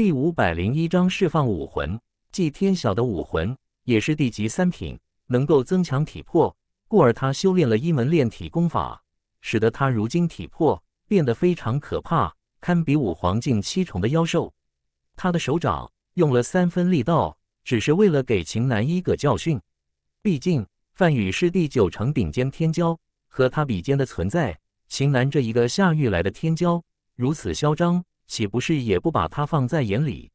第五百零一章释放武魂，祭天晓的武魂也是地级三品，能够增强体魄，故而他修炼了一门炼体功法，使得他如今体魄变得非常可怕，堪比武皇境七重的妖兽。他的手掌用了三分力道，只是为了给秦南一个教训。毕竟范宇是第九城顶尖天骄，和他比肩的存在。秦南这一个下狱来的天骄，如此嚣张。岂不是也不把他放在眼里？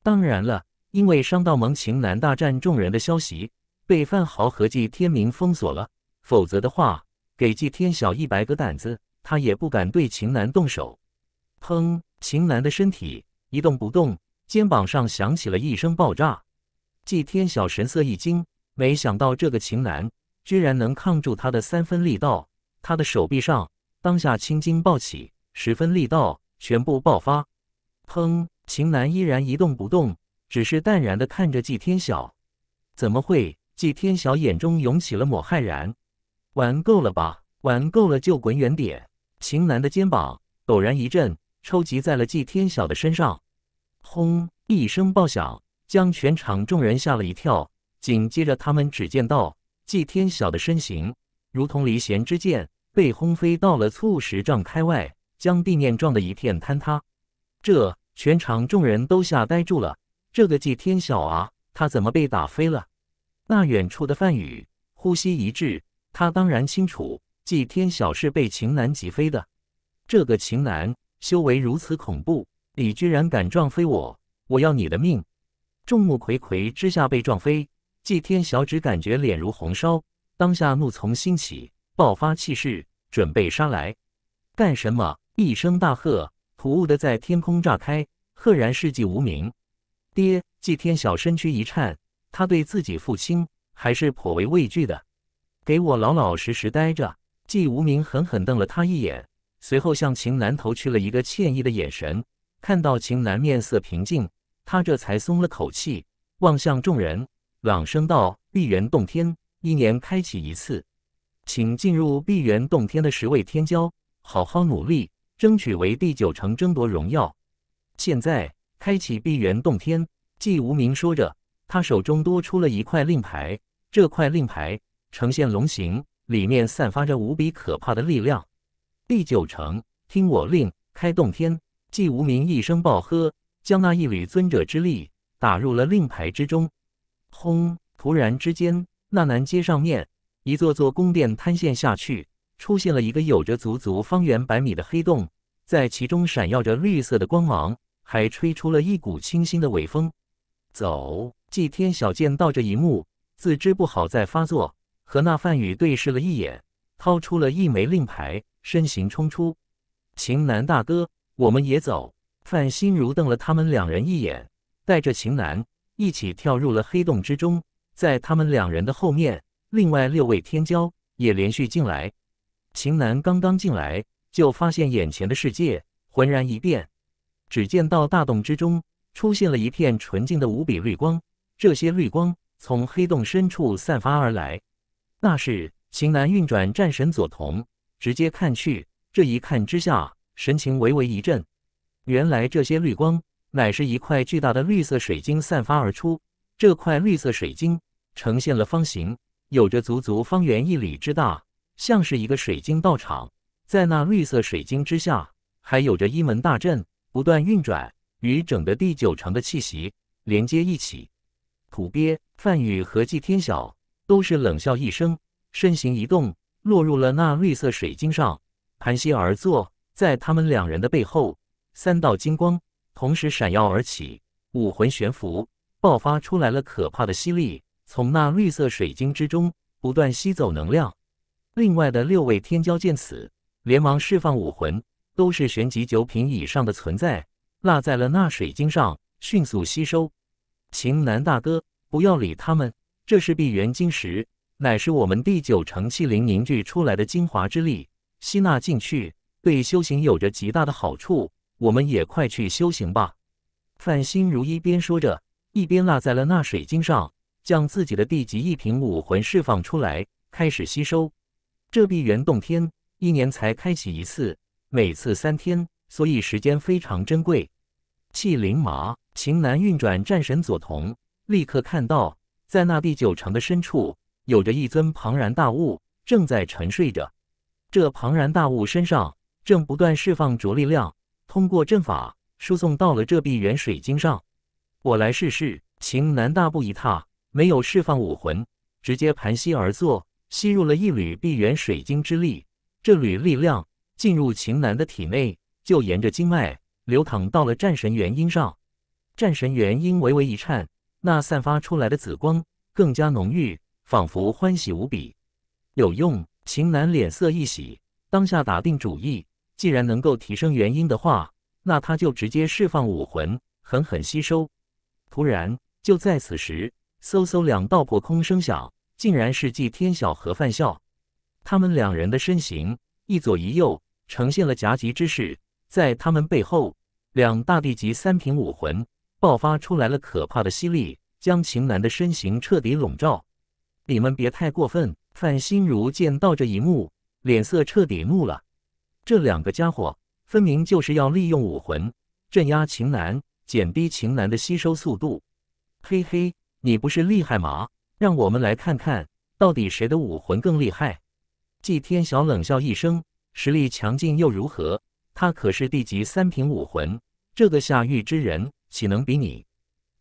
当然了，因为商道盟秦南大战众人的消息被范豪和纪天明封锁了。否则的话，给纪天晓一百个胆子，他也不敢对秦南动手。砰！秦南的身体一动不动，肩膀上响起了一声爆炸。纪天晓神色一惊，没想到这个秦南居然能抗住他的三分力道。他的手臂上当下青筋暴起，十分力道。全部爆发！砰！秦岚依然一动不动，只是淡然的看着纪天晓。怎么会？纪天晓眼中涌起了抹骇然。玩够了吧？玩够了就滚远点！秦岚的肩膀陡然一震，抽击在了纪天晓的身上。轰！一声爆响，将全场众人吓了一跳。紧接着，他们只见到纪天晓的身形如同离弦之箭，被轰飞到了数十丈开外。将地面撞得一片坍塌，这全场众人都吓呆住了。这个祭天晓啊，他怎么被打飞了？那远处的范宇呼吸一滞，他当然清楚，祭天晓是被秦南击飞的。这个秦南修为如此恐怖，你居然敢撞飞我！我要你的命！众目睽睽之下被撞飞，祭天晓只感觉脸如红烧，当下怒从心起，爆发气势，准备杀来。干什么？一声大喝，突兀的在天空炸开，赫然是祭无名。爹，祭天晓身躯一颤，他对自己父亲还是颇为畏惧的。给我老老实实待着！祭无名狠狠瞪了他一眼，随后向秦南投去了一个歉意的眼神。看到秦南面色平静，他这才松了口气，望向众人，朗声道：“碧源洞天一年开启一次，请进入碧源洞天的十位天骄，好好努力。”争取为第九城争夺荣耀。现在开启闭源洞天。季无名说着，他手中多出了一块令牌，这块令牌呈现龙形，里面散发着无比可怕的力量。第九城，听我令，开洞天！季无名一声暴喝，将那一缕尊者之力打入了令牌之中。轰！突然之间，那南街上面一座座宫殿塌陷下去，出现了一个有着足足方圆百米的黑洞。在其中闪耀着绿色的光芒，还吹出了一股清新的尾风。走，祭天小剑到这一幕，自知不好再发作，和那范宇对视了一眼，掏出了一枚令牌，身形冲出。秦南大哥，我们也走。范心如瞪了他们两人一眼，带着秦南一起跳入了黑洞之中。在他们两人的后面，另外六位天骄也连续进来。秦南刚刚进来。就发现眼前的世界浑然一变，只见到大洞之中出现了一片纯净的无比绿光。这些绿光从黑洞深处散发而来，那是行难运转战神佐藤。直接看去，这一看之下，神情微微一震。原来这些绿光乃是一块巨大的绿色水晶散发而出。这块绿色水晶呈现了方形，有着足足方圆一里之大，像是一个水晶道场。在那绿色水晶之下，还有着一门大阵不断运转，与整个第九城的气息连接一起。土鳖范宇和季天晓都是冷笑一声，身形一动，落入了那绿色水晶上，盘膝而坐。在他们两人的背后，三道金光同时闪耀而起，武魂悬浮，爆发出来了可怕的吸力，从那绿色水晶之中不断吸走能量。另外的六位天骄见此，连忙释放武魂，都是玄级九品以上的存在，落在了那水晶上，迅速吸收。秦南大哥，不要理他们，这是碧元晶石，乃是我们第九成气灵凝聚出来的精华之力，吸纳进去对修行有着极大的好处。我们也快去修行吧。范心如一边说着，一边落在了那水晶上，将自己的地级一品武魂释放出来，开始吸收这碧元洞天。一年才开启一次，每次三天，所以时间非常珍贵。气灵麻，秦南运转战神左瞳，立刻看到，在那第九层的深处，有着一尊庞然大物正在沉睡着。这庞然大物身上正不断释放着力量，通过阵法输送到了这碧元水晶上。我来试试。秦南大步一踏，没有释放武魂，直接盘膝而坐，吸入了一缕碧元水晶之力。这缕力量进入秦南的体内，就沿着经脉流淌到了战神元婴上。战神元婴微微一颤，那散发出来的紫光更加浓郁，仿佛欢喜无比。有用！秦南脸色一喜，当下打定主意：既然能够提升元婴的话，那他就直接释放武魂，狠狠吸收。突然，就在此时，嗖嗖两道破空声响，竟然是祭天晓和范笑。他们两人的身形一左一右，呈现了夹击之势。在他们背后，两大地级三品武魂爆发出来了可怕的吸力，将秦南的身形彻底笼罩。你们别太过分！范心如见到这一幕，脸色彻底怒了。这两个家伙分明就是要利用武魂镇压秦南，减低秦南的吸收速度。嘿嘿，你不是厉害吗？让我们来看看，到底谁的武魂更厉害。祭天晓冷笑一声：“实力强劲又如何？他可是地级三品武魂，这个下狱之人岂能比拟？”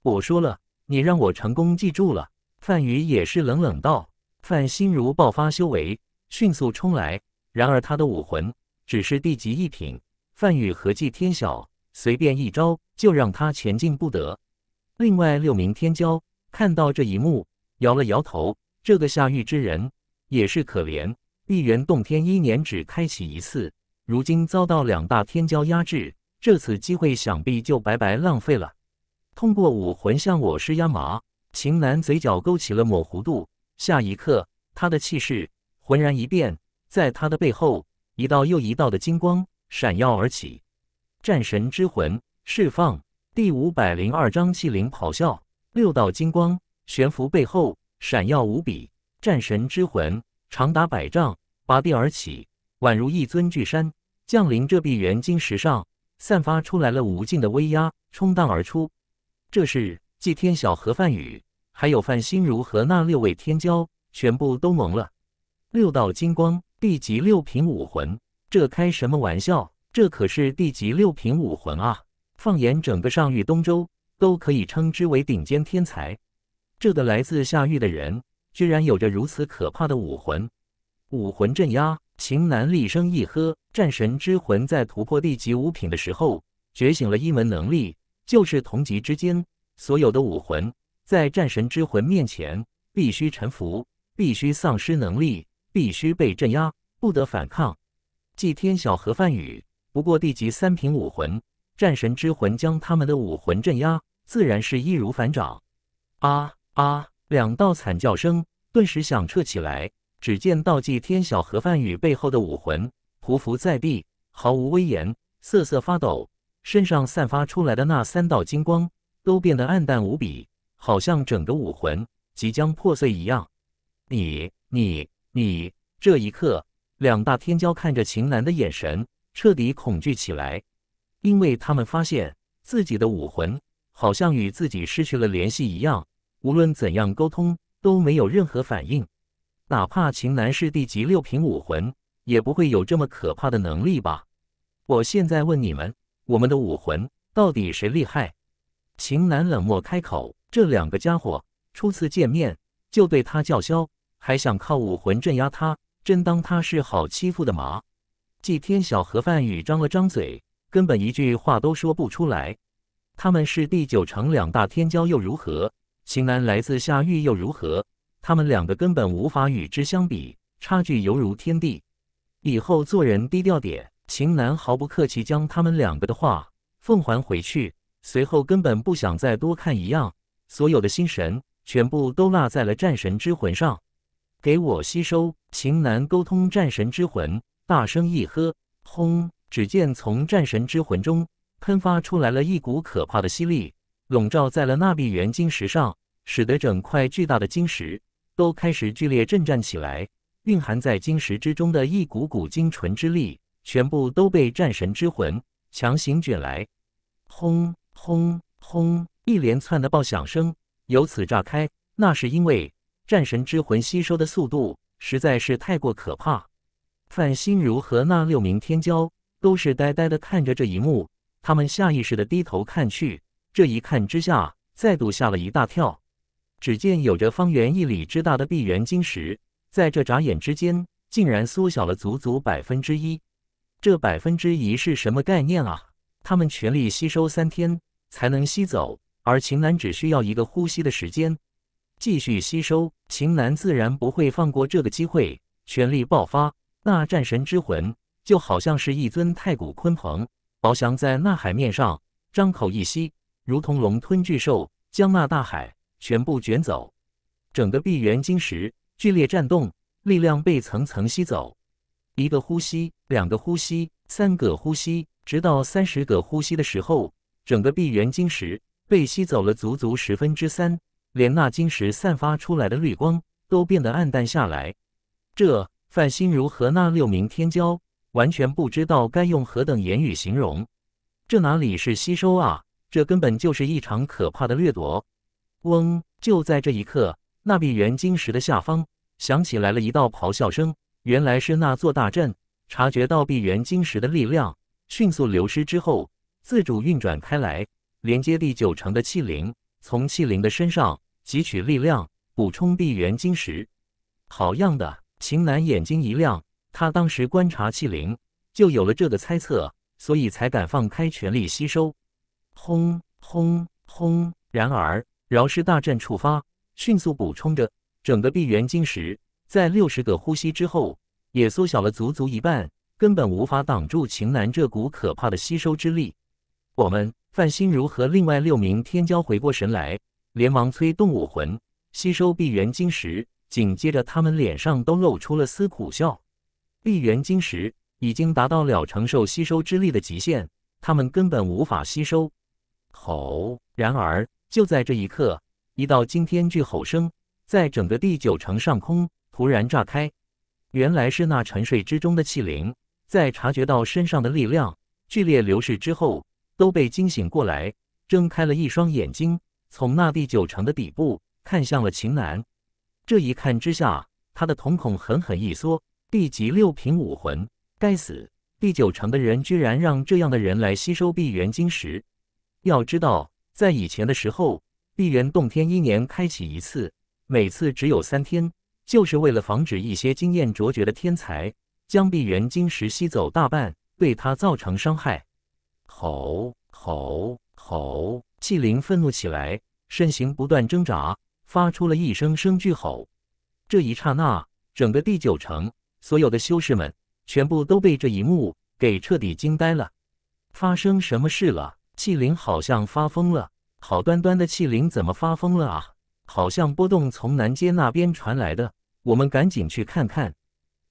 我说了，你让我成功记住了。”范宇也是冷冷道。范心如爆发修为，迅速冲来。然而他的武魂只是地级一品，范宇和纪天晓随便一招就让他前进不得。另外六名天骄看到这一幕，摇了摇头：“这个下狱之人也是可怜。”一元洞天一年只开启一次，如今遭到两大天骄压制，这次机会想必就白白浪费了。通过武魂向我施压吗？秦南嘴角勾起了抹弧度，下一刻他的气势浑然一变，在他的背后一道又一道的金光闪耀而起。战神之魂释放第五百零二章气灵咆哮，六道金光悬浮背后，闪耀无比。战神之魂。长达百丈，拔地而起，宛如一尊巨山降临这碧元晶石上，散发出来了无尽的威压，冲荡而出。这是祭天小和范宇，还有范心如和那六位天骄，全部都懵了。六道金光，地级六品武魂，这开什么玩笑？这可是地级六品武魂啊！放眼整个上域东周，都可以称之为顶尖天才。这个来自下域的人。居然有着如此可怕的武魂！武魂镇压！秦南厉声一喝：“战神之魂在突破地级五品的时候，觉醒了一门能力，就是同级之间所有的武魂，在战神之魂面前必须臣服，必须丧失能力，必须被镇压，不得反抗。”祭天小和范宇不过地级三品武魂，战神之魂将他们的武魂镇压，自然是易如反掌。啊啊！两道惨叫声顿时响彻起来。只见道济天晓和范宇背后的武魂匍匐在地，毫无威严，瑟瑟发抖，身上散发出来的那三道金光都变得暗淡无比，好像整个武魂即将破碎一样。你、你、你！这一刻，两大天骄看着秦岚的眼神彻底恐惧起来，因为他们发现自己的武魂好像与自己失去了联系一样。无论怎样沟通都没有任何反应，哪怕秦南是地级六品武魂，也不会有这么可怕的能力吧？我现在问你们，我们的武魂到底谁厉害？秦南冷漠开口：“这两个家伙初次见面就对他叫嚣，还想靠武魂镇压他，真当他是好欺负的吗？”纪天小和范宇张了张嘴，根本一句话都说不出来。他们是第九城两大天骄又如何？秦楠来自下玉又如何？他们两个根本无法与之相比，差距犹如天地。以后做人低调点。秦楠毫不客气将他们两个的话奉还回去，随后根本不想再多看一样，所有的心神全部都落在了战神之魂上，给我吸收！秦楠沟通战神之魂，大声一喝，轰！只见从战神之魂中喷发出来了一股可怕的吸力，笼罩在了那粒元晶石上。使得整块巨大的晶石都开始剧烈震颤起来，蕴含在晶石之中的一股股精纯之力，全部都被战神之魂强行卷来。轰轰轰！一连串的爆响声由此炸开，那是因为战神之魂吸收的速度实在是太过可怕。范心如和那六名天骄都是呆呆的看着这一幕，他们下意识的低头看去，这一看之下，再度吓了一大跳。只见有着方圆一里之大的碧元晶石，在这眨眼之间，竟然缩小了足足百分之一。这百分之一是什么概念啊？他们全力吸收三天才能吸走，而秦南只需要一个呼吸的时间。继续吸收，秦南自然不会放过这个机会，全力爆发。那战神之魂就好像是一尊太古鲲鹏，翱翔在那海面上，张口一吸，如同龙吞巨兽，将那大海。全部卷走，整个碧源晶石剧烈颤动，力量被层层吸走。一个呼吸，两个呼吸，三个呼吸，直到三十个呼吸的时候，整个碧源晶石被吸走了足足十分之三，连那晶石散发出来的绿光都变得暗淡下来。这范心如和那六名天骄完全不知道该用何等言语形容，这哪里是吸收啊？这根本就是一场可怕的掠夺。嗡！就在这一刻，那碧元晶石的下方响起来了一道咆哮声。原来是那座大阵察觉到碧元晶石的力量迅速流失之后，自主运转开来，连接第九层的气灵，从气灵的身上汲取力量，补充碧元晶石。好样的！秦南眼睛一亮，他当时观察气灵就有了这个猜测，所以才敢放开全力吸收。轰轰轰！然而。饶氏大战触发，迅速补充着整个碧元晶石，在六十个呼吸之后，也缩小了足足一半，根本无法挡住秦南这股可怕的吸收之力。我们范心如和另外六名天骄回过神来，连忙催动武魂吸收碧元晶石。紧接着，他们脸上都露出了丝苦笑。碧元晶石已经达到了承受吸收之力的极限，他们根本无法吸收。好，然而。就在这一刻，一道惊天巨吼声在整个第九城上空突然炸开。原来是那沉睡之中的气灵，在察觉到身上的力量剧烈流逝之后，都被惊醒过来，睁开了一双眼睛，从那第九城的底部看向了秦南。这一看之下，他的瞳孔狠狠一缩。地级六品武魂，该死！第九城的人居然让这样的人来吸收碧元晶石。要知道。在以前的时候，碧源洞天一年开启一次，每次只有三天，就是为了防止一些经验卓绝的天才将碧园晶石吸走大半，对他造成伤害。吼吼吼！纪灵愤怒起来，身形不断挣扎，发出了一声声巨吼。这一刹那，整个第九城所有的修士们全部都被这一幕给彻底惊呆了。发生什么事了？气灵好像发疯了，好端端的气灵怎么发疯了啊？好像波动从南街那边传来的，我们赶紧去看看。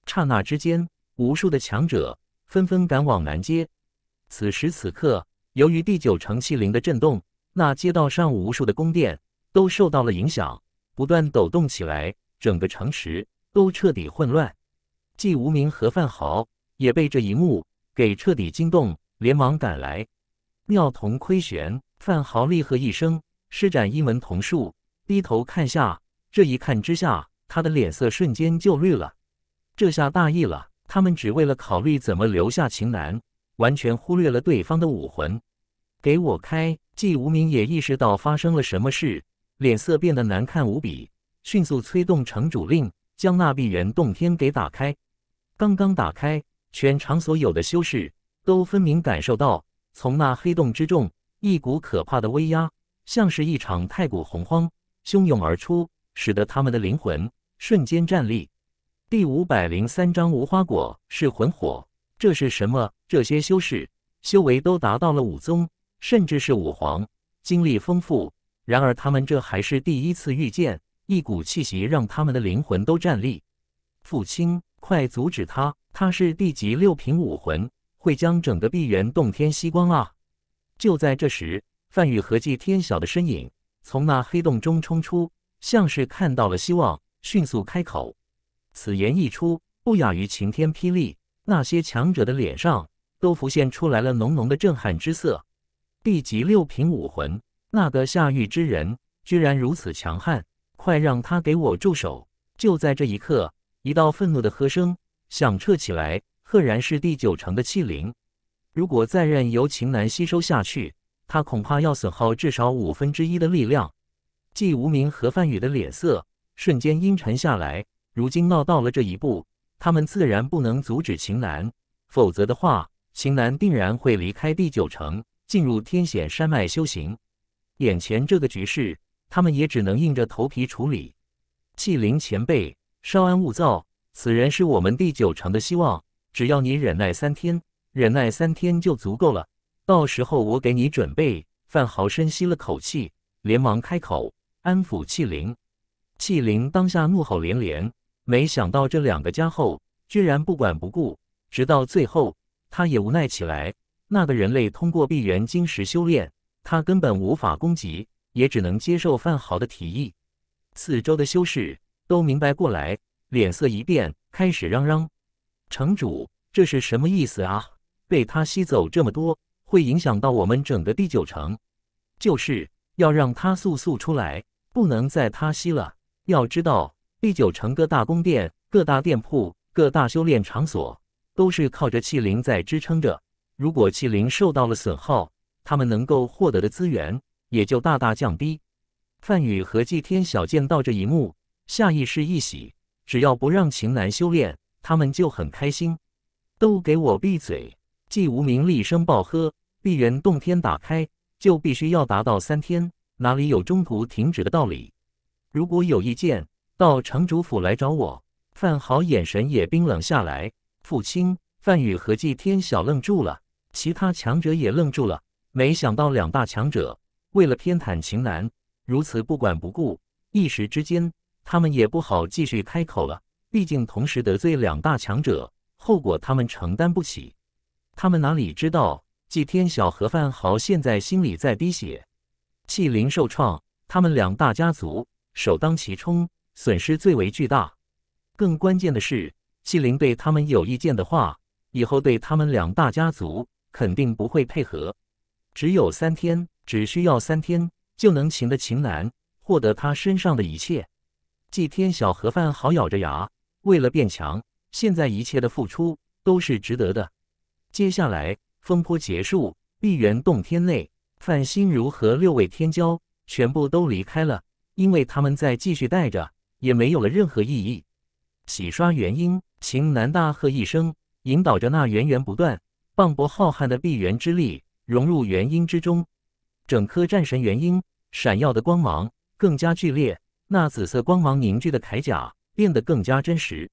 刹那之间，无数的强者纷纷赶往南街。此时此刻，由于第九城气灵的震动，那街道上无数的宫殿都受到了影响，不断抖动起来，整个城池都彻底混乱。既无名和范豪也被这一幕给彻底惊动，连忙赶来。妙瞳窥玄，范豪厉喝一声，施展一纹瞳术，低头看下。这一看之下，他的脸色瞬间就绿了。这下大意了，他们只为了考虑怎么留下秦岚，完全忽略了对方的武魂。给我开！季无名也意识到发生了什么事，脸色变得难看无比，迅速催动城主令，将那碧园洞天给打开。刚刚打开，全场所有的修士都分明感受到。从那黑洞之中，一股可怕的威压，像是一场太古洪荒汹涌而出，使得他们的灵魂瞬间站立。第五百零三章无花果是魂火，这是什么？这些修士修为都达到了武宗，甚至是武皇，经历丰富。然而他们这还是第一次遇见一股气息，让他们的灵魂都站立。父亲，快阻止他！他是地级六品武魂。会将整个碧园洞天吸光啊！就在这时，范宇合计天晓的身影从那黑洞中冲出，像是看到了希望，迅速开口。此言一出，不亚于晴天霹雳，那些强者的脸上都浮现出来了浓浓的震撼之色。地级六品武魂，那个下狱之人居然如此强悍！快让他给我住手！就在这一刻，一道愤怒的喝声响彻起来。赫然是第九城的器灵，如果再任由秦南吸收下去，他恐怕要损耗至少五分之一的力量。纪无名和范宇的脸色瞬间阴沉下来。如今闹到了这一步，他们自然不能阻止秦南，否则的话，秦南定然会离开第九城，进入天险山脉修行。眼前这个局势，他们也只能硬着头皮处理。气灵前辈，稍安勿躁，此人是我们第九城的希望。只要你忍耐三天，忍耐三天就足够了。到时候我给你准备。范豪深吸了口气，连忙开口安抚气灵。气灵当下怒吼连连，没想到这两个家伙居然不管不顾。直到最后，他也无奈起来。那个人类通过闭元晶石修炼，他根本无法攻击，也只能接受范豪的提议。四周的修士都明白过来，脸色一变，开始嚷嚷。城主，这是什么意思啊？被他吸走这么多，会影响到我们整个第九城。就是要让他速速出来，不能再他吸了。要知道，第九城各大宫殿、各大店铺、各大修炼场所，都是靠着气灵在支撑着。如果气灵受到了损耗，他们能够获得的资源也就大大降低。范宇和祭天小剑到这一幕，下意识一喜，只要不让秦南修炼。他们就很开心，都给我闭嘴！季无名厉声暴喝。闭元洞天打开，就必须要达到三天，哪里有中途停止的道理？如果有意见，到城主府来找我。范豪眼神也冰冷下来。父亲范宇和季天晓愣住了，其他强者也愣住了。没想到两大强者为了偏袒秦岚，如此不管不顾，一时之间，他们也不好继续开口了。毕竟，同时得罪两大强者，后果他们承担不起。他们哪里知道，祭天晓和范豪现在心里在滴血。气灵受创，他们两大家族首当其冲，损失最为巨大。更关键的是，纪灵对他们有意见的话，以后对他们两大家族肯定不会配合。只有三天，只需要三天，就能擒得秦岚，获得他身上的一切。纪天晓和范豪咬着牙。为了变强，现在一切的付出都是值得的。接下来，风波结束，碧园洞天内，范心如和六位天骄全部都离开了，因为他们再继续带着也没有了任何意义。洗刷元婴，秦南大喝一声，引导着那源源不断磅礴浩瀚的碧源之力融入元婴之中，整颗战神元婴闪耀的光芒更加剧烈，那紫色光芒凝聚的铠甲。变得更加真实，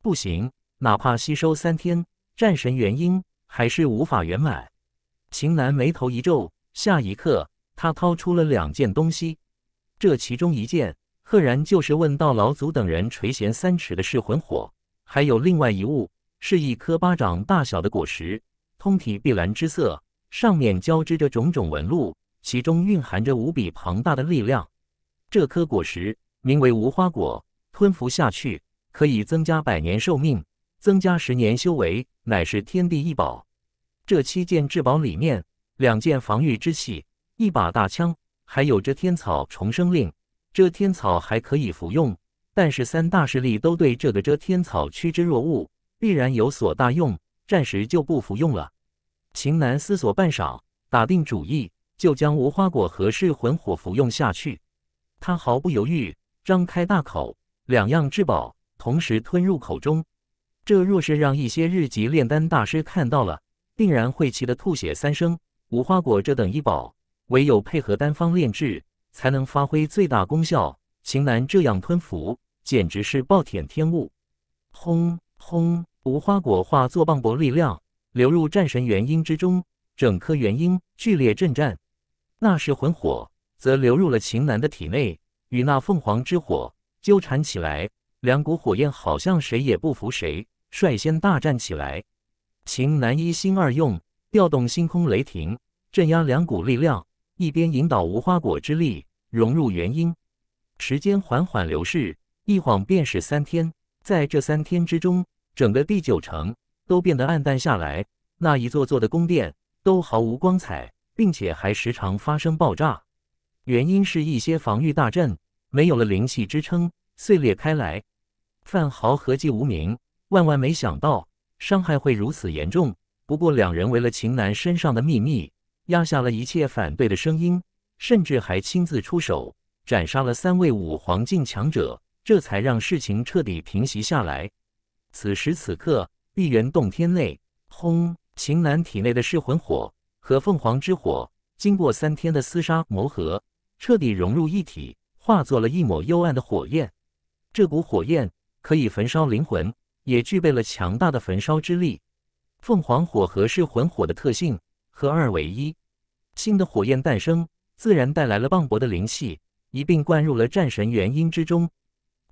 不行，哪怕吸收三天，战神元婴还是无法圆满。秦南眉头一皱，下一刻，他掏出了两件东西。这其中一件，赫然就是问道老祖等人垂涎三尺的噬魂火，还有另外一物，是一颗巴掌大小的果实，通体碧蓝之色，上面交织着种种纹路，其中蕴含着无比庞大的力量。这颗果实名为无花果。吞服下去可以增加百年寿命，增加十年修为，乃是天地一宝。这七件至宝里面，两件防御之器，一把大枪，还有这天草重生令。这天草还可以服用，但是三大势力都对这个遮天草趋之若鹜，必然有所大用。暂时就不服用了。秦南思索半晌，打定主意，就将无花果和噬魂火服用下去。他毫不犹豫，张开大口。两样至宝同时吞入口中，这若是让一些日籍炼丹大师看到了，定然会气得吐血三升。无花果这等异宝，唯有配合丹方炼制，才能发挥最大功效。秦南这样吞服，简直是暴殄天物。轰轰！无花果化作磅礴力量流入战神元婴之中，整颗元婴剧烈震颤。那是魂火则流入了秦南的体内，与那凤凰之火。纠缠起来，两股火焰好像谁也不服谁，率先大战起来。秦南一心二用，调动星空雷霆镇压两股力量，一边引导无花果之力融入元婴。时间缓缓流逝，一晃便是三天。在这三天之中，整个第九城都变得暗淡下来，那一座座的宫殿都毫无光彩，并且还时常发生爆炸。原因是一些防御大阵。没有了灵气支撑，碎裂开来。范豪合计无名万万没想到伤害会如此严重。不过两人为了秦楠身上的秘密，压下了一切反对的声音，甚至还亲自出手斩杀了三位武皇境强者，这才让事情彻底平息下来。此时此刻，碧元洞天内，轰！秦楠体内的噬魂火和凤凰之火，经过三天的厮杀磨合，彻底融入一体。化作了一抹幽暗的火焰，这股火焰可以焚烧灵魂，也具备了强大的焚烧之力。凤凰火核是魂火的特性，合二为一，新的火焰诞生，自然带来了磅礴的灵气，一并灌入了战神元婴之中。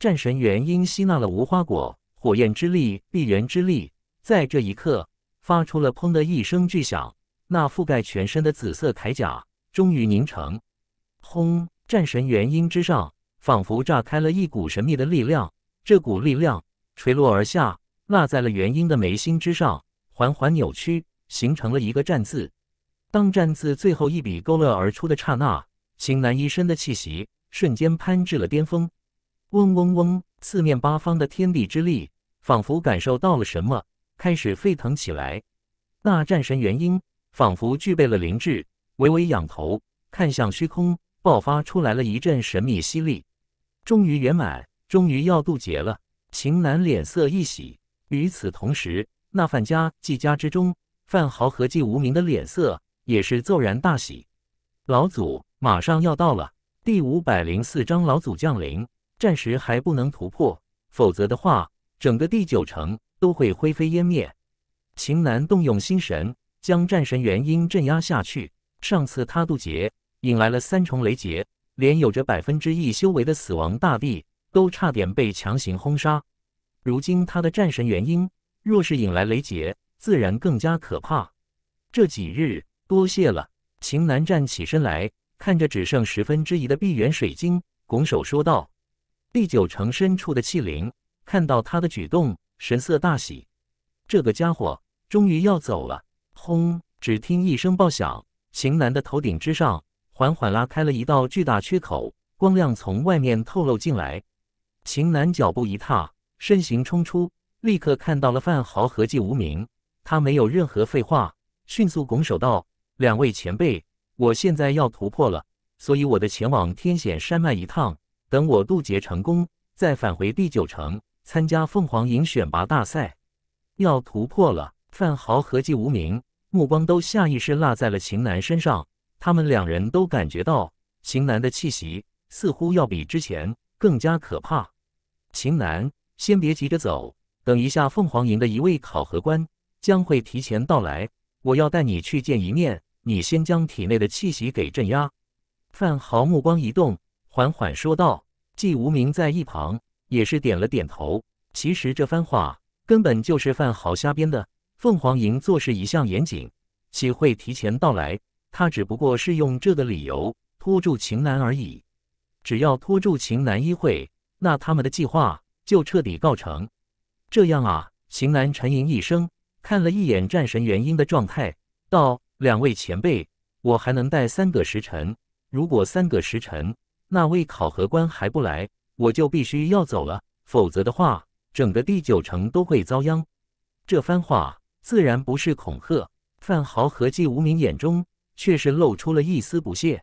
战神元婴吸纳了无花果火焰之力、碧元之力，在这一刻发出了“砰”的一声巨响，那覆盖全身的紫色铠甲终于凝成，轰！战神元婴之上，仿佛炸开了一股神秘的力量。这股力量垂落而下，落在了元婴的眉心之上，缓缓扭曲，形成了一个“战”字。当“战”字最后一笔勾勒而出的刹那，秦南一身的气息瞬间攀至了巅峰。嗡嗡嗡！四面八方的天地之力仿佛感受到了什么，开始沸腾起来。那战神元婴仿佛具备了灵智，微微仰头看向虚空。爆发出来了一阵神秘吸力，终于圆满，终于要渡劫了。秦南脸色一喜。与此同时，那范家、纪家之中，范豪和纪无名的脸色也是骤然大喜。老祖马上要到了。第五百零四章：老祖降临。暂时还不能突破，否则的话，整个第九城都会灰飞烟灭。秦南动用心神，将战神元婴镇压下去。上次他渡劫。引来了三重雷劫，连有着百分之一修为的死亡大帝都差点被强行轰杀。如今他的战神元婴若是引来雷劫，自然更加可怕。这几日多谢了。秦南站起身来，看着只剩十分之一的碧源水晶，拱手说道：“第九城深处的器灵看到他的举动，神色大喜。这个家伙终于要走了。”轰！只听一声爆响，秦南的头顶之上。缓缓拉开了一道巨大缺口，光亮从外面透露进来。秦南脚步一踏，身形冲出，立刻看到了范豪和季无名。他没有任何废话，迅速拱手道：“两位前辈，我现在要突破了，所以我的前往天险山脉一趟，等我渡劫成功再返回第九城参加凤凰营选拔大赛。”要突破了，范豪和季无名目光都下意识落在了秦南身上。他们两人都感觉到秦南的气息似乎要比之前更加可怕。秦南，先别急着走，等一下，凤凰营的一位考核官将会提前到来，我要带你去见一面。你先将体内的气息给镇压。范豪目光一动，缓缓说道。季无名在一旁也是点了点头。其实这番话根本就是范豪瞎编的。凤凰营做事一向严谨，岂会提前到来？他只不过是用这个理由拖住秦南而已，只要拖住秦南一会，那他们的计划就彻底告成。这样啊，秦南沉吟一声，看了一眼战神元英的状态，道：“两位前辈，我还能待三个时辰。如果三个时辰那位考核官还不来，我就必须要走了。否则的话，整个第九城都会遭殃。”这番话自然不是恐吓。范豪和季无名眼中。却是露出了一丝不屑。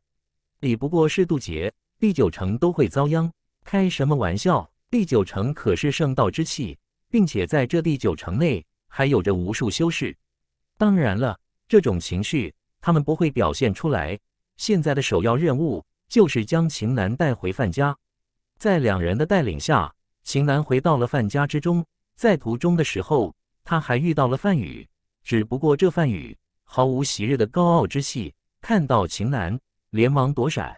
你不过是渡劫，第九城都会遭殃，开什么玩笑？第九城可是圣道之气，并且在这第九城内还有着无数修士。当然了，这种情绪他们不会表现出来。现在的首要任务就是将秦南带回范家。在两人的带领下，秦南回到了范家之中。在途中的时候，他还遇到了范宇，只不过这范宇。毫无昔日的高傲之气，看到秦楠连忙躲闪。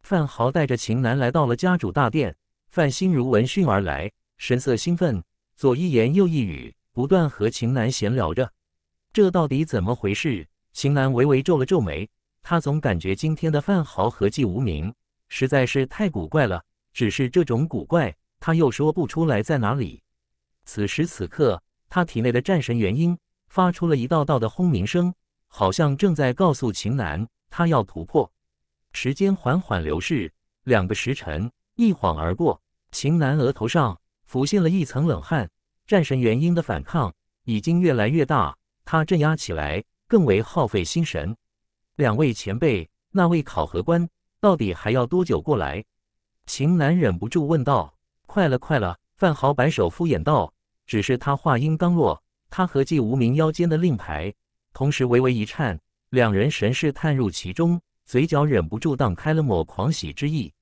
范豪带着秦楠来到了家主大殿，范心如闻讯而来，神色兴奋，左一言右一语，不断和秦楠闲聊着。这到底怎么回事？秦楠微微皱了皱眉，他总感觉今天的范豪和季无名实在是太古怪了，只是这种古怪，他又说不出来在哪里。此时此刻，他体内的战神元婴。发出了一道道的轰鸣声，好像正在告诉秦南，他要突破。时间缓缓流逝，两个时辰一晃而过，秦南额头上浮现了一层冷汗。战神元婴的反抗已经越来越大，他镇压起来更为耗费心神。两位前辈，那位考核官到底还要多久过来？秦南忍不住问道。快了，快了！范豪摆手敷衍道。只是他话音刚落。他合计无名腰间的令牌同时微微一颤，两人神识探入其中，嘴角忍不住荡开了抹狂喜之意。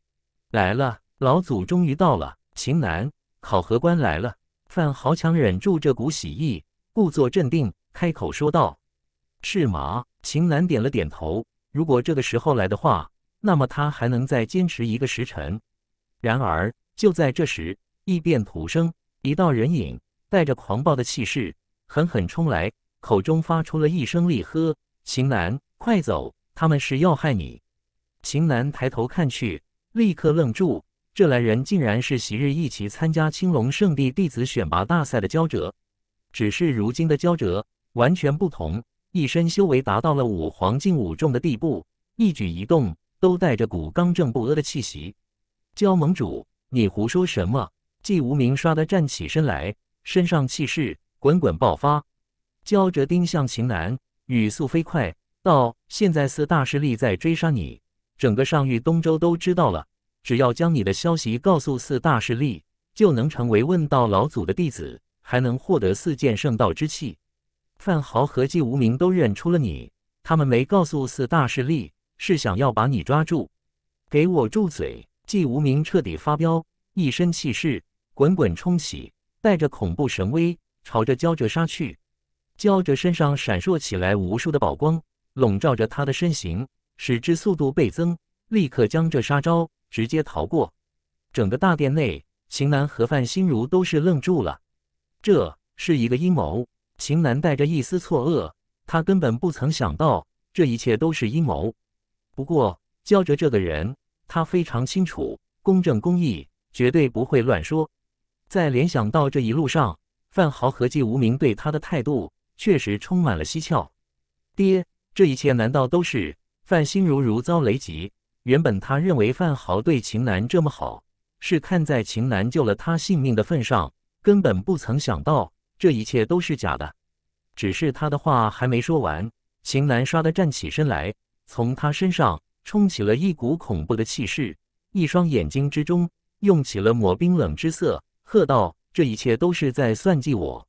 来了，老祖终于到了！秦南，考核官来了。范豪强忍住这股喜意，故作镇定，开口说道：“是吗？”秦南点了点头。如果这个时候来的话，那么他还能再坚持一个时辰。然而，就在这时，异变土生，一道人影带着狂暴的气势。狠狠冲来，口中发出了一声厉喝：“秦南，快走！他们是要害你！”秦南抬头看去，立刻愣住。这来人竟然是昔日一起参加青龙圣地弟子选拔大赛的焦哲，只是如今的焦哲完全不同，一身修为达到了五黄境五重的地步，一举一动都带着股刚正不阿的气息。“焦盟主，你胡说什么？”季无名唰的站起身来，身上气势。滚滚爆发，焦哲丁向秦岚，语速飞快道：“现在四大势力在追杀你，整个上域东周都知道了。只要将你的消息告诉四大势力，就能成为问道老祖的弟子，还能获得四件圣道之气。范豪和季无名都认出了你，他们没告诉四大势力，是想要把你抓住。给我住嘴！季无名彻底发飙，一身气势滚滚冲起，带着恐怖神威。朝着焦哲杀去，焦哲身上闪烁起来无数的宝光，笼罩着他的身形，使之速度倍增，立刻将这杀招直接逃过。整个大殿内，秦楠和范心如都是愣住了。这是一个阴谋。秦楠带着一丝错愕，他根本不曾想到这一切都是阴谋。不过，焦哲这个人，他非常清楚，公正公义，绝对不会乱说。再联想到这一路上。范豪和季无名对他的态度确实充满了蹊跷。爹，这一切难道都是范心如如遭雷击？原本他认为范豪对秦楠这么好，是看在秦楠救了他性命的份上，根本不曾想到这一切都是假的。只是他的话还没说完，秦楠唰地站起身来，从他身上冲起了一股恐怖的气势，一双眼睛之中用起了抹冰冷之色，喝道。这一切都是在算计我！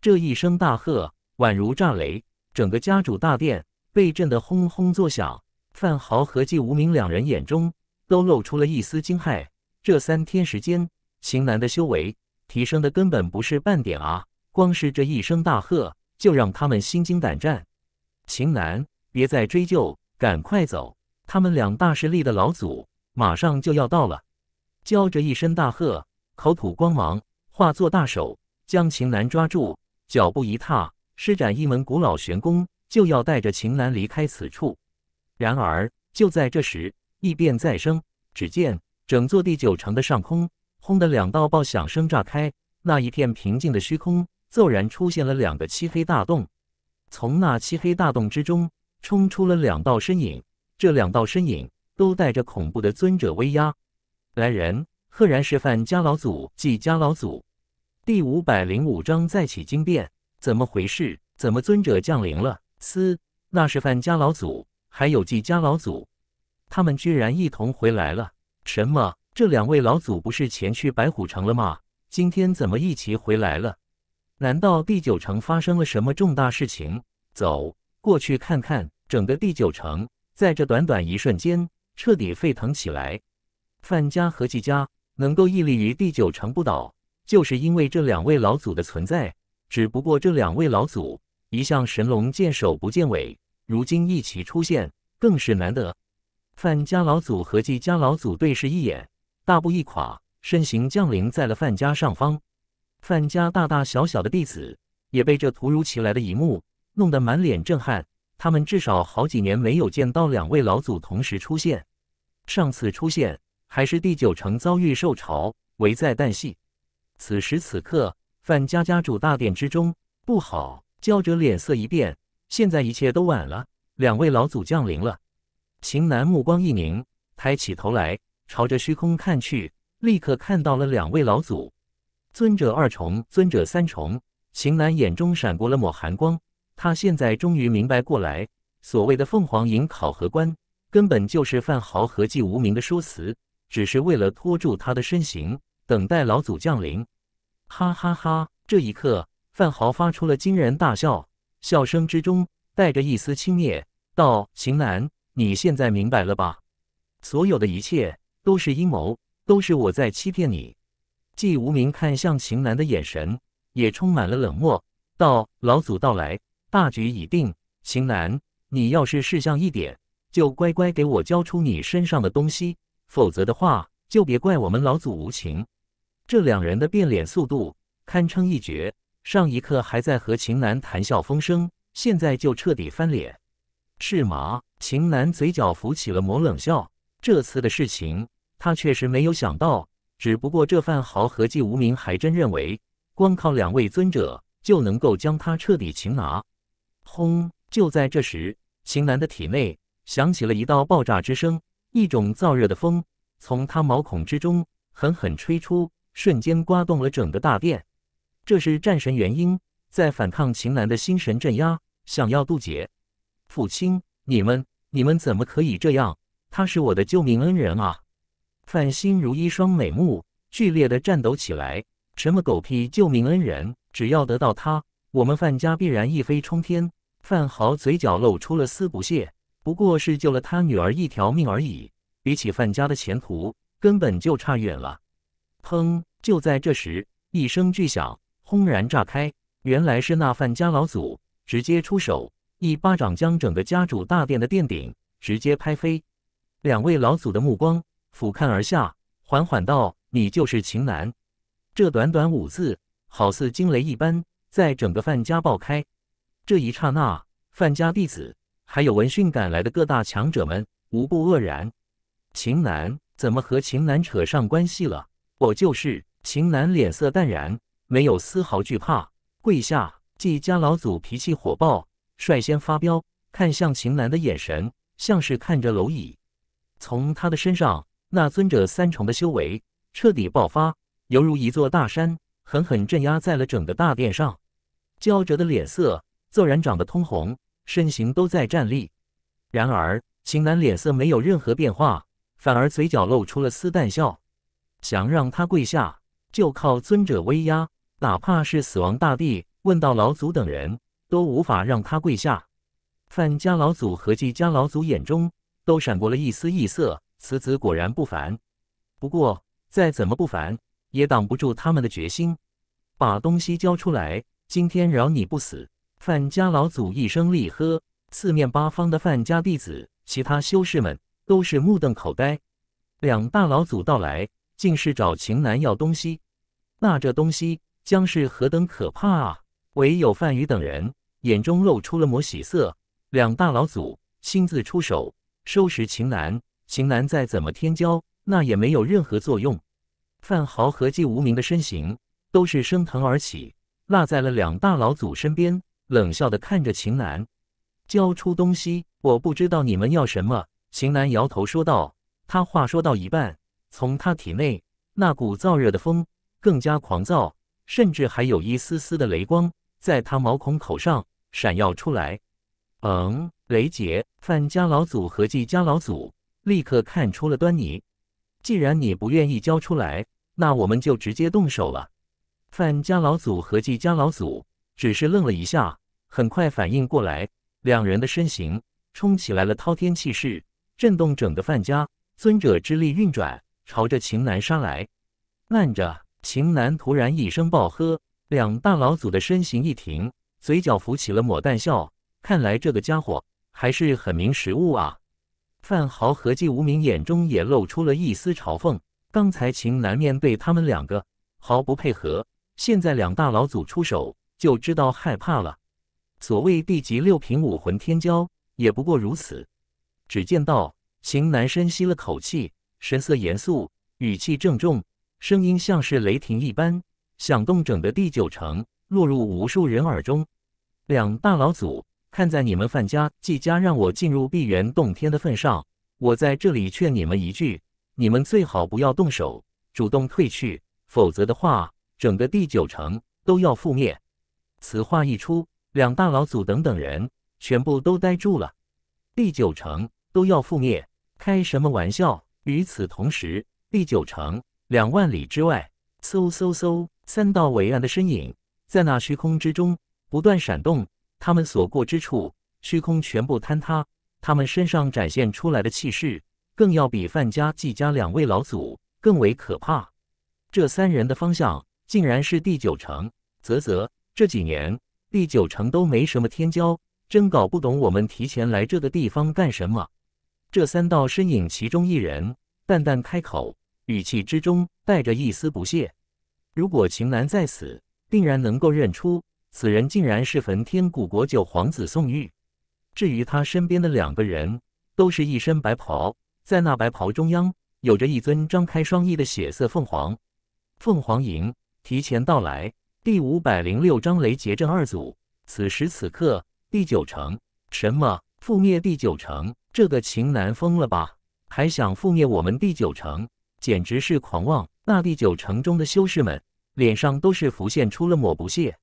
这一声大喝宛如炸雷，整个家主大殿被震得轰轰作响。范豪和季无名两人眼中都露出了一丝惊骇。这三天时间，秦南的修为提升的根本不是半点啊！光是这一声大喝，就让他们心惊胆战。秦南，别再追究，赶快走！他们两大势力的老祖马上就要到了！娇着一声大喝，口吐光芒。化作大手，将秦岚抓住，脚步一踏，施展一门古老玄功，就要带着秦岚离开此处。然而，就在这时，异变再生。只见整座第九城的上空，轰的两道爆响声炸开，那一片平静的虚空骤然出现了两个漆黑大洞。从那漆黑大洞之中，冲出了两道身影。这两道身影都带着恐怖的尊者威压。来人，赫然是范家老祖、即家老祖。第五百零五章再起惊变，怎么回事？怎么尊者降临了？嘶，那是范家老祖，还有季家老祖，他们居然一同回来了！什么？这两位老祖不是前去白虎城了吗？今天怎么一起回来了？难道第九城发生了什么重大事情？走，过去看看。整个第九城在这短短一瞬间彻底沸腾起来。范家和季家能够屹立于第九城不倒。就是因为这两位老祖的存在，只不过这两位老祖一向神龙见首不见尾，如今一齐出现，更是难得。范家老祖和季家老祖对视一眼，大步一跨，身形降临在了范家上方。范家大大小小的弟子也被这突如其来的一幕弄得满脸震撼，他们至少好几年没有见到两位老祖同时出现，上次出现还是第九城遭遇兽潮，危在旦夕。此时此刻，范家家主大殿之中，不好！焦哲脸色一变，现在一切都晚了。两位老祖降临了。秦南目光一凝，抬起头来，朝着虚空看去，立刻看到了两位老祖，尊者二重，尊者三重。秦南眼中闪过了抹寒光，他现在终于明白过来，所谓的凤凰营考核官，根本就是范豪和季无名的说辞，只是为了拖住他的身形。等待老祖降临，哈哈哈！这一刻，范豪发出了惊人大笑，笑声之中带着一丝轻蔑，道：“秦岚，你现在明白了吧？所有的一切都是阴谋，都是我在欺骗你。”季无名看向秦岚的眼神也充满了冷漠，道：“老祖到来，大局已定。秦岚，你要是识相一点，就乖乖给我交出你身上的东西，否则的话，就别怪我们老祖无情。”这两人的变脸速度堪称一绝，上一刻还在和秦楠谈笑风生，现在就彻底翻脸，是吗？秦楠嘴角浮起了抹冷笑。这次的事情他确实没有想到，只不过这范豪和计无名还真认为，光靠两位尊者就能够将他彻底擒拿。轰！就在这时，秦楠的体内响起了一道爆炸之声，一种燥热的风从他毛孔之中狠狠吹出。瞬间刮动了整个大殿。这是战神元婴在反抗秦岚的心神镇压，想要渡劫。父亲，你们，你们怎么可以这样？他是我的救命恩人啊！范心如一双美目剧烈的颤抖起来。什么狗屁救命恩人？只要得到他，我们范家必然一飞冲天。范豪嘴角露出了丝不屑，不过是救了他女儿一条命而已，比起范家的前途，根本就差远了。砰！就在这时，一声巨响，轰然炸开。原来是那范家老祖直接出手，一巴掌将整个家主大殿的殿顶直接拍飞。两位老祖的目光俯瞰而下，缓缓道：“你就是秦楠。这短短五字，好似惊雷一般，在整个范家爆开。这一刹那，范家弟子还有闻讯赶来的各大强者们无不愕然：秦楠怎么和秦楠扯上关系了？我就是秦楠脸色淡然，没有丝毫惧怕。跪下！季家老祖脾气火爆，率先发飙，看向秦楠的眼神像是看着蝼蚁。从他的身上，那尊者三重的修为彻底爆发，犹如一座大山，狠狠镇压在了整个大殿上。焦哲的脸色骤然涨得通红，身形都在站立。然而，秦楠脸色没有任何变化，反而嘴角露出了丝淡笑。想让他跪下，就靠尊者威压，哪怕是死亡大帝问道老祖等人都无法让他跪下。范家老祖和计，家老祖眼中都闪过了一丝异色，此子果然不凡。不过再怎么不凡，也挡不住他们的决心。把东西交出来，今天饶你不死！范家老祖一声厉喝，四面八方的范家弟子、其他修士们都是目瞪口呆。两大老祖到来。竟是找秦南要东西，那这东西将是何等可怕啊！唯有范宇等人眼中露出了抹喜色，两大老祖亲自出手收拾秦南。秦南再怎么天骄，那也没有任何作用。范豪和季无名的身形都是升腾而起，落在了两大老祖身边，冷笑的看着秦南：“交出东西，我不知道你们要什么。”秦南摇头说道，他话说到一半。从他体内那股燥热的风更加狂躁，甚至还有一丝丝的雷光在他毛孔口上闪耀出来。嗯，雷杰，范家老祖和计家老祖立刻看出了端倪。既然你不愿意交出来，那我们就直接动手了。范家老祖和计家老祖只是愣了一下，很快反应过来，两人的身形冲起来了，滔天气势震动整个范家，尊者之力运转。朝着秦南杀来，慢着！秦南突然一声暴喝，两大老祖的身形一停，嘴角浮起了抹淡笑。看来这个家伙还是很明时务啊。范豪和季无名眼中也露出了一丝嘲讽。刚才秦南面对他们两个毫不配合，现在两大老祖出手就知道害怕了。所谓地级六品武魂天骄，也不过如此。只见到秦南深吸了口气。神色严肃，语气郑重，声音像是雷霆一般响动，整个第九城落入无数人耳中。两大老祖，看在你们范家、纪家让我进入碧源洞天的份上，我在这里劝你们一句：你们最好不要动手，主动退去，否则的话，整个第九城都要覆灭。此话一出，两大老祖等等人全部都呆住了。第九城都要覆灭，开什么玩笑？与此同时，第九城两万里之外，嗖嗖嗖，三道伟岸的身影在那虚空之中不断闪动。他们所过之处，虚空全部坍塌。他们身上展现出来的气势，更要比范家、季家两位老祖更为可怕。这三人的方向，竟然是第九城。啧啧，这几年第九城都没什么天骄，真搞不懂我们提前来这个地方干什么。这三道身影，其中一人淡淡开口，语气之中带着一丝不屑。如果秦岚在此，定然能够认出此人，竟然是焚天古国九皇子宋玉。至于他身边的两个人，都是一身白袍，在那白袍中央，有着一尊张开双翼的血色凤凰。凤凰吟，提前到来。第五百零六章雷劫阵二组。此时此刻，第九城，什么覆灭？第九城。这个秦南疯了吧？还想覆灭我们第九城，简直是狂妄！那第九城中的修士们脸上都是浮现出了抹不屑。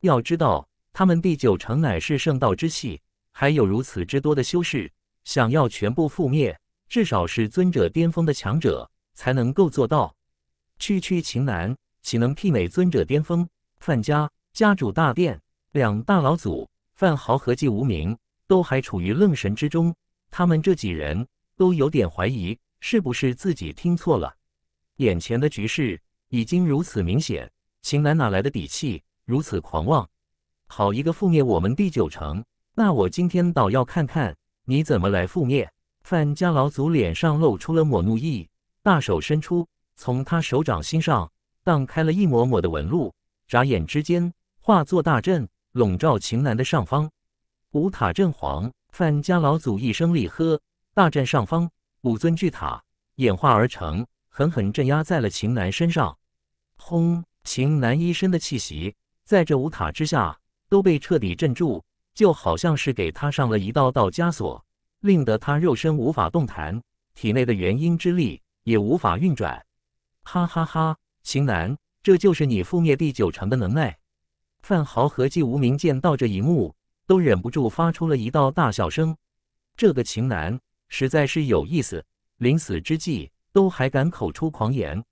要知道，他们第九城乃是圣道之气，还有如此之多的修士，想要全部覆灭，至少是尊者巅峰的强者才能够做到。区区秦南，岂能媲美尊者巅峰？范家家主大殿两大老祖范豪和季无名都还处于愣神之中。他们这几人都有点怀疑，是不是自己听错了？眼前的局势已经如此明显，秦楠哪来的底气如此狂妄？好一个覆灭我们第九城！那我今天倒要看看你怎么来覆灭！范家老祖脸上露出了抹怒意，大手伸出，从他手掌心上荡开了一抹抹的纹路，眨眼之间化作大阵，笼罩秦南的上方。五塔镇皇。范家老祖一声厉喝，大战上方五尊巨塔演化而成，狠狠镇压在了秦南身上。轰！秦南一身的气息在这五塔之下都被彻底镇住，就好像是给他上了一道道枷锁，令得他肉身无法动弹，体内的元婴之力也无法运转。哈哈哈！秦南，这就是你覆灭第九城的能耐。范豪和季无名见到这一幕。都忍不住发出了一道大笑声。这个秦楠实在是有意思，临死之际都还敢口出狂言。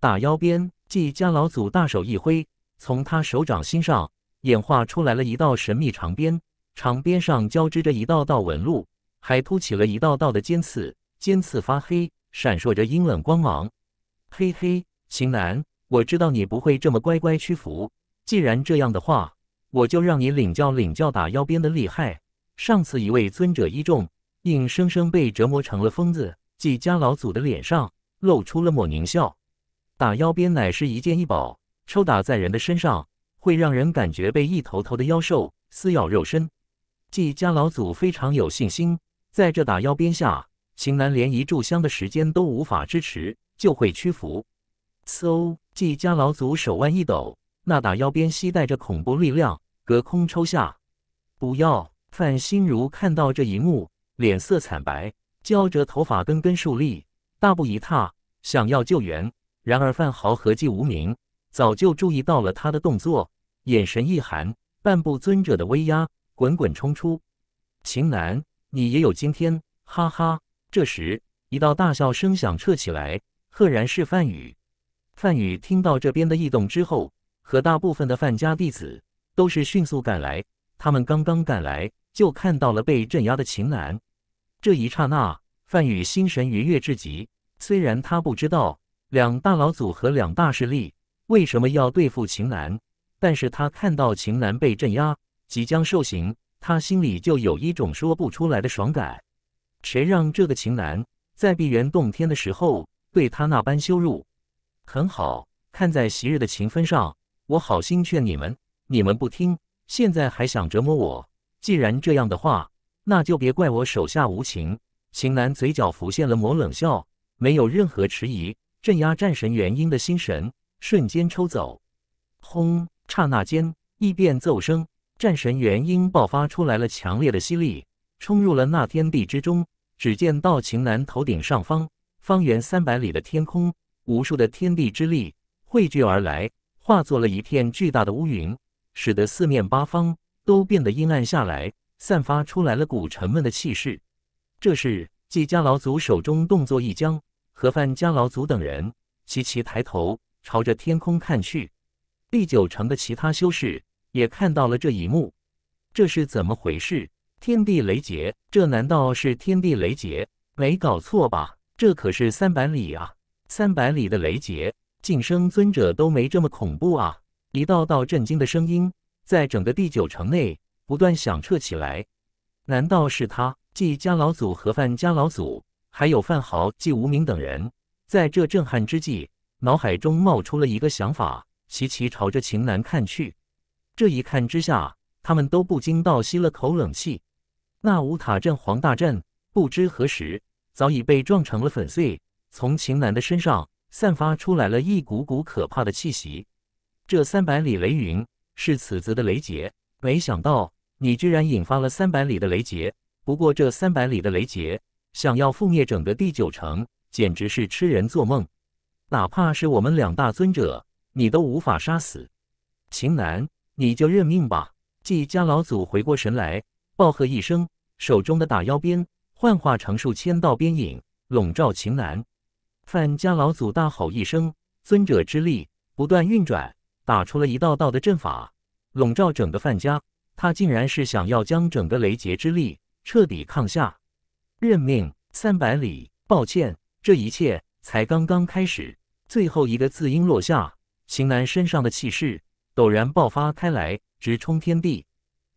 打腰边，季家老祖大手一挥，从他手掌心上演化出来了一道神秘长鞭，长鞭上交织着一道道纹路，还凸起了一道道的尖刺，尖刺发黑，闪烁着阴冷光芒。嘿嘿，秦楠，我知道你不会这么乖乖屈服。既然这样的话，我就让你领教领教打妖鞭的厉害。上次一位尊者一众，硬生生被折磨成了疯子。季家老祖的脸上露出了抹狞笑。打妖鞭乃是一件异宝，抽打在人的身上，会让人感觉被一头头的妖兽撕咬肉身。季家老祖非常有信心，在这打妖鞭下，秦楠连一炷香的时间都无法支持，就会屈服。嗖！季家老祖手腕一抖。那打腰鞭吸带着恐怖力量，隔空抽下。不要！范心如看到这一幕，脸色惨白，焦着头发根根竖立，大步一踏，想要救援。然而范豪合计无名早就注意到了他的动作，眼神一寒，半步尊者的威压滚滚冲出。秦南，你也有今天！哈哈。这时，一道大笑声响彻起来，赫然是范宇。范宇听到这边的异动之后。可大部分的范家弟子都是迅速赶来，他们刚刚赶来就看到了被镇压的秦岚。这一刹那，范宇心神愉悦至极。虽然他不知道两大老祖和两大势力为什么要对付秦岚，但是他看到秦岚被镇压，即将受刑，他心里就有一种说不出来的爽感。谁让这个秦岚在碧源洞天的时候对他那般羞辱？很好，看在昔日的情分上。我好心劝你们，你们不听，现在还想折磨我？既然这样的话，那就别怪我手下无情。秦南嘴角浮现了抹冷笑，没有任何迟疑，镇压战神元婴的心神瞬间抽走。轰！刹那间，异变骤生，战神元婴爆发出来了强烈的吸力，冲入了那天地之中。只见到秦南头顶上方，方圆三百里的天空，无数的天地之力汇聚而来。化作了一片巨大的乌云，使得四面八方都变得阴暗下来，散发出来了股沉闷的气势。这时，季家老祖手中动作一僵，和范家老祖等人齐齐抬头朝着天空看去。第九城的其他修士也看到了这一幕。这是怎么回事？天地雷劫？这难道是天地雷劫？没搞错吧？这可是三百里啊！三百里的雷劫！晋升尊者都没这么恐怖啊！一道道震惊的声音在整个第九城内不断响彻起来。难道是他？季家老祖和范家老祖，还有范豪、季无名等人，在这震撼之际，脑海中冒出了一个想法。齐齐朝着秦南看去，这一看之下，他们都不禁倒吸了口冷气。那五塔镇黄大镇不知何时早已被撞成了粉碎，从秦南的身上。散发出来了一股股可怕的气息。这三百里雷云是此子的雷劫，没想到你居然引发了三百里的雷劫。不过这三百里的雷劫，想要覆灭整个第九城，简直是痴人做梦。哪怕是我们两大尊者，你都无法杀死。秦南，你就认命吧。季家老祖回过神来，暴喝一声，手中的大妖鞭幻化成数千道鞭影，笼罩秦南。范家老祖大吼一声，尊者之力不断运转，打出了一道道的阵法，笼罩整个范家。他竟然是想要将整个雷劫之力彻底抗下，认命三百里。抱歉，这一切才刚刚开始。最后一个字音落下，秦南身上的气势陡然爆发开来，直冲天地。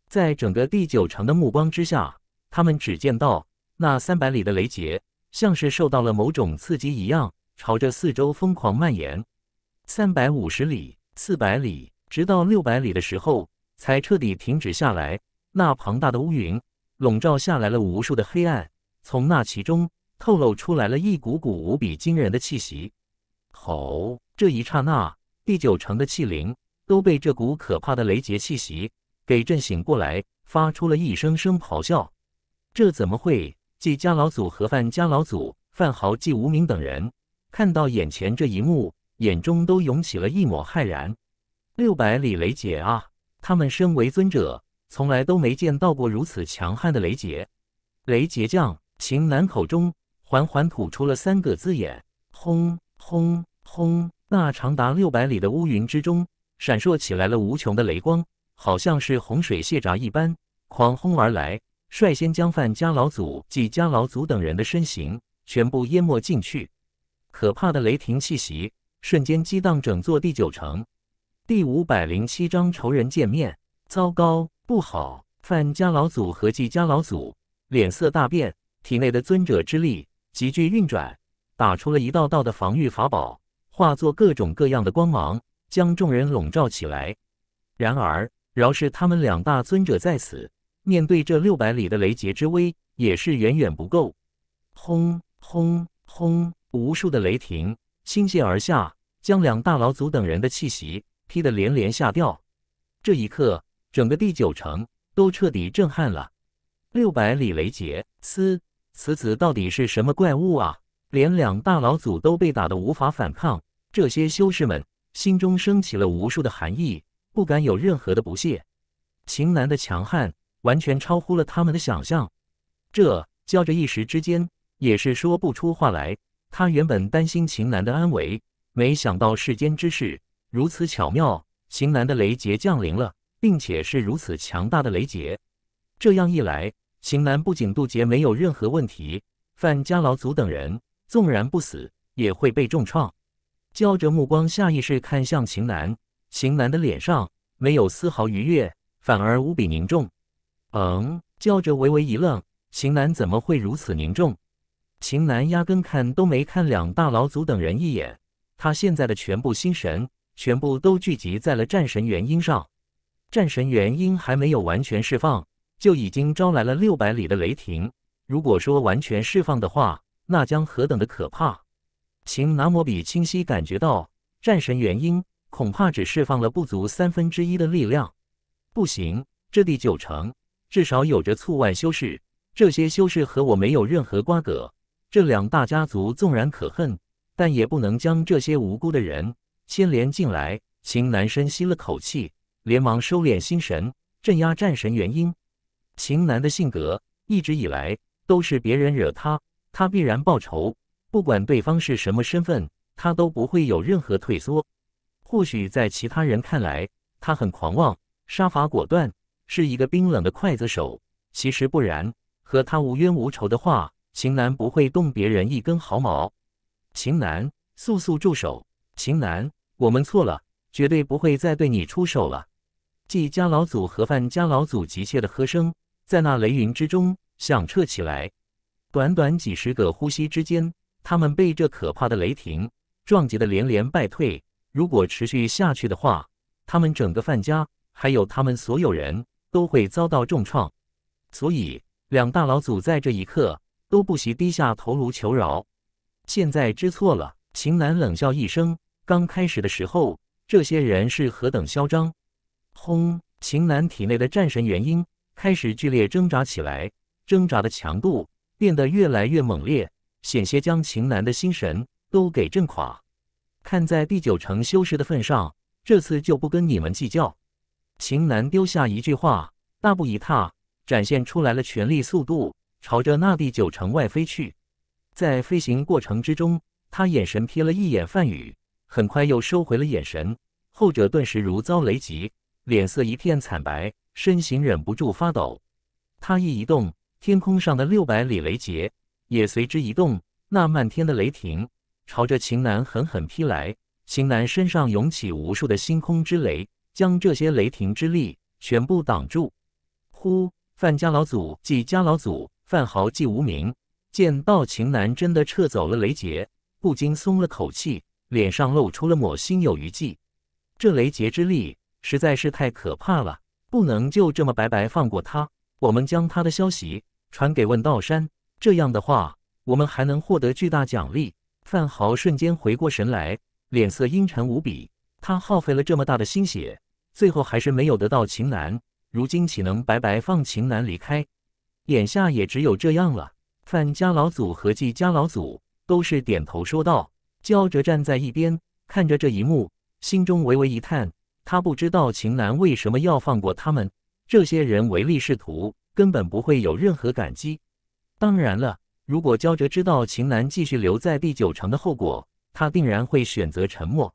在整个第九城的目光之下，他们只见到那三百里的雷劫。像是受到了某种刺激一样，朝着四周疯狂蔓延，三百五十里、四百里，直到六百里的时候，才彻底停止下来。那庞大的乌云笼罩下来了无数的黑暗，从那其中透露出来了一股股无比惊人的气息。吼！这一刹那，第九城的气灵都被这股可怕的雷劫气息给震醒过来，发出了一声声咆哮。这怎么会？纪家老祖和范家老祖、范豪、纪无名等人看到眼前这一幕，眼中都涌起了一抹骇然。六百里雷劫啊！他们身为尊者，从来都没见到过如此强悍的雷劫。雷劫将秦南口中缓缓吐出了三个字眼，轰轰轰！那长达六百里的乌云之中，闪烁起来了无穷的雷光，好像是洪水泄闸一般，狂轰而来。率先将范家老祖、季家老祖等人的身形全部淹没进去，可怕的雷霆气息瞬间激荡整座第九城。第五百零七章仇人见面，糟糕，不好！范家老祖和季家老祖脸色大变，体内的尊者之力急剧运转，打出了一道道的防御法宝，化作各种各样的光芒，将众人笼罩起来。然而，饶是他们两大尊者在此。面对这六百里的雷劫之威，也是远远不够。轰轰轰！无数的雷霆倾泻而下，将两大老祖等人的气息劈得连连下掉。这一刻，整个第九城都彻底震撼了。六百里雷劫，嘶！此子到底是什么怪物啊？连两大老祖都被打得无法反抗。这些修士们心中升起了无数的寒意，不敢有任何的不屑。秦南的强悍。完全超乎了他们的想象，这叫着一时之间也是说不出话来。他原本担心秦南的安危，没想到世间之事如此巧妙，秦南的雷劫降临了，并且是如此强大的雷劫。这样一来，秦南不仅渡劫没有任何问题，范家老祖等人纵然不死也会被重创。焦着目光下意识看向秦南，秦南的脸上没有丝毫愉悦，反而无比凝重。嗯，叫着微微一愣，秦南怎么会如此凝重？秦南压根看都没看两大老祖等人一眼，他现在的全部心神全部都聚集在了战神元婴上。战神元婴还没有完全释放，就已经招来了六百里的雷霆。如果说完全释放的话，那将何等的可怕？秦拿摩比清晰感觉到，战神元婴恐怕只释放了不足三分之一的力量。不行，这第九成。至少有着畜外修士，这些修士和我没有任何瓜葛。这两大家族纵然可恨，但也不能将这些无辜的人牵连进来。秦南深吸了口气，连忙收敛心神，镇压战神元婴。秦南的性格一直以来都是别人惹他，他必然报仇，不管对方是什么身份，他都不会有任何退缩。或许在其他人看来，他很狂妄，杀伐果断。是一个冰冷的刽子手，其实不然，和他无冤无仇的话，秦楠不会动别人一根毫毛。秦楠，速速住手！秦楠，我们错了，绝对不会再对你出手了。季家老祖和范家老祖急切的喝声在那雷云之中响彻起来。短短几十个呼吸之间，他们被这可怕的雷霆撞击的连连败退。如果持续下去的话，他们整个范家还有他们所有人。都会遭到重创，所以两大老祖在这一刻都不惜低下头颅求饶。现在知错了，秦楠冷笑一声。刚开始的时候，这些人是何等嚣张！轰！秦楠体内的战神元婴开始剧烈挣扎起来，挣扎的强度变得越来越猛烈，险些将秦楠的心神都给震垮。看在第九成修士的份上，这次就不跟你们计较。秦南丢下一句话，大步一踏，展现出来了全力速度，朝着那第九城外飞去。在飞行过程之中，他眼神瞥了一眼范宇，很快又收回了眼神。后者顿时如遭雷击，脸色一片惨白，身形忍不住发抖。他一移动，天空上的六百里雷劫也随之移动，那漫天的雷霆朝着秦南狠狠劈来。秦南身上涌起无数的星空之雷。将这些雷霆之力全部挡住！呼！范家老祖即家老祖范豪即无名见道情南真的撤走了雷劫，不禁松了口气，脸上露出了抹心有余悸。这雷劫之力实在是太可怕了，不能就这么白白放过他。我们将他的消息传给问道山，这样的话，我们还能获得巨大奖励。范豪瞬间回过神来，脸色阴沉无比。他耗费了这么大的心血，最后还是没有得到秦南，如今岂能白白放秦南离开？眼下也只有这样了。范家老祖和纪家老祖都是点头说道，焦哲站在一边看着这一幕，心中微微一叹。他不知道秦南为什么要放过他们这些人，唯利是图，根本不会有任何感激。当然了，如果焦哲知道秦南继续留在第九城的后果，他定然会选择沉默。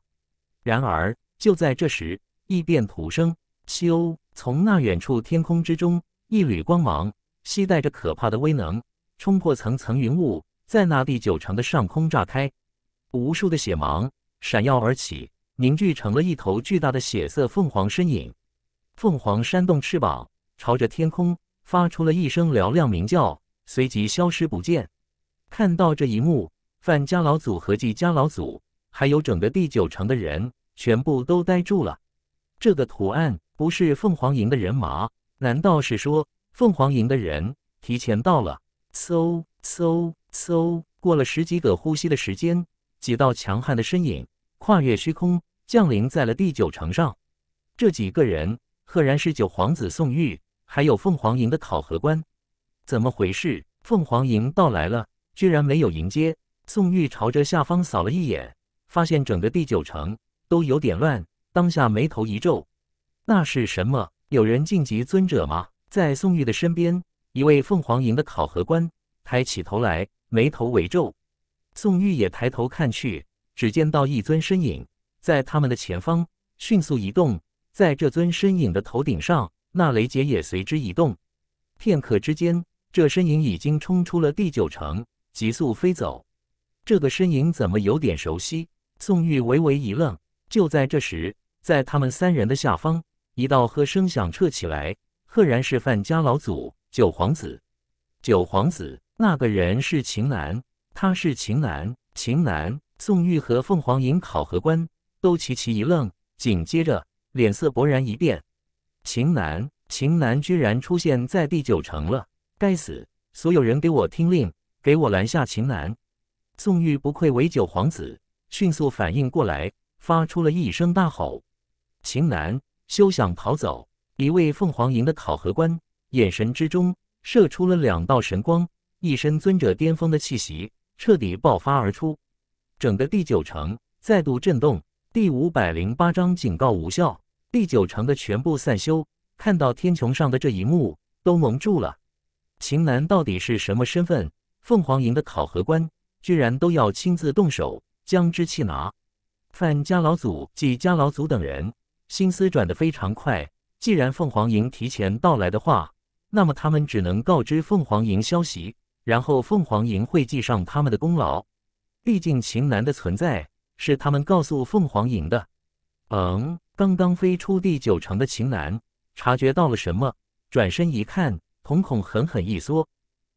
然而，就在这时，异变突生。咻！从那远处天空之中，一缕光芒，携带着可怕的威能，冲破层层云雾，在那第九城的上空炸开。无数的血芒闪耀而起，凝聚成了一头巨大的血色凤凰身影。凤凰扇动翅膀，朝着天空发出了一声嘹亮鸣叫，随即消失不见。看到这一幕，范家老祖和季家老祖。还有整个第九城的人全部都呆住了。这个图案不是凤凰营的人马，难道是说凤凰营的人提前到了？嗖嗖嗖！过了十几个呼吸的时间，几道强悍的身影跨越虚空，降临在了第九城上。这几个人赫然是九皇子宋玉，还有凤凰营的考核官。怎么回事？凤凰营到来了，居然没有迎接？宋玉朝着下方扫了一眼。发现整个第九城都有点乱，当下眉头一皱：“那是什么？有人晋级尊者吗？”在宋玉的身边，一位凤凰营的考核官抬起头来，眉头微皱。宋玉也抬头看去，只见到一尊身影在他们的前方迅速移动。在这尊身影的头顶上，那雷劫也随之移动。片刻之间，这身影已经冲出了第九城，急速飞走。这个身影怎么有点熟悉？宋玉微微一愣，就在这时，在他们三人的下方，一道喝声响彻起来，赫然是范家老祖九皇子。九皇子，那个人是秦南，他是秦南，秦南！宋玉和凤凰营考核官都齐齐一愣，紧接着脸色勃然一变。秦南，秦南居然出现在第九城了！该死，所有人给我听令，给我拦下秦南！宋玉不愧为九皇子。迅速反应过来，发出了一声大吼：“秦南，休想逃走！”一位凤凰营的考核官眼神之中射出了两道神光，一身尊者巅峰的气息彻底爆发而出，整个第九城再度震动。第五百零八章警告无效。第九城的全部散修看到天穹上的这一幕，都蒙住了。秦南到底是什么身份？凤凰营的考核官居然都要亲自动手。将之气拿，范家老祖及家老祖等人心思转得非常快。既然凤凰营提前到来的话，那么他们只能告知凤凰营消息，然后凤凰营会记上他们的功劳。毕竟秦南的存在是他们告诉凤凰营的。嗯，刚刚飞出第九城的秦南察觉到了什么，转身一看，瞳孔狠狠一缩。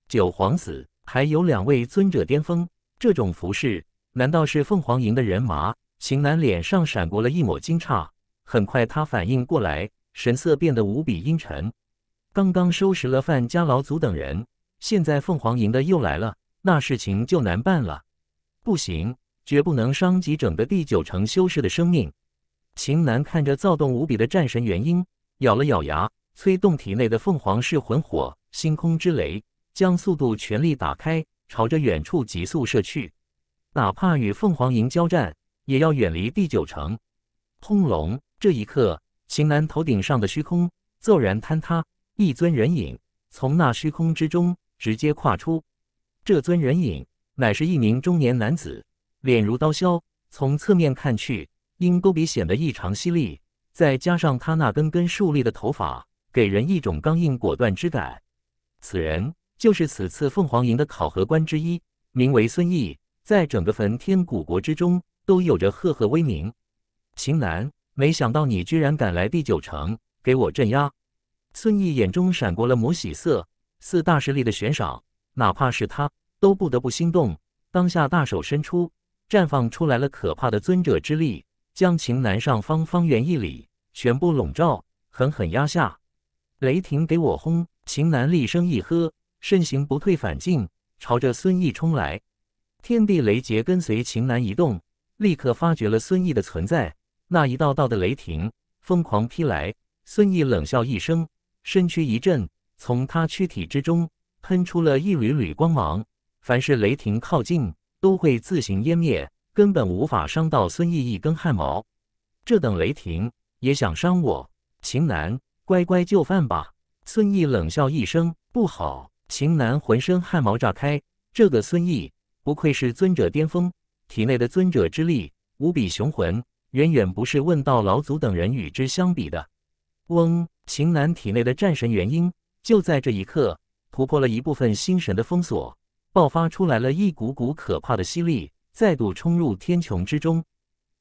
九皇子还有两位尊者巅峰，这种服饰。难道是凤凰营的人马？秦南脸上闪过了一抹惊诧，很快他反应过来，神色变得无比阴沉。刚刚收拾了范家老祖等人，现在凤凰营的又来了，那事情就难办了。不行，绝不能伤及整个第九城修士的生命。秦南看着躁动无比的战神元婴，咬了咬牙，催动体内的凤凰噬魂火、星空之雷，将速度全力打开，朝着远处急速射去。哪怕与凤凰营交战，也要远离第九城。轰隆！这一刻，秦岚头顶上的虚空骤然坍塌，一尊人影从那虚空之中直接跨出。这尊人影乃是一名中年男子，脸如刀削，从侧面看去，鹰钩鼻显得异常犀利，再加上他那根根竖立的头发，给人一种刚硬果断之感。此人就是此次凤凰营的考核官之一，名为孙毅。在整个焚天古国之中都有着赫赫威名。秦南，没想到你居然敢来第九城给我镇压！孙毅眼中闪过了抹喜色，四大势力的悬赏，哪怕是他都不得不心动。当下大手伸出，绽放出来了可怕的尊者之力，将秦南上方方圆一里全部笼罩，狠狠压下。雷霆给我轰！秦南厉声一喝，身形不退反进，朝着孙毅冲来。天地雷劫跟随秦楠移动，立刻发觉了孙毅的存在。那一道道的雷霆疯狂劈来，孙毅冷笑一声，身躯一震，从他躯体之中喷出了一缕缕光芒。凡是雷霆靠近，都会自行湮灭，根本无法伤到孙毅一根汗毛。这等雷霆也想伤我？秦楠乖乖就范吧！孙毅冷笑一声：“不好！”秦楠浑身汗毛炸开，这个孙毅。不愧是尊者巅峰，体内的尊者之力无比雄浑，远远不是问道老祖等人与之相比的。嗡！秦南体内的战神元婴就在这一刻突破了一部分心神的封锁，爆发出来了一股股可怕的吸力，再度冲入天穹之中。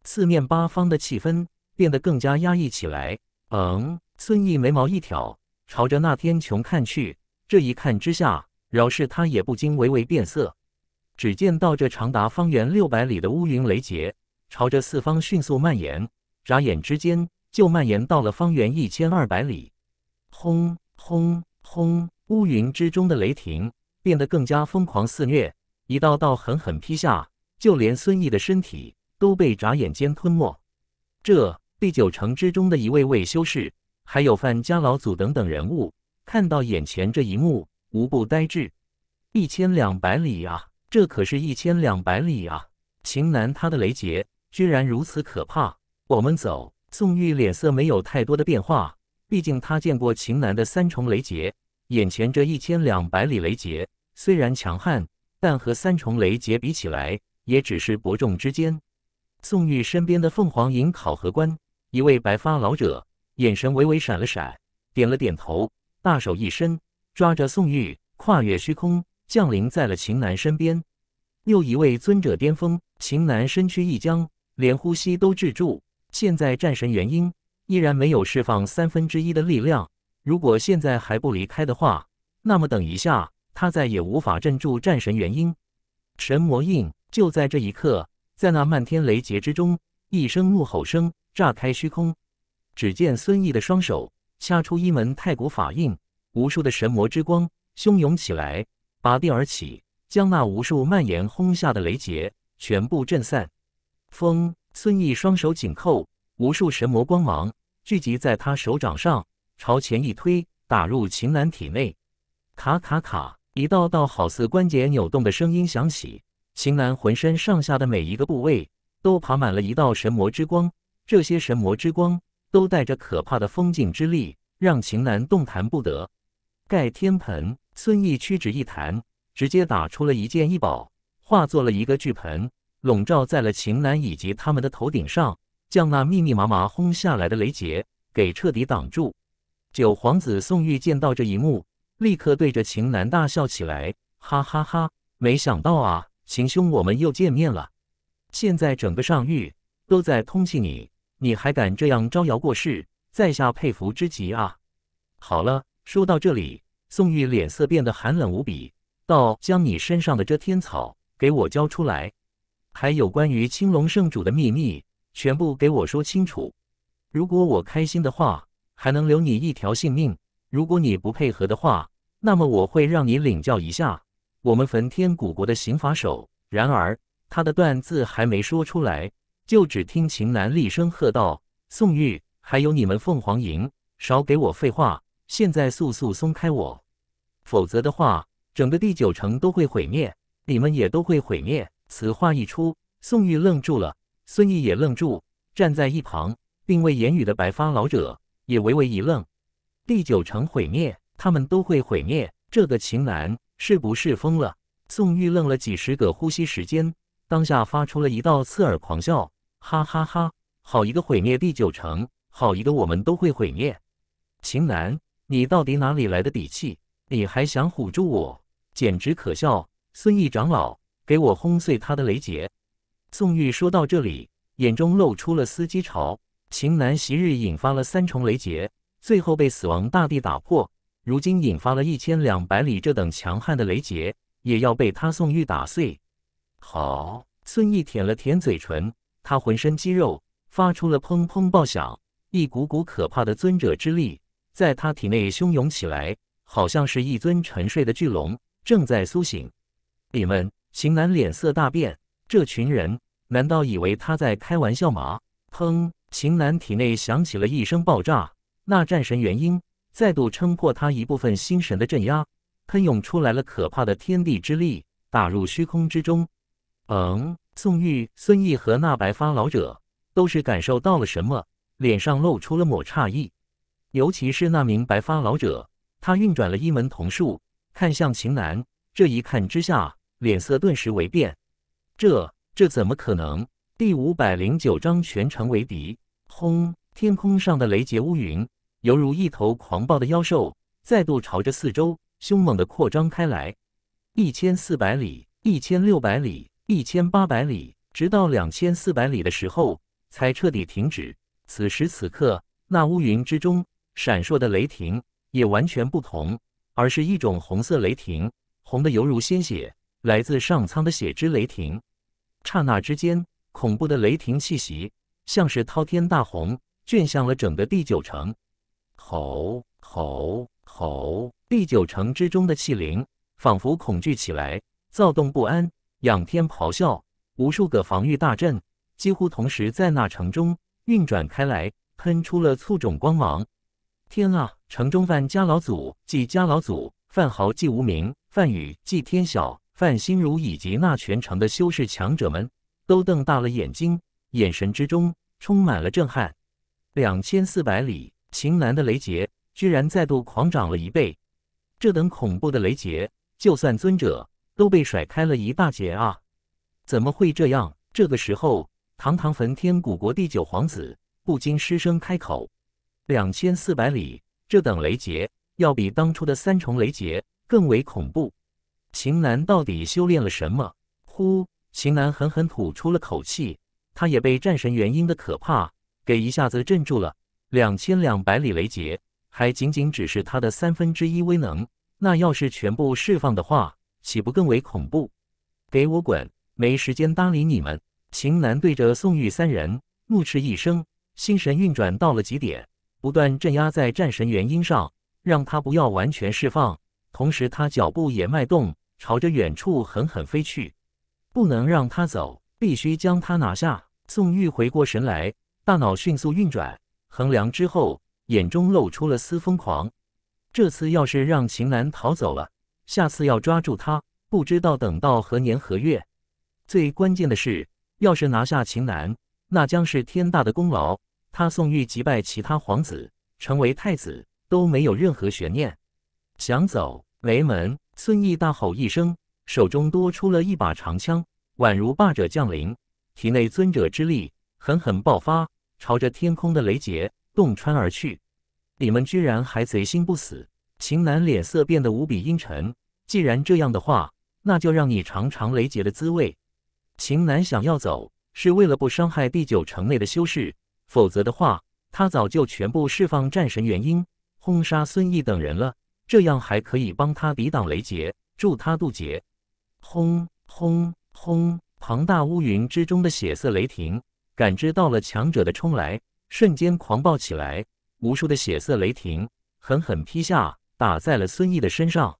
四面八方的气氛变得更加压抑起来。嗯，孙毅眉毛一挑，朝着那天穹看去，这一看之下，饶是他也不禁微微变色。只见到这长达方圆六百里的乌云雷劫，朝着四方迅速蔓延，眨眼之间就蔓延到了方圆一千二百里。轰轰轰！乌云之中的雷霆变得更加疯狂肆虐，一道道狠狠劈下，就连孙毅的身体都被眨眼间吞没。这第九城之中的一位位修士，还有范家老祖等等人物，看到眼前这一幕，无不呆滞。一千两百里啊！这可是一千两百里啊！秦南他的雷劫居然如此可怕，我们走。宋玉脸色没有太多的变化，毕竟他见过秦南的三重雷劫，眼前这一千两百里雷劫虽然强悍，但和三重雷劫比起来也只是伯仲之间。宋玉身边的凤凰营考核官，一位白发老者，眼神微微闪了闪，点了点头，大手一伸，抓着宋玉跨越虚空。降临在了秦南身边，又一位尊者巅峰。秦南身躯一僵，连呼吸都滞住。现在战神元婴依然没有释放三分之一的力量。如果现在还不离开的话，那么等一下，他再也无法镇住战神元婴。神魔印就在这一刻，在那漫天雷劫之中，一声怒吼声炸开虚空。只见孙毅的双手掐出一门太古法印，无数的神魔之光汹涌起来。拔地而起，将那无数蔓延轰下的雷劫全部震散。风孙毅双手紧扣，无数神魔光芒聚集在他手掌上，朝前一推，打入秦岚体内。卡卡卡，一道道好似关节扭动的声音响起，秦岚浑身上下的每一个部位都爬满了一道神魔之光，这些神魔之光都带着可怕的封禁之力，让秦岚动弹不得。盖天盆。孙毅屈指一弹，直接打出了一件异宝，化作了一个巨盆，笼罩在了秦南以及他们的头顶上，将那密密麻麻轰下来的雷劫给彻底挡住。九皇子宋玉见到这一幕，立刻对着秦南大笑起来：“哈哈哈，没想到啊，秦兄，我们又见面了。现在整个上域都在通缉你，你还敢这样招摇过市，在下佩服之极啊。”好了，说到这里。宋玉脸色变得寒冷无比，道：“将你身上的遮天草给我交出来，还有关于青龙圣主的秘密，全部给我说清楚。如果我开心的话，还能留你一条性命；如果你不配合的话，那么我会让你领教一下我们焚天古国的刑罚手。”然而，他的断字还没说出来，就只听秦南厉声喝道：“宋玉，还有你们凤凰营，少给我废话！”现在速速松开我，否则的话，整个第九城都会毁灭，你们也都会毁灭。此话一出，宋玉愣住了，孙毅也愣住，站在一旁并未言语的白发老者也微微一愣。第九城毁灭，他们都会毁灭，这个秦南是不是疯了？宋玉愣了几十个呼吸时间，当下发出了一道刺耳狂笑：哈哈哈，好一个毁灭第九城，好一个我们都会毁灭，秦南。你到底哪里来的底气？你还想唬住我？简直可笑！孙毅长老，给我轰碎他的雷劫！宋玉说到这里，眼中露出了司机潮。秦南昔日引发了三重雷劫，最后被死亡大帝打破，如今引发了一千两百里这等强悍的雷劫，也要被他宋玉打碎。好，孙毅舔了舔嘴唇，他浑身肌肉发出了砰砰爆响，一股股可怕的尊者之力。在他体内汹涌起来，好像是一尊沉睡的巨龙正在苏醒。你们，秦楠脸色大变，这群人难道以为他在开玩笑吗？砰！秦楠体内响起了一声爆炸，那战神元婴再度撑破他一部分心神的镇压，喷涌出来了可怕的天地之力，打入虚空之中。嗯，宋玉、孙毅和那白发老者都是感受到了什么，脸上露出了抹诧异。尤其是那名白发老者，他运转了一门瞳术，看向秦南。这一看之下，脸色顿时为变。这这怎么可能？第五百零九章全城为敌。轰！天空上的雷劫乌云，犹如一头狂暴的妖兽，再度朝着四周凶猛的扩张开来。一千四百里，一千六百里，一千八百里，直到两千四百里的时候才彻底停止。此时此刻，那乌云之中。闪烁的雷霆也完全不同，而是一种红色雷霆，红的犹如鲜血，来自上苍的血之雷霆。刹那之间，恐怖的雷霆气息，像是滔天大洪，卷向了整个第九城。吼吼吼！第九城之中的气灵仿佛恐惧起来，躁动不安，仰天咆哮。无数个防御大阵几乎同时在那城中运转开来，喷出了簇种光芒。天啊！城中范家老祖、即家老祖、范豪、纪无名、范宇、纪天晓、范心如以及那全城的修士强者们，都瞪大了眼睛，眼神之中充满了震撼。两千四百里秦南的雷劫，居然再度狂涨了一倍！这等恐怖的雷劫，就算尊者都被甩开了一大截啊！怎么会这样？这个时候，堂堂焚天古国第九皇子不禁失声开口。两千四百里，这等雷劫要比当初的三重雷劫更为恐怖。秦南到底修炼了什么？呼，秦南狠狠吐出了口气，他也被战神元婴的可怕给一下子镇住了。两千两百里雷劫还仅仅只是他的三分之一威能，那要是全部释放的话，岂不更为恐怖？给我滚！没时间搭理你们！秦南对着宋玉三人怒斥一声，心神运转到了极点。不断镇压在战神元婴上，让他不要完全释放。同时，他脚步也迈动，朝着远处狠狠飞去。不能让他走，必须将他拿下。宋玉回过神来，大脑迅速运转，衡量之后，眼中露出了丝疯狂。这次要是让秦岚逃走了，下次要抓住他，不知道等到何年何月。最关键的是，要是拿下秦岚，那将是天大的功劳。他宋玉击败其他皇子，成为太子，都没有任何悬念。想走没门！孙毅大吼一声，手中多出了一把长枪，宛如霸者降临，体内尊者之力狠狠爆发，朝着天空的雷劫洞穿而去。你们居然还贼心不死！秦南脸色变得无比阴沉。既然这样的话，那就让你尝尝雷劫的滋味。秦南想要走，是为了不伤害第九城内的修士。否则的话，他早就全部释放战神元婴，轰杀孙毅等人了。这样还可以帮他抵挡雷劫，助他渡劫。轰轰轰！庞大乌云之中的血色雷霆，感知到了强者的冲来，瞬间狂暴起来。无数的血色雷霆狠狠劈下，打在了孙毅的身上。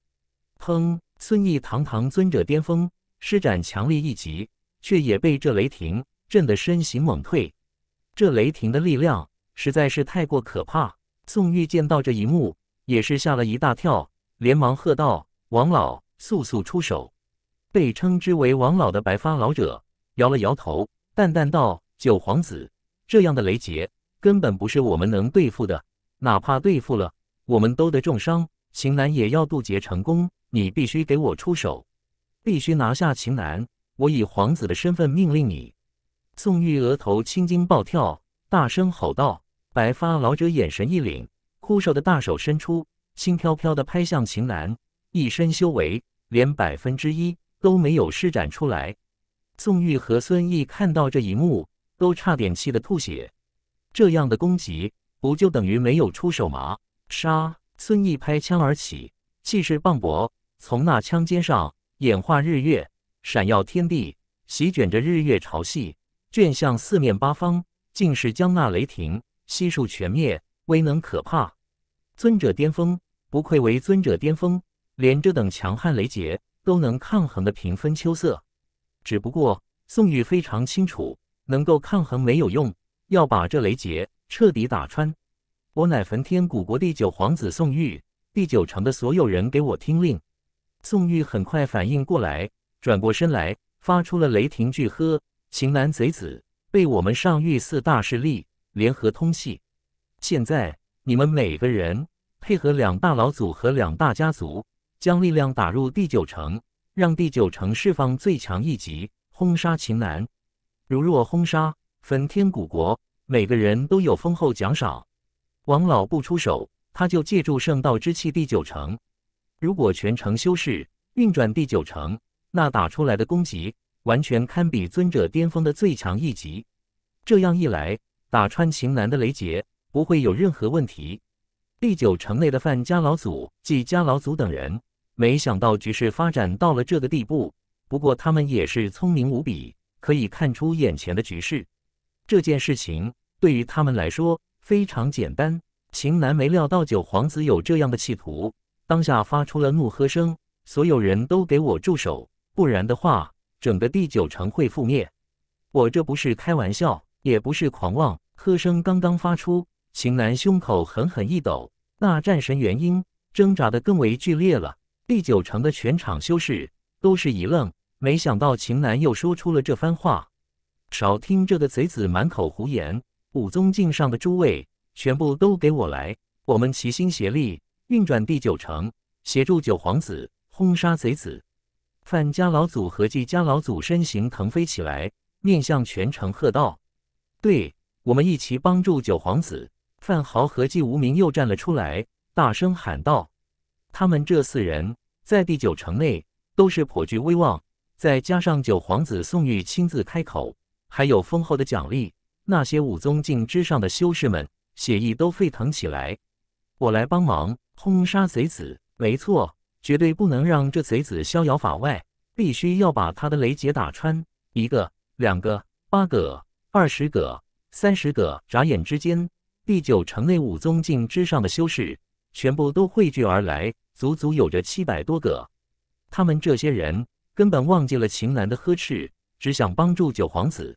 砰！孙毅堂堂尊者巅峰，施展强力一击，却也被这雷霆震得身形猛退。这雷霆的力量实在是太过可怕。宋玉见到这一幕，也是吓了一大跳，连忙喝道：“王老，速速出手！”被称之为王老的白发老者摇了摇头，淡淡道：“九皇子，这样的雷劫根本不是我们能对付的。哪怕对付了，我们都得重伤。秦南也要渡劫成功，你必须给我出手，必须拿下秦南。我以皇子的身份命令你。”宋玉额头青筋暴跳，大声吼道：“白发老者眼神一凛，枯瘦的大手伸出，轻飘飘的拍向秦岚。一身修为连百分之一都没有施展出来。”宋玉和孙毅看到这一幕，都差点气得吐血。这样的攻击，不就等于没有出手吗？杀！孙毅拍枪而起，气势磅礴，从那枪尖上演化日月，闪耀天地，席卷着日月潮汐。卷向四面八方，竟是将那雷霆悉数全灭，威能可怕。尊者巅峰，不愧为尊者巅峰，连这等强悍雷劫都能抗衡的平分秋色。只不过宋玉非常清楚，能够抗衡没有用，要把这雷劫彻底打穿。我乃焚天古国第九皇子宋玉，第九城的所有人给我听令！宋玉很快反应过来，转过身来，发出了雷霆巨喝。秦南贼子被我们上域四大势力联合通缉，现在你们每个人配合两大老祖和两大家族，将力量打入第九城，让第九城释放最强一级轰杀秦南。如若轰杀焚天古国，每个人都有丰厚奖赏。王老不出手，他就借助圣道之气第九层。如果全程修士运转第九层，那打出来的攻击。完全堪比尊者巅峰的最强一级。这样一来，打穿秦南的雷劫不会有任何问题。第九城内的范家老祖、纪家老祖等人，没想到局势发展到了这个地步。不过他们也是聪明无比，可以看出眼前的局势。这件事情对于他们来说非常简单。秦南没料到九皇子有这样的企图，当下发出了怒喝声：“所有人都给我住手，不然的话！”整个第九城会覆灭，我这不是开玩笑，也不是狂妄。喝声刚刚发出，秦南胸口狠狠一抖，那战神元婴挣扎的更为剧烈了。第九城的全场修士都是一愣，没想到秦南又说出了这番话。少听这个贼子满口胡言！武宗境上的诸位，全部都给我来，我们齐心协力运转第九城，协助九皇子轰杀贼子。范家老祖和计，家老祖身形腾飞起来，面向全城喝道：“对我们一起帮助九皇子！”范豪和计无名又站了出来，大声喊道：“他们这四人在第九城内都是颇具威望，再加上九皇子宋玉亲自开口，还有丰厚的奖励，那些武宗境之上的修士们血意都沸腾起来。我来帮忙，轰杀贼子！没错。”绝对不能让这贼子逍遥法外，必须要把他的雷劫打穿。一个、两个、八个、二十个、三十个，眨眼之间，第九城内五宗境之上的修士全部都汇聚而来，足足有着七百多个。他们这些人根本忘记了秦楠的呵斥，只想帮助九皇子。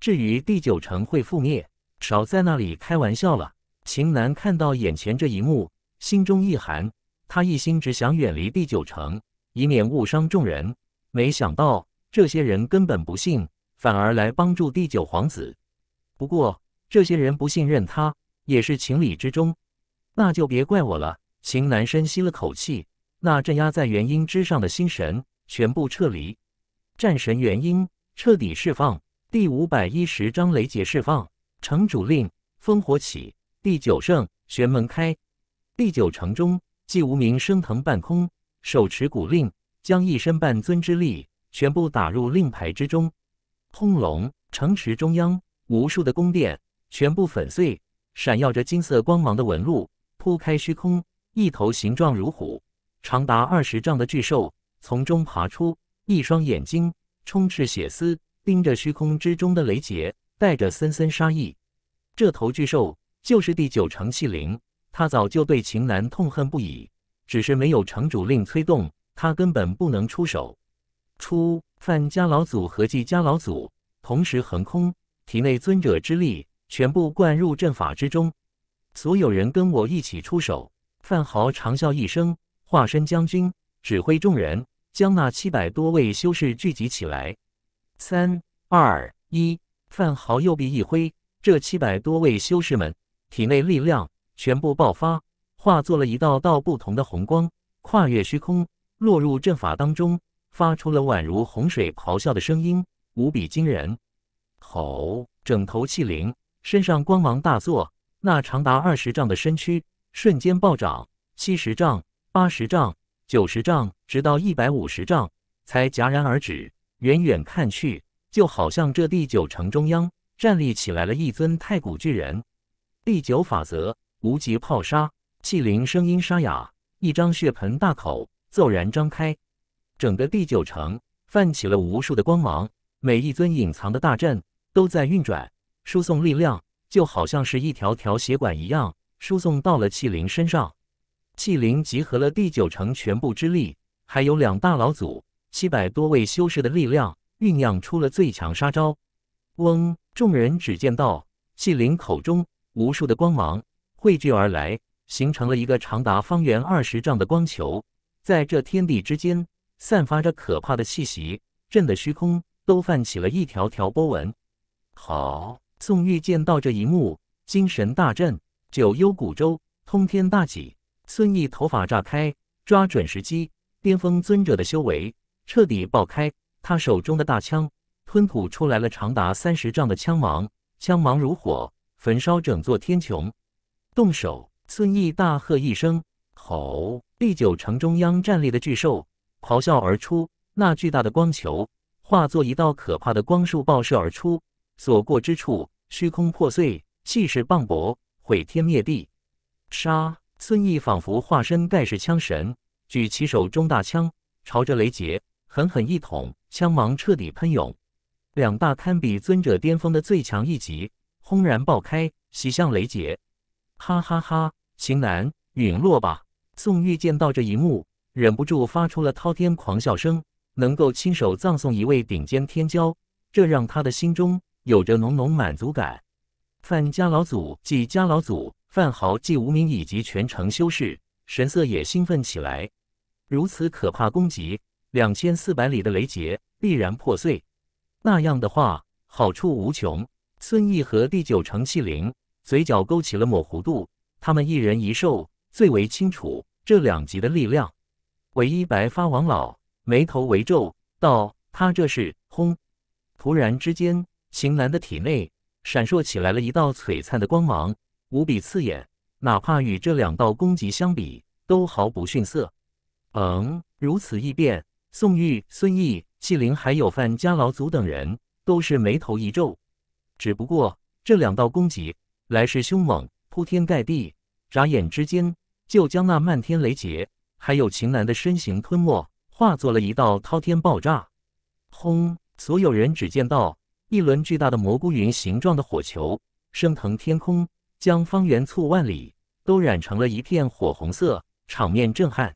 至于第九城会覆灭，少在那里开玩笑了。秦楠看到眼前这一幕，心中一寒。他一心只想远离第九城，以免误伤众人。没想到这些人根本不信，反而来帮助第九皇子。不过这些人不信任他，也是情理之中。那就别怪我了。秦南深吸了口气，那镇压在元婴之上的心神全部撤离，战神元婴彻底释放。第五百一十章雷劫释放，城主令，烽火起，第九圣玄门开，第九城中。即无名升腾半空，手持古令，将一身半尊之力全部打入令牌之中。轰隆！城池中央，无数的宫殿全部粉碎，闪耀着金色光芒的纹路铺开虚空。一头形状如虎，长达二十丈的巨兽从中爬出，一双眼睛充斥血丝，盯着虚空之中的雷劫，带着森森杀意。这头巨兽就是第九成器灵。他早就对秦南痛恨不已，只是没有城主令催动，他根本不能出手。初范家老祖和纪家老祖同时横空，体内尊者之力全部灌入阵法之中。所有人跟我一起出手！范豪长啸一声，化身将军，指挥众人将那七百多位修士聚集起来。三二一！范豪右臂一挥，这七百多位修士们体内力量。全部爆发，化作了一道道不同的红光，跨越虚空，落入阵法当中，发出了宛如洪水咆哮的声音，无比惊人。吼！整头气灵身上光芒大作，那长达二十丈的身躯瞬间暴涨，七十丈、八十丈、九十丈，直到一百五十丈才戛然而止。远远看去，就好像这第九城中央站立起来了一尊太古巨人。第九法则。无极炮杀，气灵声音沙哑，一张血盆大口骤然张开，整个第九城泛起了无数的光芒，每一尊隐藏的大阵都在运转，输送力量，就好像是一条条血管一样输送到了气灵身上。气灵集合了第九城全部之力，还有两大老祖、七百多位修士的力量，酝酿出了最强杀招。嗡，众人只见到气灵口中无数的光芒。汇聚而来，形成了一个长达方圆二十丈的光球，在这天地之间散发着可怕的气息，震得虚空都泛起了一条条波纹。好，宋玉见到这一幕，精神大振。九幽古州，通天大戟，孙毅头发炸开，抓准时机，巅峰尊者的修为彻底爆开。他手中的大枪吞吐出来了长达三十丈的枪芒，枪芒如火，焚烧整座天穹。动手！孙毅大喝一声：“吼！”第九城中央站立的巨兽咆哮而出，那巨大的光球化作一道可怕的光束爆射而出，所过之处虚空破碎，气势磅礴，毁天灭地。杀！孙毅仿佛化身盖世枪神，举起手中大枪，朝着雷劫狠狠一捅，枪芒彻底喷涌，两大堪比尊者巅峰的最强一击轰然爆开，袭向雷劫。哈哈哈！秦南陨落吧！宋玉见到这一幕，忍不住发出了滔天狂笑声。能够亲手葬送一位顶尖天骄，这让他的心中有着浓浓满足感。范家老祖、即家老祖、范豪、即无名以及全城修士，神色也兴奋起来。如此可怕攻击，两千四百里的雷劫必然破碎。那样的话，好处无穷。孙毅和第九城气灵。嘴角勾起了抹弧度，他们一人一兽最为清楚这两极的力量。唯一白发王老眉头微皱，道：“他这是轰！”突然之间，秦岚的体内闪烁起来了一道璀璨的光芒，无比刺眼，哪怕与这两道攻击相比，都毫不逊色。嗯，如此异变，宋玉、孙毅、纪灵还有范家老祖等人都是眉头一皱。只不过这两道攻击。来势凶猛，铺天盖地，眨眼之间就将那漫天雷劫，还有秦岚的身形吞没，化作了一道滔天爆炸，轰！所有人只见到一轮巨大的蘑菇云形状的火球升腾天空，将方圆数万里都染成了一片火红色，场面震撼。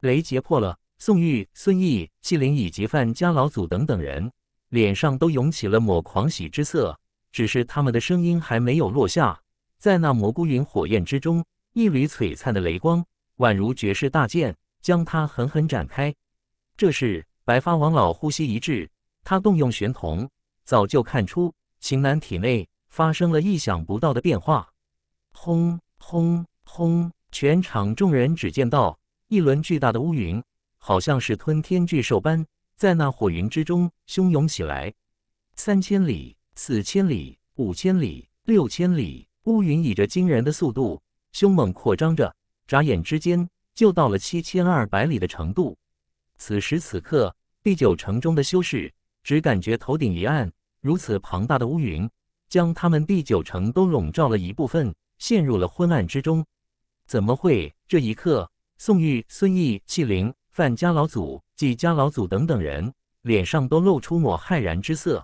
雷劫破了，宋玉、孙毅、纪灵以及范家老祖等等人脸上都涌起了抹狂喜之色。只是他们的声音还没有落下，在那蘑菇云火焰之中，一缕璀璨的雷光宛如绝世大剑，将它狠狠展开。这时，白发王老呼吸一滞，他动用玄瞳，早就看出秦南体内发生了意想不到的变化。轰轰轰！全场众人只见到一轮巨大的乌云，好像是吞天巨兽般，在那火云之中汹涌起来，三千里。四千里、五千里、六千里，乌云以着惊人的速度，凶猛扩张着，眨眼之间就到了七千二百里的程度。此时此刻，第九城中的修士只感觉头顶一暗，如此庞大的乌云将他们第九城都笼罩了一部分，陷入了昏暗之中。怎么会？这一刻，宋玉、孙毅、气灵、范家老祖、纪家老祖等等人脸上都露出抹骇然之色。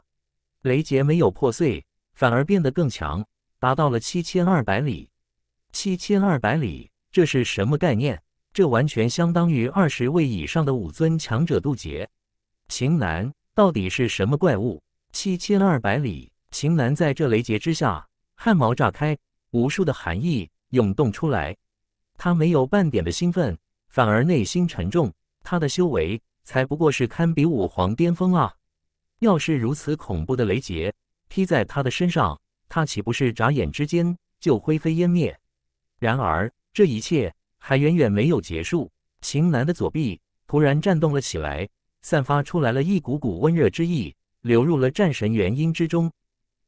雷劫没有破碎，反而变得更强，达到了七千二百里。七千二百里，这是什么概念？这完全相当于二十位以上的武尊强者渡劫。秦南到底是什么怪物？七千二百里，秦南在这雷劫之下，汗毛炸开，无数的寒意涌动出来。他没有半点的兴奋，反而内心沉重。他的修为才不过是堪比武皇巅峰啊！要是如此恐怖的雷劫劈在他的身上，他岂不是眨眼之间就灰飞烟灭？然而，这一切还远远没有结束。秦楠的左臂突然颤动了起来，散发出来了一股股温热之意，流入了战神元婴之中。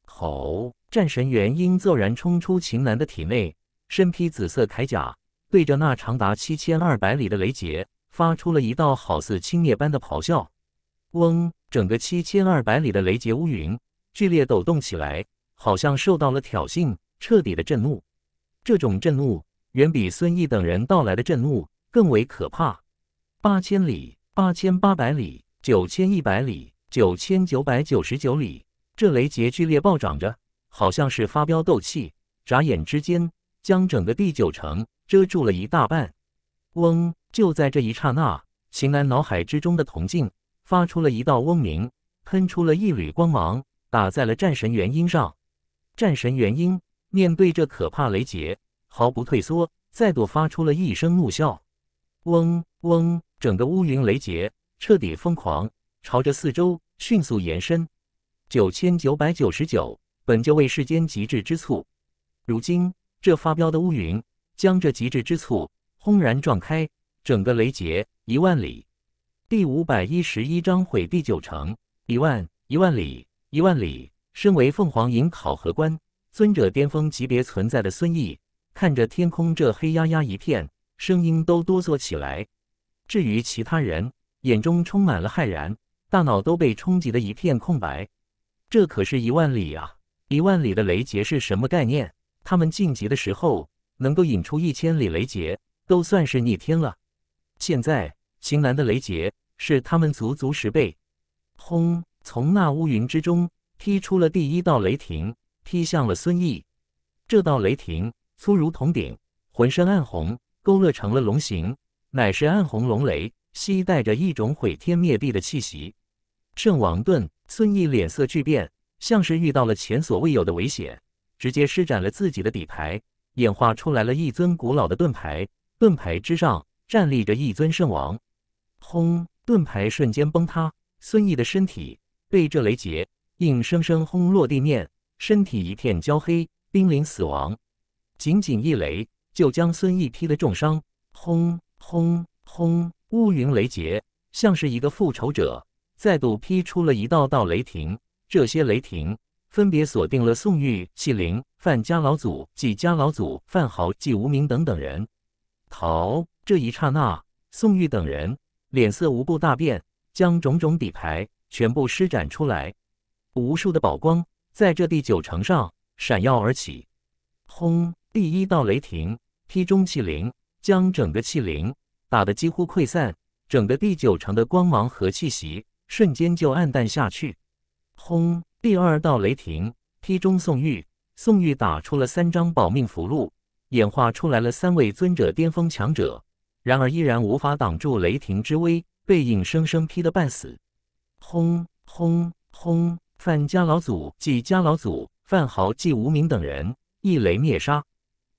吼！战神元婴骤然冲出秦楠的体内，身披紫色铠甲，对着那长达七千二百里的雷劫，发出了一道好似青蔑般的咆哮。嗡！整个七千二百里的雷劫乌云剧烈抖动起来，好像受到了挑衅，彻底的震怒。这种震怒远比孙毅等人到来的震怒更为可怕。八千里、八千八百里、九千一百里、九千九百九十九里，这雷劫剧烈暴涨着，好像是发飙斗气。眨眼之间，将整个第九城遮住了一大半。嗡！就在这一刹那，秦岚脑海之中的铜镜。发出了一道嗡鸣，喷出了一缕光芒，打在了战神元婴上。战神元婴面对这可怕雷劫，毫不退缩，再度发出了一声怒啸。嗡嗡，整个乌云雷劫彻底疯狂，朝着四周迅速延伸。九千九百九十九本就为世间极致之醋，如今这发飙的乌云将这极致之醋轰然撞开，整个雷劫一万里。第五百一十一章毁第九城，一万一万里，一万里。身为凤凰营考核官，尊者巅峰级别存在的孙毅看着天空这黑压压一片，声音都哆嗦起来。至于其他人，眼中充满了骇然，大脑都被冲击的一片空白。这可是一万里啊！一万里的雷劫是什么概念？他们晋级的时候能够引出一千里雷劫，都算是逆天了。现在秦岚的雷劫。是他们足足十倍！轰！从那乌云之中劈出了第一道雷霆，劈向了孙毅。这道雷霆粗如铜鼎，浑身暗红，勾勒成了龙形，乃是暗红龙雷，携带着一种毁天灭地的气息。圣王盾！孙毅脸色巨变，像是遇到了前所未有的危险，直接施展了自己的底牌，演化出来了一尊古老的盾牌。盾牌之上站立着一尊圣王。轰！盾牌瞬间崩塌，孙毅的身体被这雷劫硬生生轰落地面，身体一片焦黑，濒临死亡。仅仅一雷就将孙毅劈得重伤。轰轰轰！乌云雷劫像是一个复仇者，再度劈出了一道道雷霆。这些雷霆分别锁定了宋玉、纪灵、范家老祖、纪家老祖、范豪、纪无名等等人。逃！这一刹那，宋玉等人。脸色无不大变，将种种底牌全部施展出来，无数的宝光在这第九城上闪耀而起。轰！第一道雷霆劈中气灵，将整个气灵打得几乎溃散，整个第九城的光芒和气息瞬间就暗淡下去。轰！第二道雷霆劈中宋玉，宋玉打出了三张保命符箓，演化出来了三位尊者巅峰强者。然而依然无法挡住雷霆之威，被硬生生劈得半死。轰轰轰！范家老祖、即家老祖、范豪、即无名等人一雷灭杀。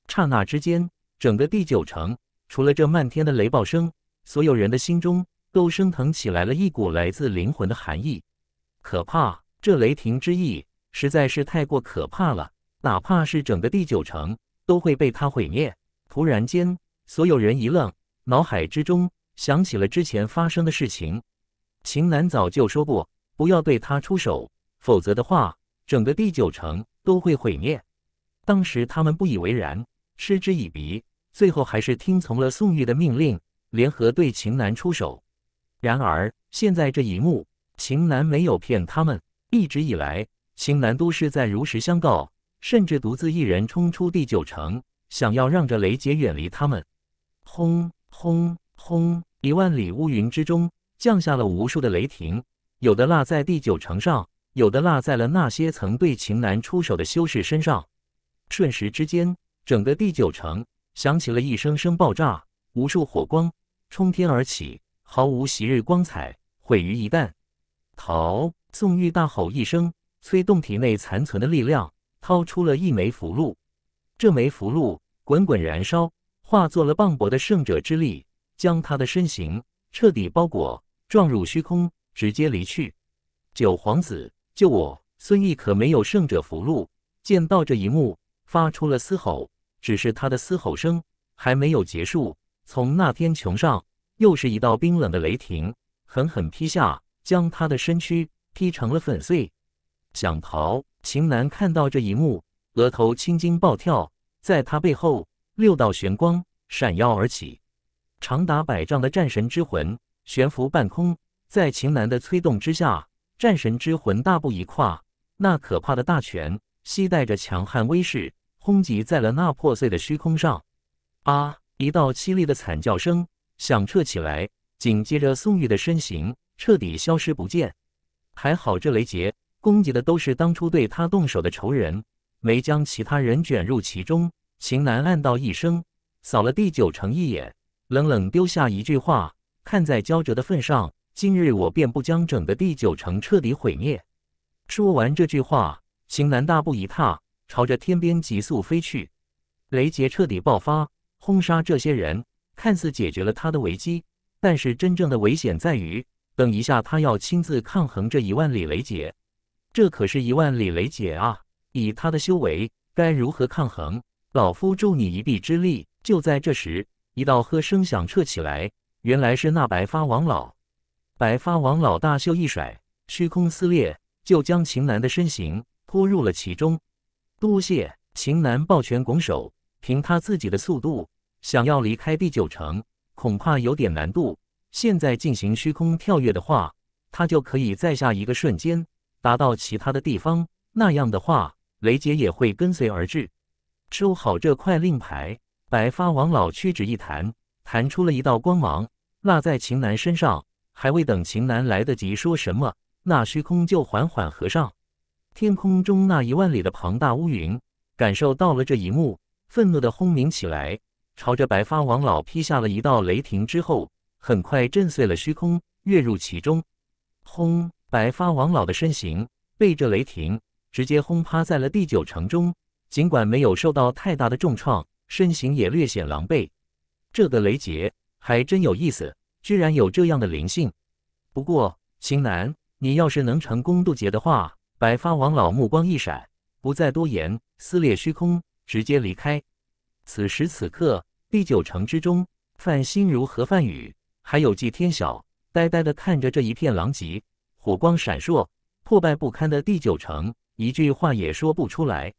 刹那之间，整个第九城，除了这漫天的雷暴声，所有人的心中都升腾起来了一股来自灵魂的寒意。可怕！这雷霆之意实在是太过可怕了，哪怕是整个第九城都会被他毁灭。突然间，所有人一愣。脑海之中想起了之前发生的事情，秦南早就说过不要对他出手，否则的话整个第九城都会毁灭。当时他们不以为然，嗤之以鼻，最后还是听从了宋玉的命令，联合对秦南出手。然而现在这一幕，秦南没有骗他们，一直以来秦南都是在如实相告，甚至独自一人冲出第九城，想要让着雷杰远离他们。轰！轰轰！一万里乌云之中降下了无数的雷霆，有的落在第九城上，有的落在了那些曾对秦南出手的修士身上。瞬时之间，整个第九城响起了一声声爆炸，无数火光冲天而起，毫无昔日光彩，毁于一旦。逃！宋玉大吼一声，催动体内残存的力量，掏出了一枚符箓。这枚符箓滚滚燃烧。化作了磅礴的圣者之力，将他的身形彻底包裹，撞入虚空，直接离去。九皇子，救我！孙毅可没有圣者符箓，见到这一幕，发出了嘶吼。只是他的嘶吼声还没有结束，从那天穹上又是一道冰冷的雷霆狠狠劈下，将他的身躯劈成了粉碎。想逃？秦南看到这一幕，额头青筋暴跳，在他背后。六道玄光闪耀而起，长达百丈的战神之魂悬浮半空，在秦南的催动之下，战神之魂大步一跨，那可怕的大拳携带着强悍威势轰击在了那破碎的虚空上。啊！一道凄厉的惨叫声响彻起来，紧接着宋玉的身形彻底消失不见。还好这雷劫攻击的都是当初对他动手的仇人，没将其他人卷入其中。秦楠暗道一声，扫了第九城一眼，冷冷丢下一句话：“看在焦折的份上，今日我便不将整个第九城彻底毁灭。”说完这句话，秦楠大步一踏，朝着天边急速飞去。雷劫彻底爆发，轰杀这些人，看似解决了他的危机，但是真正的危险在于，等一下他要亲自抗衡这一万里雷劫。这可是一万里雷劫啊！以他的修为，该如何抗衡？老夫助你一臂之力。就在这时，一道喝声响彻起来，原来是那白发王老。白发王老大袖一甩，虚空撕裂，就将秦南的身形拖入了其中。多谢。秦南抱拳拱手，凭他自己的速度，想要离开第九城，恐怕有点难度。现在进行虚空跳跃的话，他就可以在下一个瞬间达到其他的地方。那样的话，雷劫也会跟随而至。收好这块令牌，白发王老屈指一弹，弹出了一道光芒，落在秦南身上。还未等秦南来得及说什么，那虚空就缓缓合上。天空中那一万里的庞大乌云感受到了这一幕，愤怒的轰鸣起来，朝着白发王老劈下了一道雷霆。之后，很快震碎了虚空，跃入其中。轰！白发王老的身形被这雷霆直接轰趴在了第九城中。尽管没有受到太大的重创，身形也略显狼狈。这个雷劫还真有意思，居然有这样的灵性。不过，青南，你要是能成功渡劫的话，白发王老目光一闪，不再多言，撕裂虚空，直接离开。此时此刻，第九城之中，范心如和范宇还有纪天晓呆呆地看着这一片狼藉，火光闪烁，破败不堪的第九城，一句话也说不出来。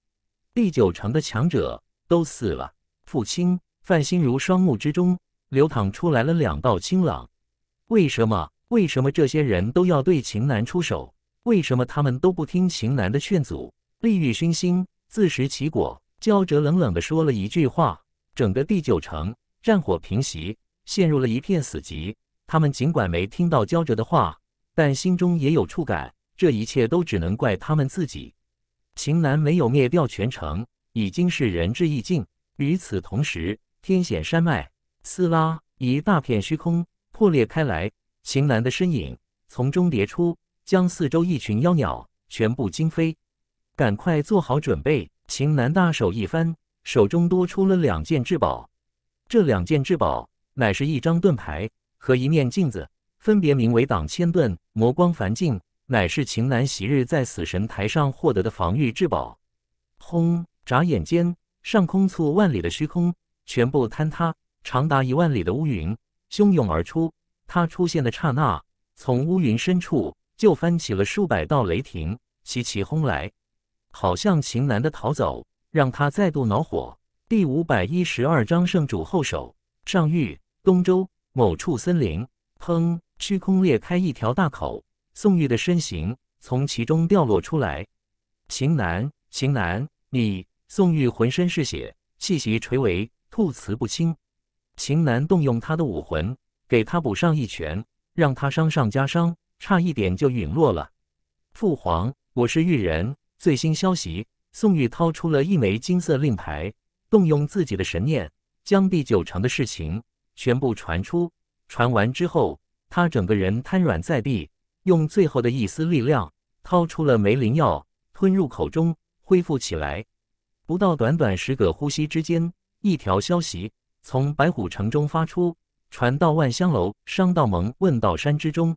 第九城的强者都死了。父亲范心如双目之中流淌出来了两道清朗。为什么？为什么这些人都要对秦南出手？为什么他们都不听秦南的劝阻？利欲熏心，自食其果。焦哲冷冷地说了一句话，整个第九城战火平息，陷入了一片死寂。他们尽管没听到焦哲的话，但心中也有触感。这一切都只能怪他们自己。秦南没有灭掉全城，已经是仁至义尽。与此同时，天险山脉撕拉，一大片虚空破裂开来，秦南的身影从中叠出，将四周一群妖鸟全部惊飞。赶快做好准备！秦南大手一翻，手中多出了两件至宝。这两件至宝乃是一张盾牌和一面镜子，分别名为“挡千盾”“魔光凡镜”。乃是秦南昔日在死神台上获得的防御至宝。轰！眨眼间，上空处万里的虚空全部坍塌，长达一万里的乌云汹涌而出。他出现的刹那，从乌云深处就翻起了数百道雷霆，齐齐轰来，好像秦岚的逃走让他再度恼火。第五百一十二章圣主后手。上域，东周某处森林。砰！虚空裂开一条大口。宋玉的身形从其中掉落出来，秦南，秦南，你！宋玉浑身是血，气息垂危，吐词不清。秦南动用他的武魂，给他补上一拳，让他伤上加伤，差一点就陨落了。父皇，我是玉人。最新消息，宋玉掏出了一枚金色令牌，动用自己的神念，将第九城的事情全部传出。传完之后，他整个人瘫软在地。用最后的一丝力量掏出了梅灵药，吞入口中恢复起来。不到短短十个呼吸之间，一条消息从白虎城中发出，传到万香楼、商道盟、问道山之中，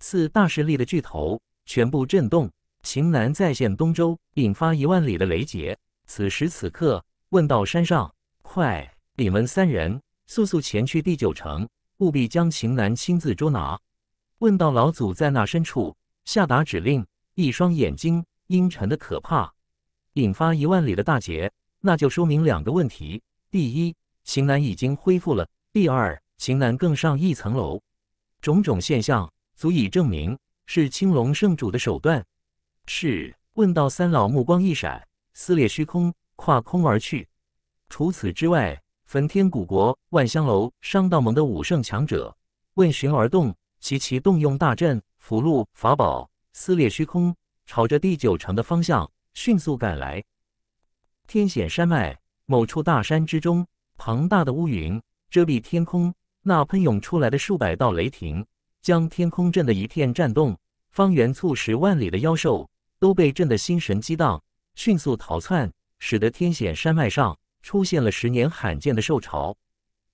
四大势力的巨头全部震动。秦南再现东周，引发一万里的雷劫。此时此刻，问道山上，快！你们三人速速前去第九城，务必将秦南亲自捉拿。问到老祖在那深处下达指令，一双眼睛阴沉的可怕，引发一万里的大劫，那就说明两个问题：第一，秦南已经恢复了；第二，秦南更上一层楼。种种现象足以证明是青龙圣主的手段。是问道三老目光一闪，撕裂虚空，跨空而去。除此之外，焚天古国、万香楼、商道盟的武圣强者问寻而动。齐齐动用大阵、符箓、法宝，撕裂虚空，朝着第九城的方向迅速赶来。天险山脉某处大山之中，庞大的乌云遮蔽天空，那喷涌出来的数百道雷霆，将天空震得一片颤动，方圆数十万里的妖兽都被震得心神激荡，迅速逃窜，使得天险山脉上出现了十年罕见的兽潮。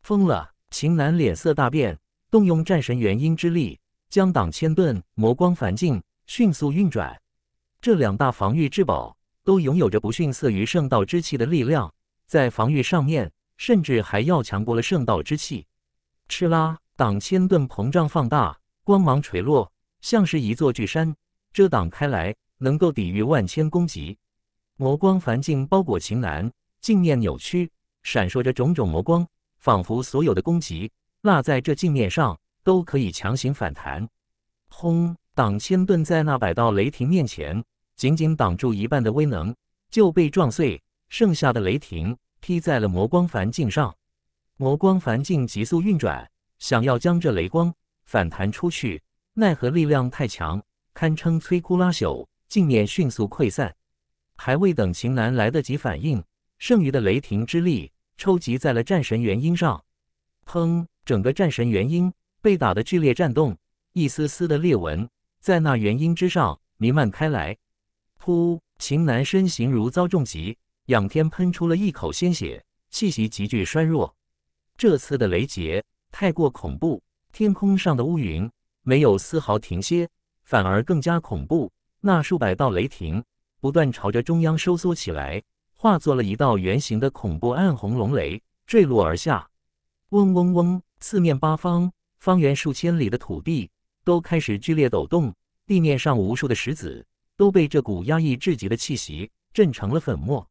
疯了！秦南脸色大变。动用战神元婴之力，将挡千盾、魔光梵境迅速运转。这两大防御至宝都拥有着不逊色于圣道之气的力量，在防御上面，甚至还要强过了圣道之气。嗤啦！挡千盾膨胀放大，光芒垂落，像是一座巨山，遮挡开来，能够抵御万千攻击。魔光梵境包裹秦岚，镜面扭曲，闪烁着种种魔光，仿佛所有的攻击。落在这镜面上都可以强行反弹。轰！挡千盾在那百道雷霆面前，仅仅挡住一半的威能就被撞碎，剩下的雷霆劈在了魔光梵镜上。魔光梵镜急速运转，想要将这雷光反弹出去，奈何力量太强，堪称摧枯拉朽，镜面迅速溃散。还未等秦男来得及反应，剩余的雷霆之力抽集在了战神元婴上。砰！整个战神元婴被打得剧烈颤动，一丝丝的裂纹在那元婴之上弥漫开来。噗！秦南身形如遭重击，仰天喷出了一口鲜血，气息急剧衰弱。这次的雷劫太过恐怖，天空上的乌云没有丝毫停歇，反而更加恐怖。那数百道雷霆不断朝着中央收缩起来，化作了一道圆形的恐怖暗红龙雷坠落而下。嗡嗡嗡！四面八方，方圆数千里的土地都开始剧烈抖动，地面上无数的石子都被这股压抑至极的气息震成了粉末。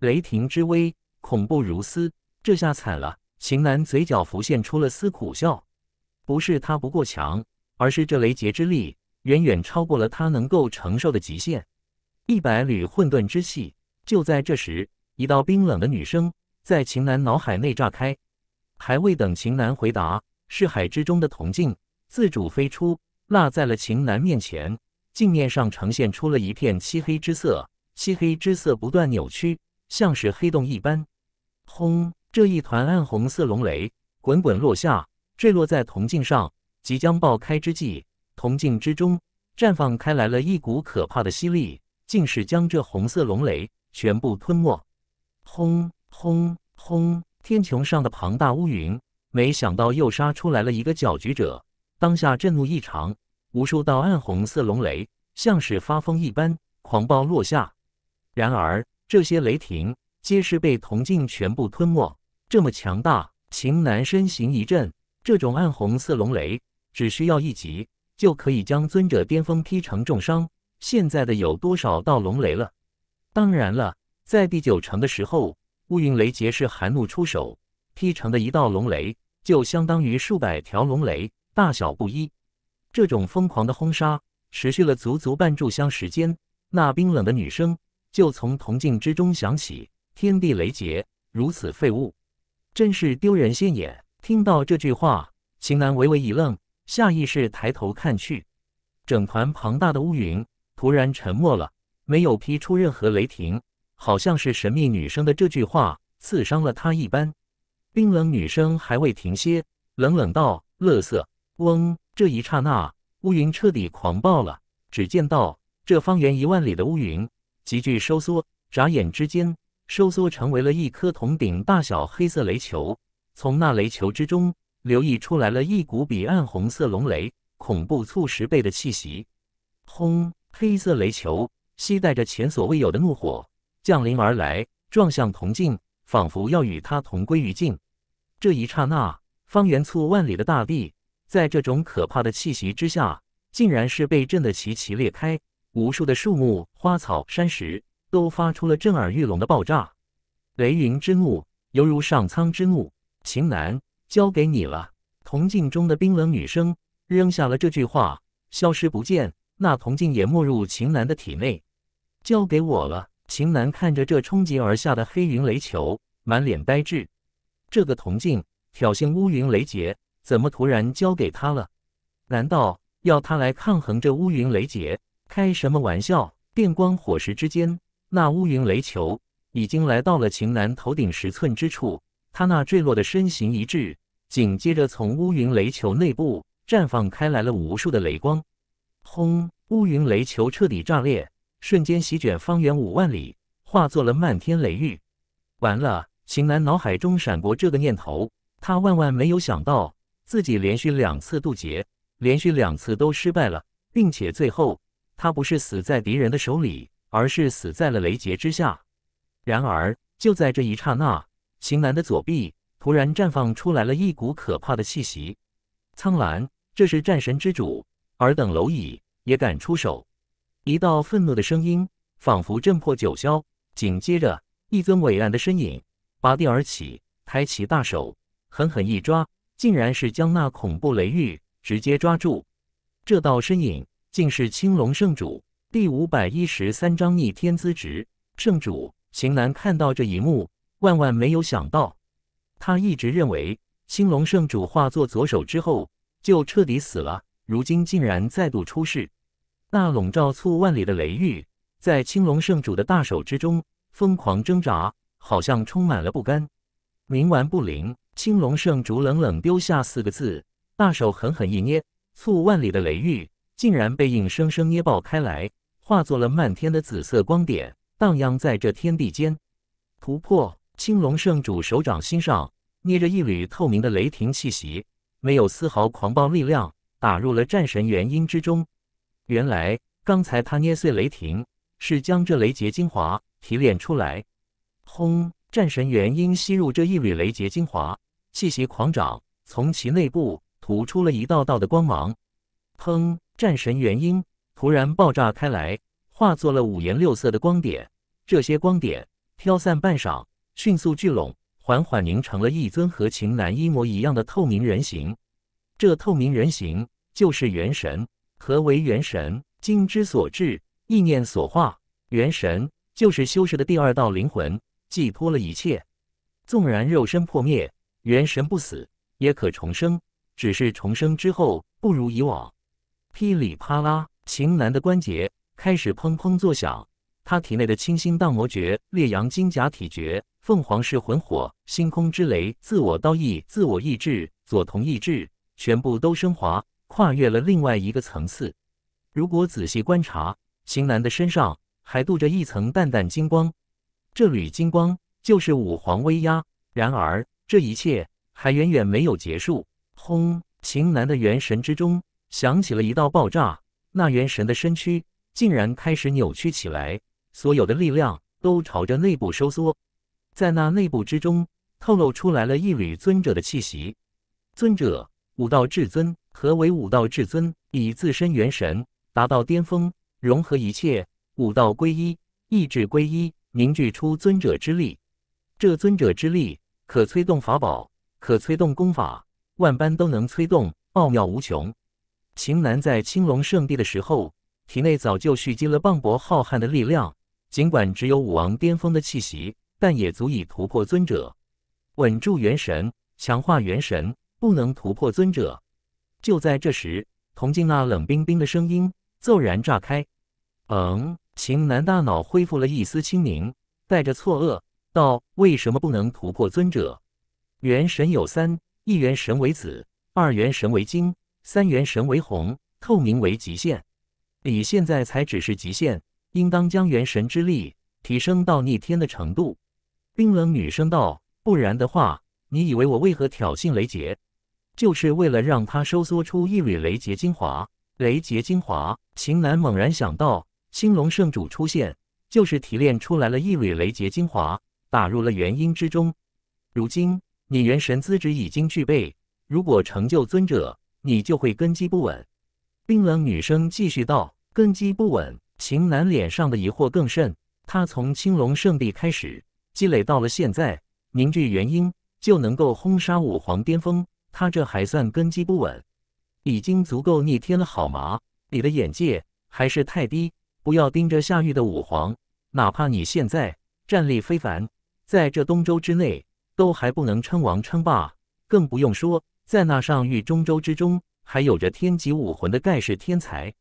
雷霆之威，恐怖如斯，这下惨了！秦楠嘴角浮现出了丝苦笑，不是他不够强，而是这雷劫之力远远超过了他能够承受的极限。一百缕混沌之气，就在这时，一道冰冷的女声在秦楠脑海内炸开。还未等秦岚回答，是海之中的铜镜自主飞出，落在了秦岚面前。镜面上呈现出了一片漆黑之色，漆黑之色不断扭曲，像是黑洞一般。轰！这一团暗红色龙雷滚滚落下，坠落在铜镜上，即将爆开之际，铜镜之中绽放开来了一股可怕的吸力，竟是将这红色龙雷全部吞没。轰轰轰！天穹上的庞大乌云，没想到又杀出来了一个搅局者，当下震怒异常。无数道暗红色龙雷，像是发疯一般狂暴落下。然而，这些雷霆皆是被铜镜全部吞没。这么强大，秦南身形一震。这种暗红色龙雷，只需要一击就可以将尊者巅峰劈成重伤。现在的有多少道龙雷了？当然了，在第九层的时候。乌云雷劫是寒怒出手劈成的一道龙雷，就相当于数百条龙雷，大小不一。这种疯狂的轰杀持续了足足半炷香时间。那冰冷的女声就从铜镜之中响起：“天地雷劫如此废物，真是丢人现眼。”听到这句话，秦楠微微一愣，下意识抬头看去，整团庞大的乌云突然沉默了，没有劈出任何雷霆。好像是神秘女生的这句话刺伤了他一般，冰冷女生还未停歇，冷冷道：“乐色。”嗡！这一刹那，乌云彻底狂暴了。只见到这方圆一万里的乌云急剧收缩，眨眼之间，收缩成为了一颗铜顶大小黑色雷球。从那雷球之中，流溢出来了一股比暗红色龙雷恐怖数十倍的气息。轰！黑色雷球携带着前所未有的怒火。降临而来，撞向铜镜，仿佛要与他同归于尽。这一刹那，方圆数万里的大地，在这种可怕的气息之下，竟然是被震得齐齐裂开。无数的树木、花草、山石都发出了震耳欲聋的爆炸。雷云之怒，犹如上苍之怒。秦南，交给你了。铜镜中的冰冷女声扔下了这句话，消失不见。那铜镜也没入秦南的体内。交给我了。秦南看着这冲击而下的黑云雷球，满脸呆滞。这个铜镜挑衅乌云雷劫，怎么突然交给他了？难道要他来抗衡这乌云雷劫？开什么玩笑！电光火石之间，那乌云雷球已经来到了秦南头顶十寸之处，他那坠落的身形一滞，紧接着从乌云雷球内部绽放开来了无数的雷光。轰！乌云雷球彻底炸裂。瞬间席卷方圆五万里，化作了漫天雷雨。完了，秦岚脑海中闪过这个念头。他万万没有想到，自己连续两次渡劫，连续两次都失败了，并且最后他不是死在敌人的手里，而是死在了雷劫之下。然而，就在这一刹那，秦岚的左臂突然绽放出来了一股可怕的气息。苍澜，这是战神之主，尔等蝼蚁也敢出手？一道愤怒的声音仿佛震破九霄，紧接着一尊伟岸的身影拔地而起，抬起大手狠狠一抓，竟然是将那恐怖雷狱直接抓住。这道身影竟是青龙圣主。第五百一十三章逆天资质。圣主秦楠看到这一幕，万万没有想到，他一直认为青龙圣主化作左手之后就彻底死了，如今竟然再度出世。那笼罩簇万里的雷域，在青龙圣主的大手之中疯狂挣扎，好像充满了不甘，冥顽不灵。青龙圣主冷冷丢下四个字，大手狠狠一捏，簇万里的雷域竟然被硬生生捏爆开来，化作了漫天的紫色光点，荡漾在这天地间。突破！青龙圣主手掌心上捏着一缕透明的雷霆气息，没有丝毫狂暴力量，打入了战神元婴之中。原来，刚才他捏碎雷霆，是将这雷劫精华提炼出来。轰！战神元婴吸入这一缕雷劫精华，气息狂涨，从其内部吐出了一道道的光芒。砰！战神元婴突然爆炸开来，化作了五颜六色的光点。这些光点飘散半晌，迅速聚拢，缓缓凝成了一尊和秦岚一模一样的透明人形。这透明人形就是元神。何为元神？精之所至，意念所化。元神就是修士的第二道灵魂，寄托了一切。纵然肉身破灭，元神不死，也可重生。只是重生之后，不如以往。噼里啪啦，秦岚的关节开始砰砰作响。他体内的清心荡魔诀、烈阳金甲体诀、凤凰式魂火、星空之雷、自我刀意、自我意志、左同意志，全部都升华。跨越了另外一个层次。如果仔细观察，秦南的身上还镀着一层淡淡金光，这缕金光就是五皇威压。然而，这一切还远远没有结束。轰！秦南的元神之中响起了一道爆炸，那元神的身躯竟然开始扭曲起来，所有的力量都朝着内部收缩，在那内部之中透露出来了一缕尊者的气息。尊者。武道至尊，何为武道至尊？以自身元神达到巅峰，融合一切，武道归一，意志归一，凝聚出尊者之力。这尊者之力可催动法宝，可催动功法，万般都能催动，奥妙无穷。秦南在青龙圣地的时候，体内早就蓄积了磅礴浩瀚的力量，尽管只有武王巅峰的气息，但也足以突破尊者，稳住元神，强化元神。不能突破尊者。就在这时，铜镜那冷冰冰的声音骤然炸开。嗯，秦南大脑恢复了一丝清明，带着错愕道：“为什么不能突破尊者？元神有三，一元神为紫，二元神为金，三元神为红，透明为极限。你现在才只是极限，应当将元神之力提升到逆天的程度。”冰冷女声道：“不然的话，你以为我为何挑衅雷劫？”就是为了让他收缩出一缕雷劫精华。雷劫精华，秦南猛然想到，青龙圣主出现就是提炼出来了，一缕雷劫精华打入了元婴之中。如今你元神资质已经具备，如果成就尊者，你就会根基不稳。冰冷女生继续道：“根基不稳。”秦南脸上的疑惑更甚。他从青龙圣地开始积累到了现在，凝聚元婴就能够轰杀五皇巅峰。他这还算根基不稳，已经足够逆天了，好吗？你的眼界还是太低，不要盯着下狱的武皇。哪怕你现在战力非凡，在这东周之内都还不能称王称霸，更不用说在那上域中州之中，还有着天级武魂的盖世天才。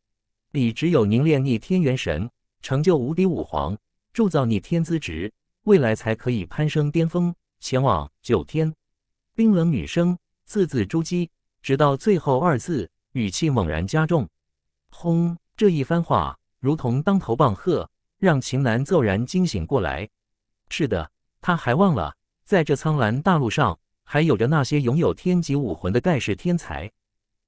你只有凝练逆天元神，成就无敌武皇，铸造逆天资质，未来才可以攀升巅峰，前往九天。冰冷女生。字字珠玑，直到最后二字，语气猛然加重。轰！这一番话如同当头棒喝，让秦南骤然惊醒过来。是的，他还忘了，在这苍蓝大陆上，还有着那些拥有天级武魂的盖世天才。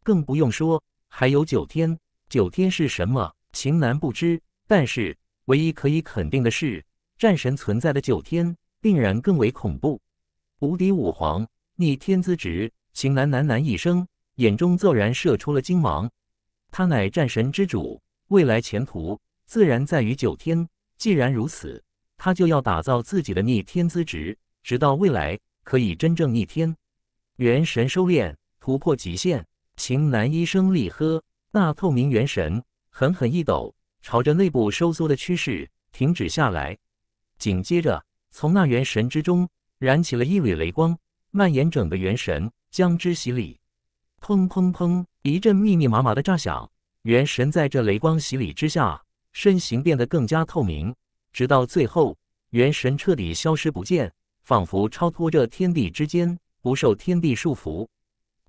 更不用说，还有九天。九天是什么？秦南不知。但是，唯一可以肯定的是，战神存在的九天，定然更为恐怖。无敌武皇，逆天资质，秦楠喃喃一声，眼中骤然射出了金芒。他乃战神之主，未来前途自然在于九天。既然如此，他就要打造自己的逆天资质，直到未来可以真正逆天。元神收敛，突破极限。秦南一声厉喝，那透明元神狠狠一抖，朝着内部收缩的趋势停止下来。紧接着，从那元神之中燃起了一缕雷光，蔓延整个元神。将之洗礼，砰砰砰！一阵密密麻麻的炸响，元神在这雷光洗礼之下，身形变得更加透明。直到最后，元神彻底消失不见，仿佛超脱这天地之间，不受天地束缚。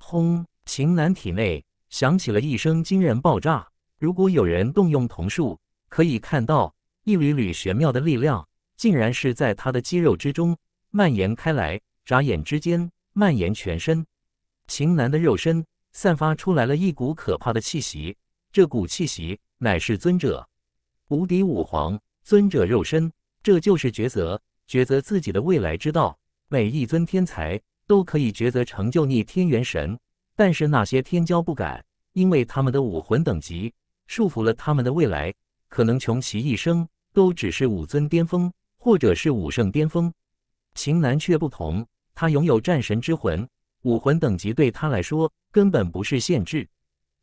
轰！秦楠体内响起了一声惊人爆炸。如果有人动用瞳术，可以看到一缕缕玄妙的力量，竟然是在他的肌肉之中蔓延开来，眨眼之间蔓延全身。秦南的肉身散发出来了一股可怕的气息，这股气息乃是尊者、无敌武皇、尊者肉身，这就是抉择，抉择自己的未来之道。每一尊天才都可以抉择成就逆天元神，但是那些天骄不敢，因为他们的武魂等级束缚了他们的未来，可能穷其一生都只是武尊巅峰，或者是武圣巅峰。秦南却不同，他拥有战神之魂。武魂等级对他来说根本不是限制，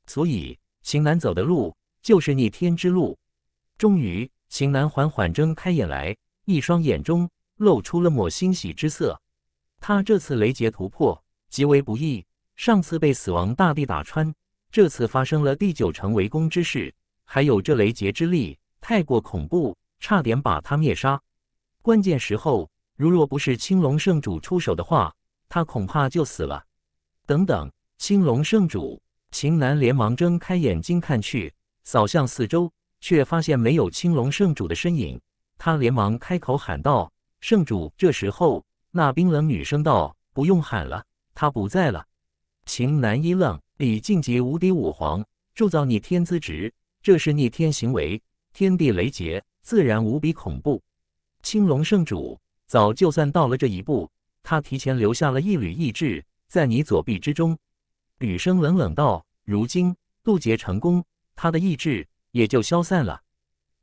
所以秦南走的路就是逆天之路。终于，秦南缓缓睁开眼来，一双眼中露出了抹欣喜之色。他这次雷劫突破极为不易，上次被死亡大帝打穿，这次发生了第九层围攻之事，还有这雷劫之力太过恐怖，差点把他灭杀。关键时候，如若不是青龙圣主出手的话。他恐怕就死了。等等，青龙圣主，秦南连忙睁开眼睛看去，扫向四周，却发现没有青龙圣主的身影。他连忙开口喊道：“圣主！”这时候，那冰冷女声道：“不用喊了，他不在了。”秦南一愣。李靖杰无敌五皇，铸造逆天资质，这是逆天行为，天地雷劫自然无比恐怖。青龙圣主早就算到了这一步。他提前留下了一缕意志在你左臂之中，吕生冷冷道：“如今渡劫成功，他的意志也就消散了。”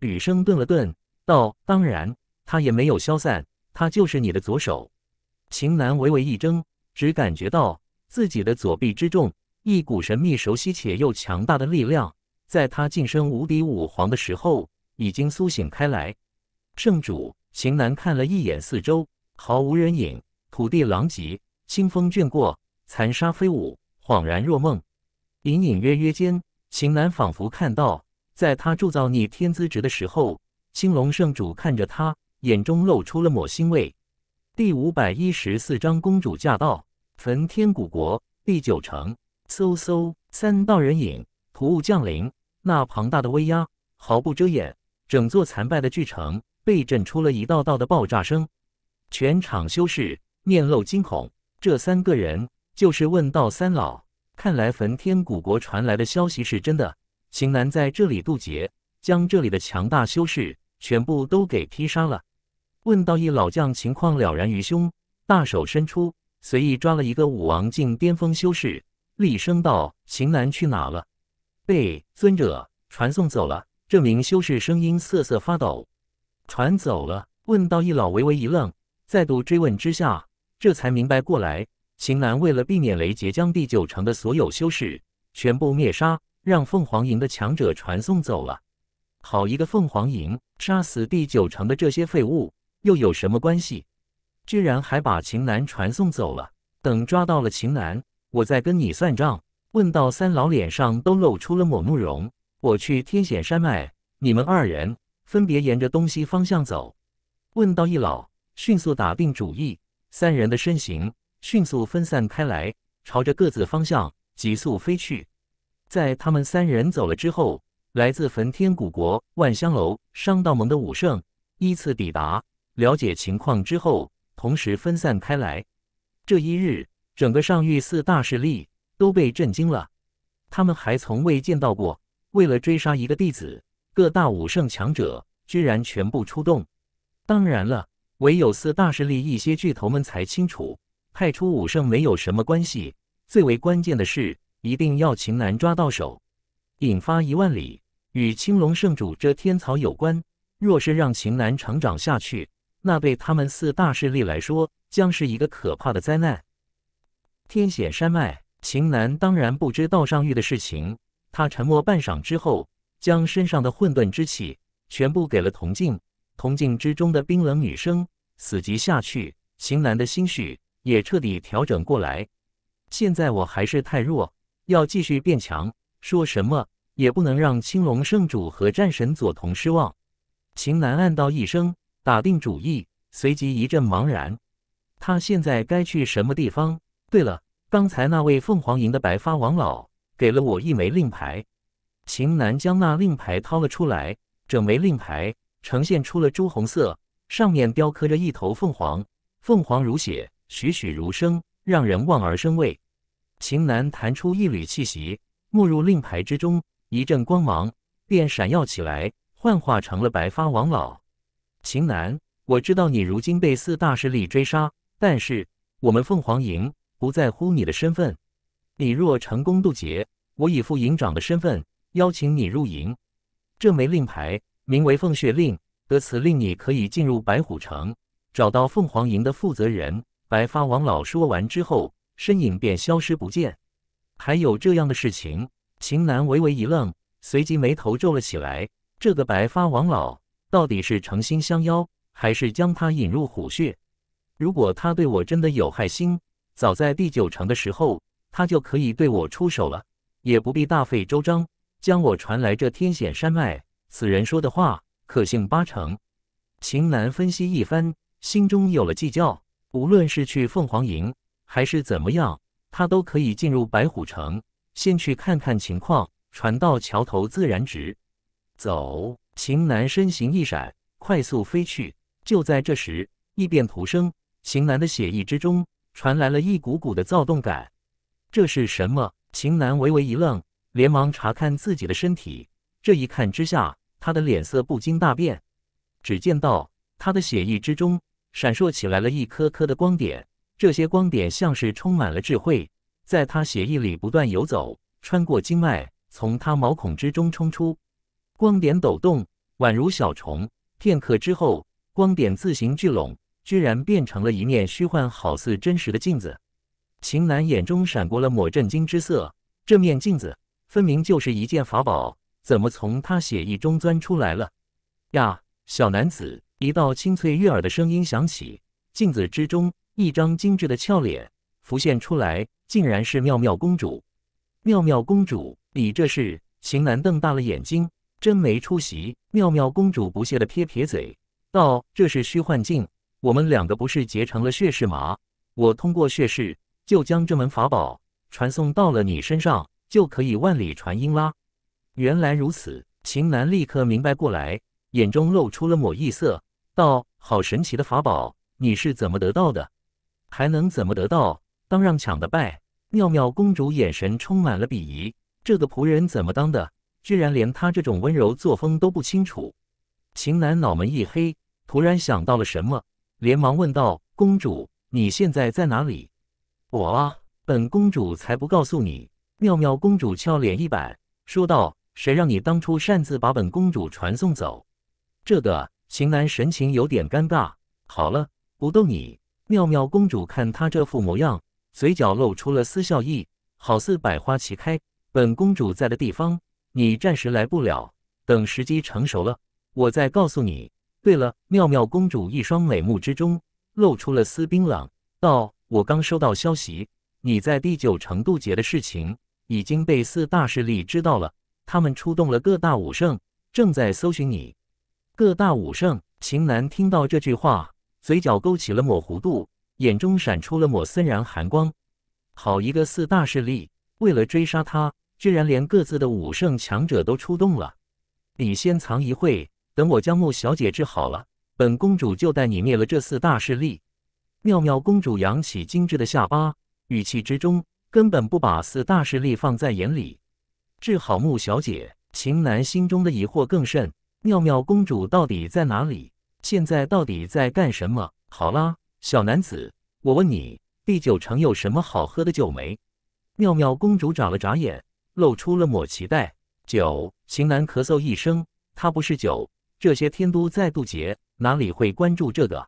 吕生顿了顿，道：“当然，他也没有消散，他就是你的左手。”秦南微微一怔，只感觉到自己的左臂之中，一股神秘、熟悉且又强大的力量，在他晋升无敌武皇的时候已经苏醒开来。圣主秦南看了一眼四周，毫无人影。土地狼藉，清风卷过，残沙飞舞，恍然若梦。隐隐约约间，秦南仿佛看到，在他铸造逆天资质的时候，青龙圣主看着他，眼中露出了抹欣慰。第五百一十四章公主驾到。焚天古国第九城，嗖嗖，三道人影突兀降临，那庞大的威压毫不遮掩，整座残败的巨城被震出了一道道的爆炸声，全场修士。面露惊恐，这三个人就是问道三老。看来焚天古国传来的消息是真的。秦南在这里渡劫，将这里的强大修士全部都给劈杀了。问道一老将情况了然于胸，大手伸出，随意抓了一个武王境巅峰修士，厉声道：“秦南去哪了？”“被尊者传送走了。”这名修士声音瑟瑟发抖，“传走了。”问道一老微微一愣，再度追问之下。这才明白过来，秦楠为了避免雷劫将第九城的所有修士全部灭杀，让凤凰营的强者传送走了。好一个凤凰营，杀死第九城的这些废物又有什么关系？居然还把秦楠传送走了。等抓到了秦楠，我再跟你算账。问到三老脸上都露出了抹怒容。我去天险山脉，你们二人分别沿着东西方向走。问到一老迅速打定主意。三人的身形迅速分散开来，朝着各自方向急速飞去。在他们三人走了之后，来自焚天古国、万香楼、商道盟的武圣依次抵达，了解情况之后，同时分散开来。这一日，整个上域四大势力都被震惊了。他们还从未见到过，为了追杀一个弟子，各大武圣强者居然全部出动。当然了。唯有四大势力一些巨头们才清楚，派出武圣没有什么关系。最为关键的是，一定要秦南抓到手。引发一万里与青龙圣主这天草有关。若是让秦南成长下去，那对他们四大势力来说，将是一个可怕的灾难。天险山脉，秦南当然不知道上玉的事情。他沉默半晌之后，将身上的混沌之气全部给了铜镜。铜镜之中的冰冷女声死寂下去，秦岚的心绪也彻底调整过来。现在我还是太弱，要继续变强，说什么也不能让青龙圣主和战神佐藤失望。秦楠暗道一声，打定主意，随即一阵茫然。他现在该去什么地方？对了，刚才那位凤凰营的白发王老给了我一枚令牌。秦楠将那令牌掏了出来，整枚令牌。呈现出了朱红色，上面雕刻着一头凤凰，凤凰如血，栩栩如生，让人望而生畏。秦南弹出一缕气息，没入令牌之中，一阵光芒便闪耀起来，幻化成了白发王老。秦南，我知道你如今被四大势力追杀，但是我们凤凰营不在乎你的身份。你若成功渡劫，我以副营长的身份邀请你入营。这枚令牌。名为“凤血令”得此令，你可以进入白虎城，找到凤凰营的负责人白发王老。说完之后，身影便消失不见。还有这样的事情？秦南微微一愣，随即眉头皱了起来。这个白发王老到底是诚心相邀，还是将他引入虎穴？如果他对我真的有害心，早在第九城的时候，他就可以对我出手了，也不必大费周章将我传来这天险山脉。此人说的话可信八成。秦南分析一番，心中有了计较。无论是去凤凰营，还是怎么样，他都可以进入白虎城，先去看看情况。船到桥头自然直。走！秦南身形一闪，快速飞去。就在这时，异变徒生。秦南的血液之中传来了一股股的躁动感。这是什么？秦南微微一愣，连忙查看自己的身体。这一看之下，他的脸色不禁大变，只见到他的血液之中闪烁起来了一颗颗的光点，这些光点像是充满了智慧，在他血液里不断游走，穿过经脉，从他毛孔之中冲出。光点抖动，宛如小虫。片刻之后，光点自行聚拢，居然变成了一面虚幻，好似真实的镜子。秦南眼中闪过了抹震惊之色，这面镜子分明就是一件法宝。怎么从他血意中钻出来了呀？小男子，一道清脆悦耳的声音响起，镜子之中一张精致的俏脸浮现出来，竟然是妙妙公主。妙妙公主，你这是？秦楠瞪大了眼睛，真没出息。妙妙公主不屑的撇撇嘴，道：“这是虚幻镜，我们两个不是结成了血誓吗？我通过血誓就将这门法宝传送到了你身上，就可以万里传音啦。”原来如此，秦楠立刻明白过来，眼中露出了抹异色，道：“好神奇的法宝，你是怎么得到的？还能怎么得到？当让抢的败。”妙妙公主眼神充满了鄙夷，这个仆人怎么当的，居然连他这种温柔作风都不清楚。秦楠脑门一黑，突然想到了什么，连忙问道：“公主，你现在在哪里？”“我啊，本公主才不告诉你！”妙妙公主俏脸一板，说道。谁让你当初擅自把本公主传送走？这个秦岚神情有点尴尬。好了，不逗你。妙妙公主看她这副模样，嘴角露出了丝笑意，好似百花齐开。本公主在的地方，你暂时来不了。等时机成熟了，我再告诉你。对了，妙妙公主一双美目之中露出了丝冰冷，道：“我刚收到消息，你在第九城渡劫的事情已经被四大势力知道了。”他们出动了各大武圣，正在搜寻你。各大武圣，秦南听到这句话，嘴角勾起了抹弧度，眼中闪出了抹森然寒光。好一个四大势力，为了追杀他，居然连各自的武圣强者都出动了。你先藏一会，等我将穆小姐治好了，本公主就带你灭了这四大势力。妙妙公主扬起精致的下巴，语气之中根本不把四大势力放在眼里。治好穆小姐，秦南心中的疑惑更甚。妙妙公主到底在哪里？现在到底在干什么？好啦，小男子，我问你，第九城有什么好喝的酒没？妙妙公主眨了眨眼，露出了抹期待。酒？秦南咳嗽一声，他不是酒。这些天都在渡劫，哪里会关注这个？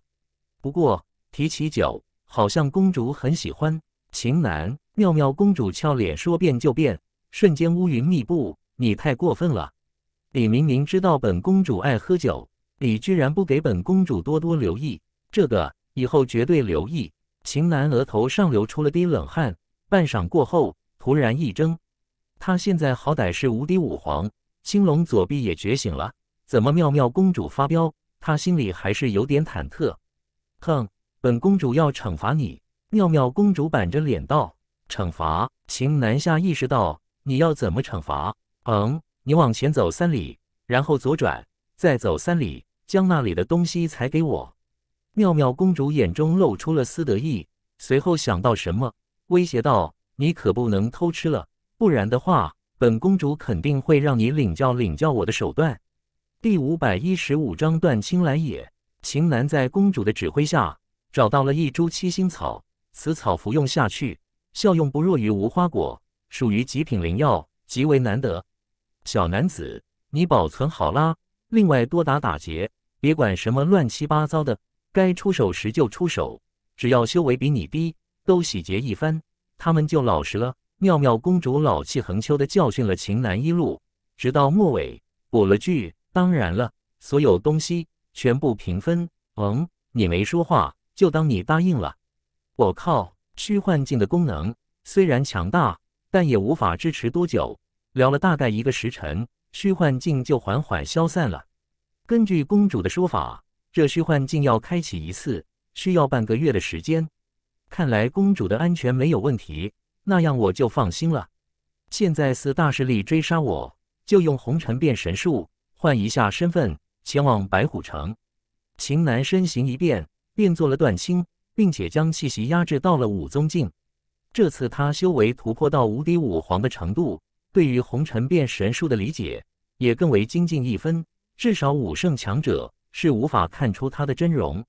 不过提起酒，好像公主很喜欢。秦南，妙妙公主俏脸说变就变。瞬间乌云密布，你太过分了！你明明知道本公主爱喝酒，你居然不给本公主多多留意，这个以后绝对留意！秦南额头上流出了滴冷汗，半晌过后，突然一怔。他现在好歹是无敌武皇，青龙左臂也觉醒了，怎么妙妙公主发飙？他心里还是有点忐忑。哼，本公主要惩罚你！妙妙公主板着脸道：“惩罚！”秦南下意识到。你要怎么惩罚？嗯，你往前走三里，然后左转，再走三里，将那里的东西才给我。妙妙公主眼中露出了丝得意，随后想到什么，威胁道：“你可不能偷吃了，不然的话，本公主肯定会让你领教领教我的手段。”第五百一十五章断青来也。秦楠在公主的指挥下找到了一株七星草，此草服用下去，效用不弱于无花果。属于极品灵药，极为难得。小男子，你保存好啦。另外多打打劫，别管什么乱七八糟的，该出手时就出手。只要修为比你低，都洗劫一番，他们就老实了。妙妙公主老气横秋的教训了秦南一路，直到末尾补了句：“当然了，所有东西全部平分。”嗯，你没说话，就当你答应了。我靠，虚幻境的功能虽然强大。但也无法支持多久，聊了大概一个时辰，虚幻境就缓缓消散了。根据公主的说法，这虚幻境要开启一次，需要半个月的时间。看来公主的安全没有问题，那样我就放心了。现在四大势力追杀我，就用红尘变神术换一下身份，前往白虎城。秦南身形一变，变作了断青，并且将气息压制到了武宗境。这次他修为突破到无敌武皇的程度，对于红尘变神术的理解也更为精进一分。至少武圣强者是无法看出他的真容。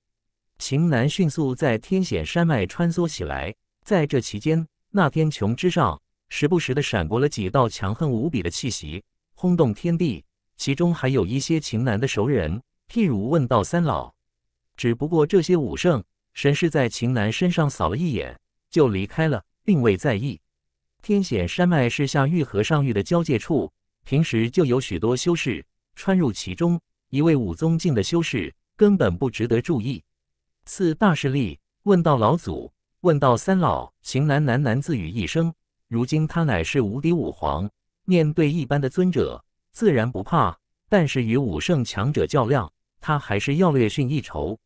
秦南迅速在天险山脉穿梭起来，在这期间，那天穹之上时不时的闪过了几道强横无比的气息，轰动天地。其中还有一些秦南的熟人，譬如问道三老。只不过这些武圣神是在秦南身上扫了一眼，就离开了。并未在意，天险山脉是下玉和上玉的交界处，平时就有许多修士穿入其中。一位武宗境的修士根本不值得注意。四大势力，问道老祖，问道三老。秦南喃喃自语一声：“如今他乃是无敌武皇，面对一般的尊者自然不怕，但是与武圣强者较量，他还是要略逊一筹。”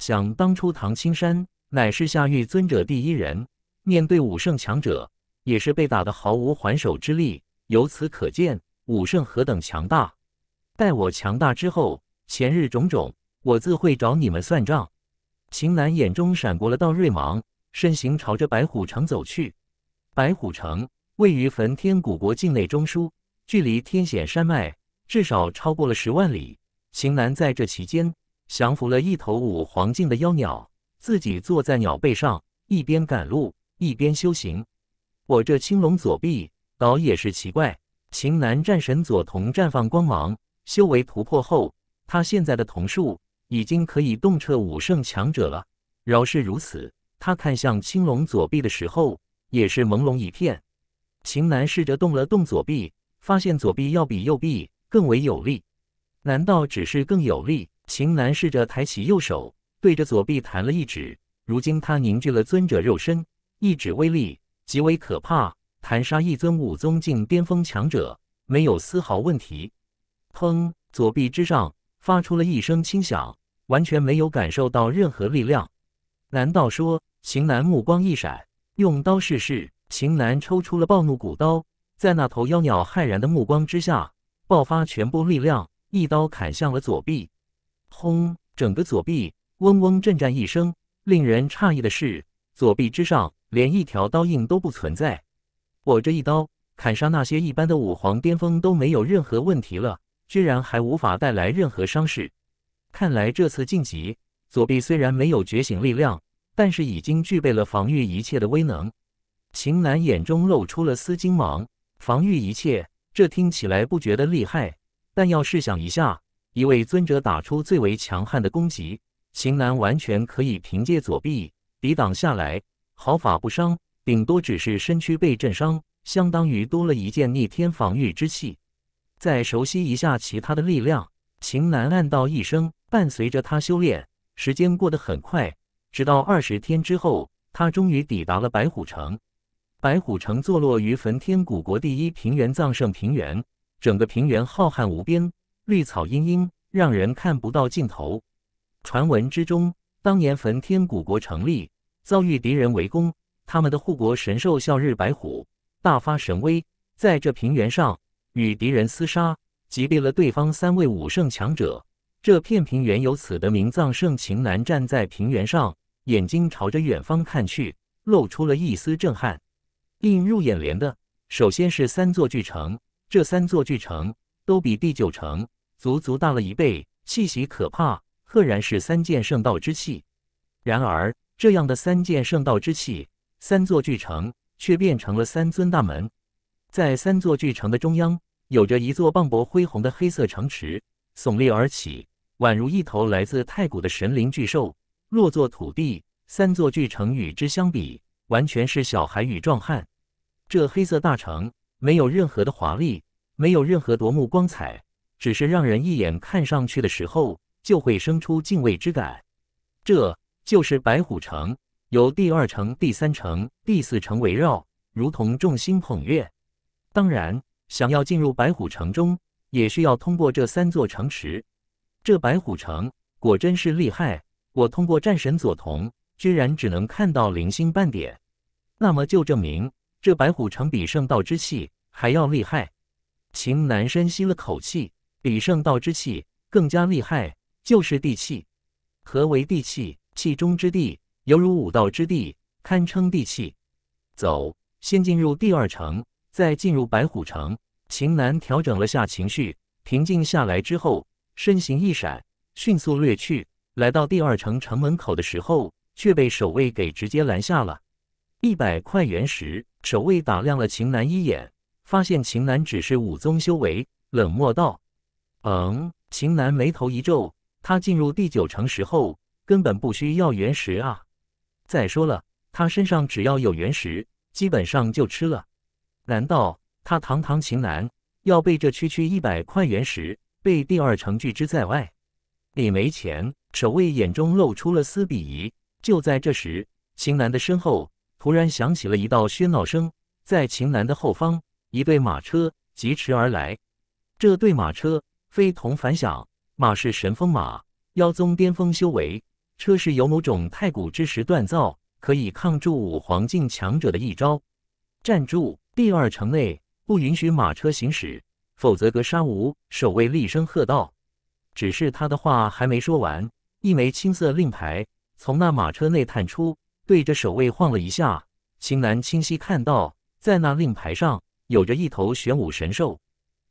想当初，唐青山乃是下域尊者第一人。面对武圣强者，也是被打得毫无还手之力。由此可见，武圣何等强大。待我强大之后，前日种种，我自会找你们算账。秦南眼中闪过了道锐芒，身形朝着白虎城走去。白虎城位于焚天古国境内中枢，距离天险山脉至少超过了十万里。秦南在这期间，降服了一头五黄境的妖鸟，自己坐在鸟背上，一边赶路。一边修行，我这青龙左臂，倒也是奇怪。秦南战神左瞳绽放光芒，修为突破后，他现在的瞳术已经可以洞彻武圣强者了。饶是如此，他看向青龙左臂的时候，也是朦胧一片。秦南试着动了动左臂，发现左臂要比右臂更为有力。难道只是更有力？秦南试着抬起右手，对着左臂弹了一指。如今他凝聚了尊者肉身。一指威力极为可怕，弹杀一尊武宗境巅峰强者没有丝毫问题。砰！左臂之上发出了一声轻响，完全没有感受到任何力量。难道说？秦南目光一闪，用刀试试。秦南抽出了暴怒古刀，在那头妖鸟骇然的目光之下，爆发全部力量，一刀砍向了左臂。轰！整个左臂嗡嗡震颤一声。令人诧异的是，左臂之上。连一条刀印都不存在，我这一刀砍杀那些一般的武皇巅峰都没有任何问题了，居然还无法带来任何伤势。看来这次晋级，左臂虽然没有觉醒力量，但是已经具备了防御一切的威能。秦南眼中露出了丝金芒，防御一切，这听起来不觉得厉害，但要试想一下，一位尊者打出最为强悍的攻击，秦南完全可以凭借左臂抵挡下来。毫发不伤，顶多只是身躯被震伤，相当于多了一件逆天防御之器。再熟悉一下其他的力量。秦南暗道一声，伴随着他修炼，时间过得很快。直到二十天之后，他终于抵达了白虎城。白虎城坐落于焚天古国第一平原——藏圣平原。整个平原浩瀚无边，绿草茵茵，让人看不到尽头。传闻之中，当年焚天古国成立。遭遇敌人围攻，他们的护国神兽啸日白虎大发神威，在这平原上与敌人厮杀，击毙了对方三位武圣强者。这片平原由此得名“藏圣情”。南站在平原上，眼睛朝着远方看去，露出了一丝震撼。映入眼帘的首先是三座巨城，这三座巨城都比第九城足足大了一倍，气息可怕，赫然是三件圣道之气。然而。这样的三件圣道之器，三座巨城却变成了三尊大门。在三座巨城的中央，有着一座磅礴恢宏的黑色城池耸立而起，宛如一头来自太古的神灵巨兽，落座土地。三座巨城与之相比，完全是小孩与壮汉。这黑色大城没有任何的华丽，没有任何夺目光彩，只是让人一眼看上去的时候，就会生出敬畏之感。这。就是白虎城有第二城、第三城、第四城围绕，如同众星捧月。当然，想要进入白虎城中，也需要通过这三座城池。这白虎城果真是厉害！我通过战神佐藤，居然只能看到零星半点，那么就证明这白虎城比圣道之气还要厉害。秦南深吸了口气，比圣道之气更加厉害，就是地气。何为地气？气中之地，犹如武道之地，堪称地气。走，先进入第二城，再进入白虎城。秦南调整了下情绪，平静下来之后，身形一闪，迅速掠去。来到第二城城门口的时候，却被守卫给直接拦下了。一百块原石，守卫打量了秦南一眼，发现秦南只是武宗修为，冷漠道：“嗯。”秦南眉头一皱，他进入第九城时候。根本不需要原石啊！再说了，他身上只要有原石，基本上就吃了。难道他堂堂秦南要被这区区一百块原石被第二城拒之在外？李梅钱守卫眼中露出了丝鄙夷。就在这时，秦南的身后突然响起了一道喧闹声，在秦南的后方，一队马车疾驰而来。这对马车非同凡响，马是神风马，妖宗巅峰修为。车是由某种太古之石锻造，可以抗住五皇境强者的一招。站住！第二城内不允许马车行驶，否则格杀无。守卫厉声喝道。只是他的话还没说完，一枚青色令牌从那马车内探出，对着守卫晃了一下。秦南清晰看到，在那令牌上有着一头玄武神兽。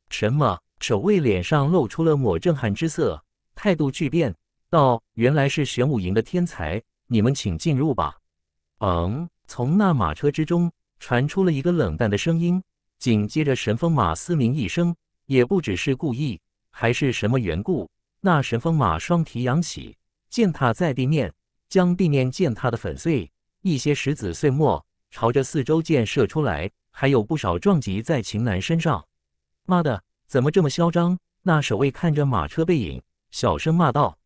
什么？守卫脸上露出了抹震撼之色，态度巨变。道原来是玄武营的天才，你们请进入吧。嗯，从那马车之中传出了一个冷淡的声音，紧接着神风马嘶鸣一声，也不只是故意，还是什么缘故？那神风马双蹄扬起，践踏在地面，将地面践踏的粉碎，一些石子碎末朝着四周溅射出来，还有不少撞击在秦南身上。妈的，怎么这么嚣张？那守卫看着马车背影，小声骂道。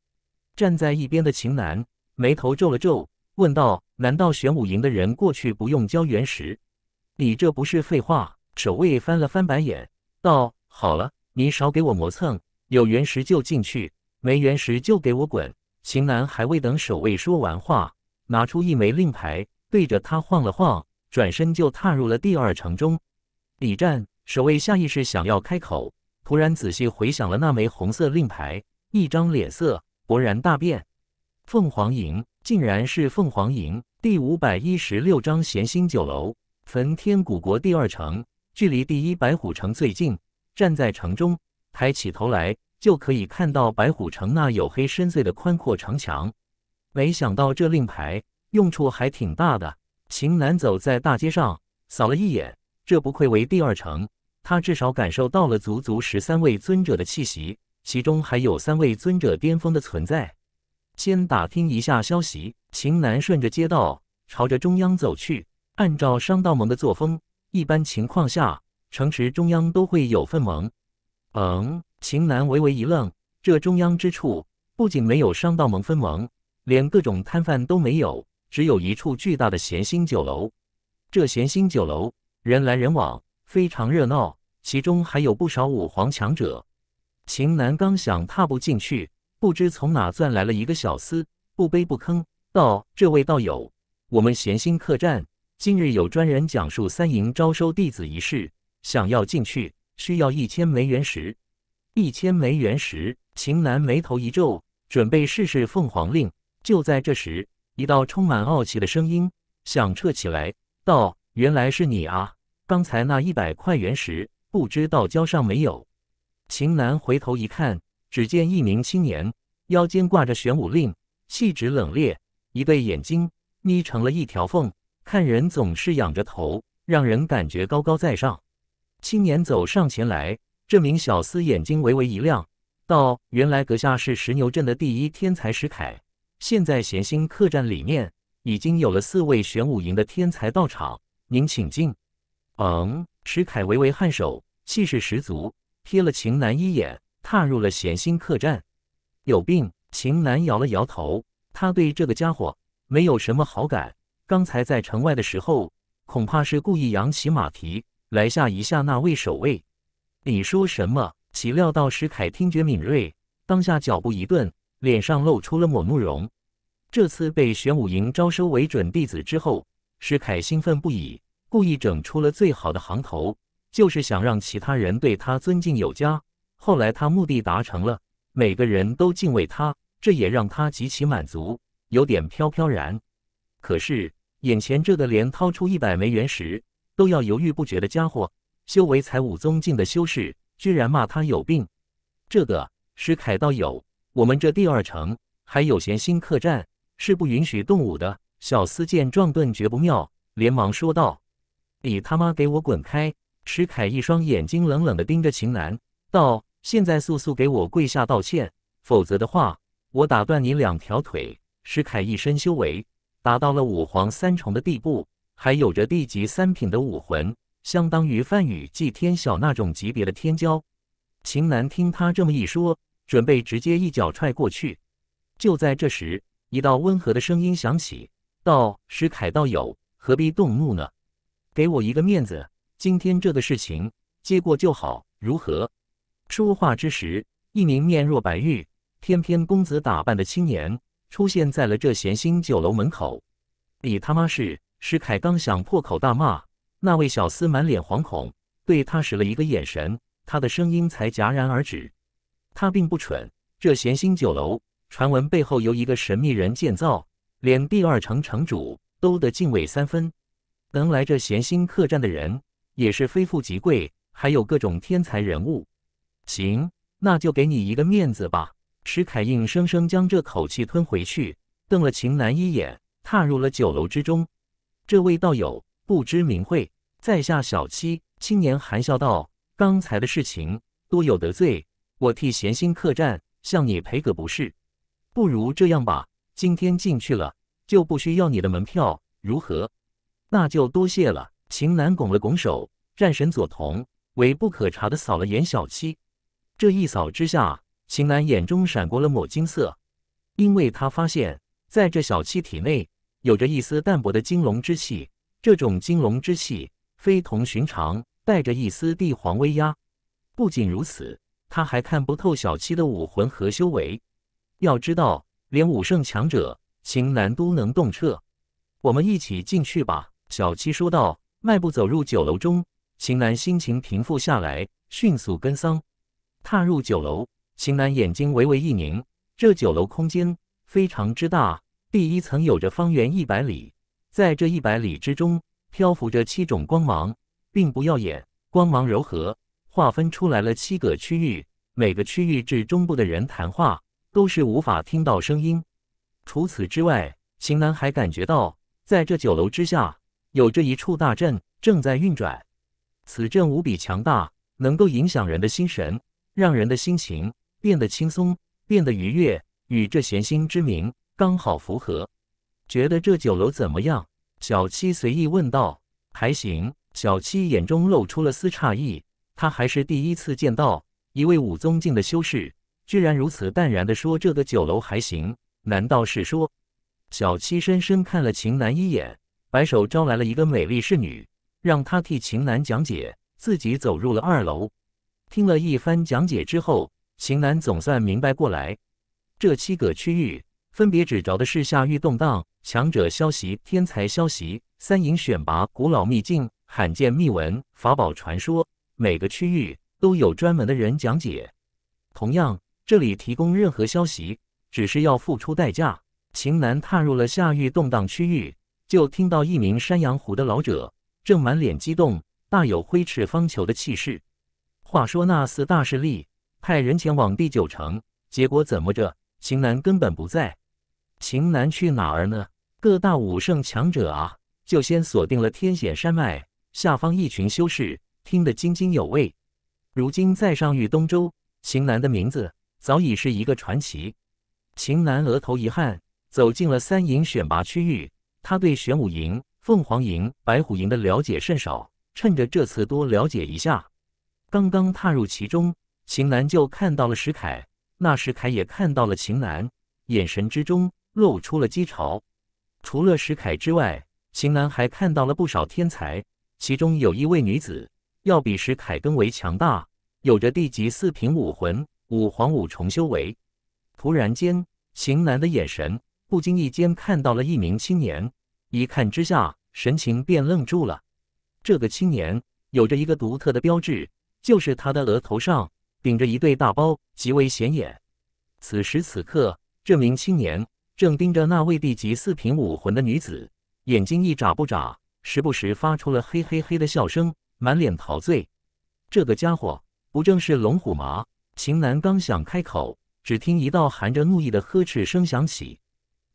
站在一边的秦南眉头皱了皱，问道：“难道玄武营的人过去不用交原石？”你这不是废话。守卫翻了翻白眼，道：“好了，你少给我磨蹭，有原石就进去，没原石就给我滚。”秦南还未等守卫说完话，拿出一枚令牌，对着他晃了晃，转身就踏入了第二城中。李战守卫下意识想要开口，突然仔细回想了那枚红色令牌，一张脸色。勃然大变，凤凰营竟然是凤凰营第五百一十六章闲心酒楼。焚天古国第二城，距离第一白虎城最近。站在城中，抬起头来，就可以看到白虎城那黝黑深邃的宽阔城墙。没想到这令牌用处还挺大的。秦南走在大街上，扫了一眼，这不愧为第二城，他至少感受到了足足十三位尊者的气息。其中还有三位尊者巅峰的存在。先打听一下消息。秦南顺着街道朝着中央走去。按照商道盟的作风，一般情况下，城池中央都会有分盟。嗯，秦南微微一愣，这中央之处不仅没有商道盟分盟，连各种摊贩都没有，只有一处巨大的咸兴酒楼。这咸兴酒楼人来人往，非常热闹，其中还有不少武皇强者。秦南刚想踏步进去，不知从哪钻来了一个小厮，不卑不吭道：“这位道友，我们闲心客栈今日有专人讲述三营招收弟子一事，想要进去需要一千枚原石。”一千枚原石，秦南眉头一皱，准备试试凤凰令。就在这时，一道充满傲气的声音响彻起来：“道，原来是你啊！刚才那一百块原石，不知道交上没有？”秦楠回头一看，只见一名青年腰间挂着玄武令，气质冷冽，一对眼睛眯成了一条缝，看人总是仰着头，让人感觉高高在上。青年走上前来，这名小厮眼睛微微一亮，道：“原来阁下是石牛镇的第一天才石凯。现在咸兴客栈里面已经有了四位玄武营的天才道场，您请进。”嗯，石凯微微颔首，气势十足。瞥了秦楠一眼，踏入了闲心客栈。有病？秦楠摇了摇头，他对这个家伙没有什么好感。刚才在城外的时候，恐怕是故意扬起马蹄来吓一下那位守卫。你说什么？岂料到石凯听觉敏锐，当下脚步一顿，脸上露出了抹怒容。这次被玄武营招收为准弟子之后，石凯兴奋不已，故意整出了最好的行头。就是想让其他人对他尊敬有加。后来他目的达成了，每个人都敬畏他，这也让他极其满足，有点飘飘然。可是眼前这个连掏出一百枚原石都要犹豫不决的家伙，修为才武宗境的修士，居然骂他有病。这个是凯道友，我们这第二城还有闲心客栈是不允许动武的。小厮见状顿觉不妙，连忙说道：“你他妈给我滚开！”石凯一双眼睛冷冷的盯着秦楠，道：“现在速速给我跪下道歉，否则的话，我打断你两条腿。”石凯一身修为达到了武皇三重的地步，还有着地级三品的武魂，相当于范宇、祭天晓那种级别的天骄。秦楠听他这么一说，准备直接一脚踹过去。就在这时，一道温和的声音响起，道：“石凯道友，何必动怒呢？给我一个面子。”今天这个事情，接过就好，如何？说话之时，一名面若白玉、翩翩公子打扮的青年出现在了这闲心酒楼门口。你他妈是石凯，刚想破口大骂，那位小厮满脸惶恐，对他使了一个眼神，他的声音才戛然而止。他并不蠢，这闲心酒楼传闻背后由一个神秘人建造，连第二城城主都得敬畏三分，能来这闲心客栈的人。也是非富即贵，还有各种天才人物。行，那就给你一个面子吧。石凯硬生生将这口气吞回去，瞪了秦南一眼，踏入了酒楼之中。这位道友，不知名讳，在下小七。青年含笑道：“刚才的事情多有得罪，我替闲心客栈向你赔个不是。不如这样吧，今天进去了就不需要你的门票，如何？那就多谢了。”秦楠拱了拱手，战神佐藤微不可察地扫了眼小七。这一扫之下，秦楠眼中闪过了抹金色，因为他发现，在这小七体内有着一丝淡薄的金龙之气。这种金龙之气非同寻常，带着一丝帝皇威压。不仅如此，他还看不透小七的武魂和修为。要知道，连武圣强者秦楠都能洞彻。我们一起进去吧，小七说道。迈步走入酒楼中，秦岚心情平复下来，迅速跟丧踏入酒楼。秦岚眼睛微微一凝，这酒楼空间非常之大，第一层有着方圆一百里，在这一百里之中漂浮着七种光芒，并不耀眼，光芒柔和，划分出来了七个区域。每个区域至中部的人谈话都是无法听到声音。除此之外，秦岚还感觉到，在这酒楼之下。有这一处大阵正在运转，此阵无比强大，能够影响人的心神，让人的心情变得轻松，变得愉悦，与这闲心之名刚好符合。觉得这酒楼怎么样？小七随意问道。还行。小七眼中露出了丝诧异，他还是第一次见到一位武宗境的修士，居然如此淡然的说这个酒楼还行。难道是说？小七深深看了秦南一眼。抬手招来了一个美丽侍女，让她替秦南讲解。自己走入了二楼，听了一番讲解之后，秦南总算明白过来，这七个区域分别指着的是下域动荡、强者消息、天才消息、三影选拔、古老秘境、罕见秘闻、法宝传说。每个区域都有专门的人讲解。同样，这里提供任何消息，只是要付出代价。秦南踏入了下域动荡区域。就听到一名山羊胡的老者正满脸激动，大有挥斥方遒的气势。话说那四大势力派人前往第九城，结果怎么着？秦南根本不在。秦南去哪儿呢？各大武圣强者啊，就先锁定了天险山脉下方一群修士，听得津津有味。如今再上御东周，秦南的名字早已是一个传奇。秦南额头一汗，走进了三营选拔区域。他对玄武营、凤凰营、白虎营的了解甚少，趁着这次多了解一下。刚刚踏入其中，秦岚就看到了石凯，那石凯也看到了秦岚，眼神之中露出了讥嘲。除了石凯之外，秦岚还看到了不少天才，其中有一位女子要比石凯更为强大，有着地级四品武魂，武皇五重修为。突然间，秦岚的眼神不经意间看到了一名青年。一看之下，神情便愣住了。这个青年有着一个独特的标志，就是他的额头上顶着一对大包，极为显眼。此时此刻，这名青年正盯着那位地级四品武魂的女子，眼睛一眨不眨，时不时发出了嘿嘿嘿的笑声，满脸陶醉。这个家伙不正是龙虎吗？秦南刚想开口，只听一道含着怒意的呵斥声响起：“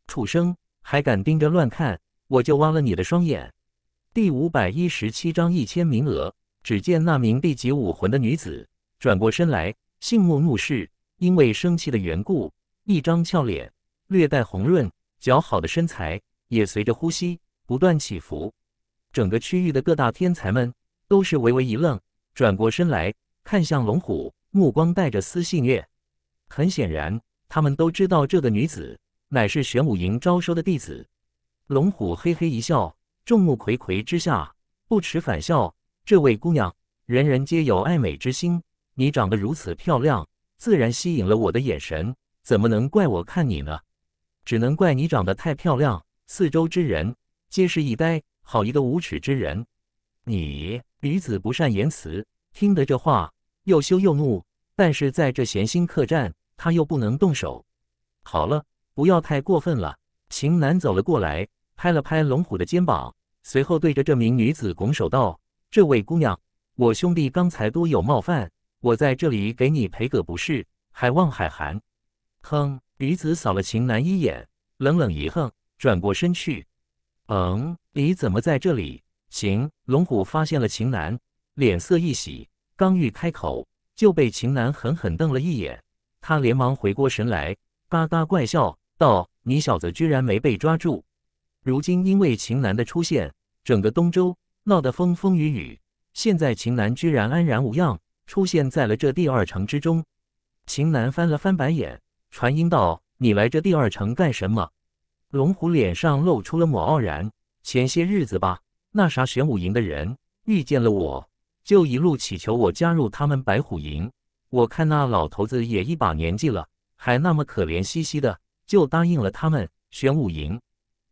畜生，还敢盯着乱看！”我就挖了你的双眼。第五百一十七章一千名额。只见那名地级武魂的女子转过身来，杏目怒视，因为生气的缘故，一张俏脸略带红润，姣好的身材也随着呼吸不断起伏。整个区域的各大天才们都是微微一愣，转过身来看向龙虎，目光带着丝戏谑。很显然，他们都知道这个女子乃是玄武营招收的弟子。龙虎嘿嘿一笑，众目睽睽之下，不耻反笑。这位姑娘，人人皆有爱美之心，你长得如此漂亮，自然吸引了我的眼神，怎么能怪我看你呢？只能怪你长得太漂亮。四周之人皆是一呆，好一个无耻之人！你女子不善言辞，听得这话，又羞又怒，但是在这闲心客栈，他又不能动手。好了，不要太过分了。秦楠走了过来，拍了拍龙虎的肩膀，随后对着这名女子拱手道：“这位姑娘，我兄弟刚才多有冒犯，我在这里给你赔个不是，还望海涵。”哼！女子扫了秦楠一眼，冷冷一哼，转过身去。“嗯，你怎么在这里？”行，龙虎发现了秦楠，脸色一喜，刚欲开口，就被秦楠狠狠瞪了一眼，他连忙回过神来，嘎嘎怪笑。道：“你小子居然没被抓住！如今因为秦南的出现，整个东周闹得风风雨雨。现在秦南居然安然无恙，出现在了这第二城之中。”秦南翻了翻白眼，传音道：“你来这第二城干什么？”龙虎脸上露出了抹傲然。前些日子吧，那啥玄武营的人遇见了我，就一路乞求我加入他们白虎营。我看那老头子也一把年纪了，还那么可怜兮兮的。就答应了他们。玄武营，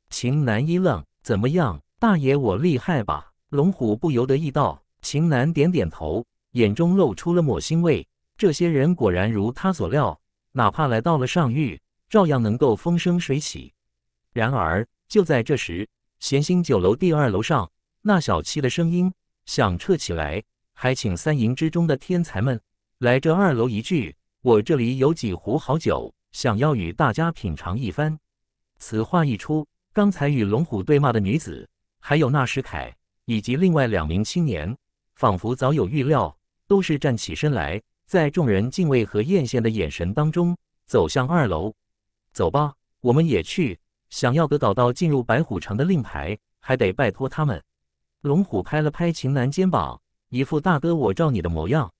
秦南一愣：“怎么样，大爷，我厉害吧？”龙虎不由得一道。秦南点点头，眼中露出了抹欣慰。这些人果然如他所料，哪怕来到了上玉，照样能够风生水起。然而，就在这时，咸兴酒楼第二楼上那小七的声音响彻起来：“还请三营之中的天才们来这二楼一聚，我这里有几壶好酒。”想要与大家品尝一番。此话一出，刚才与龙虎对骂的女子，还有那时凯以及另外两名青年，仿佛早有预料，都是站起身来，在众人敬畏和艳羡的眼神当中，走向二楼。走吧，我们也去。想要得搞到进入白虎城的令牌，还得拜托他们。龙虎拍了拍秦南肩膀，一副大哥我罩你的模样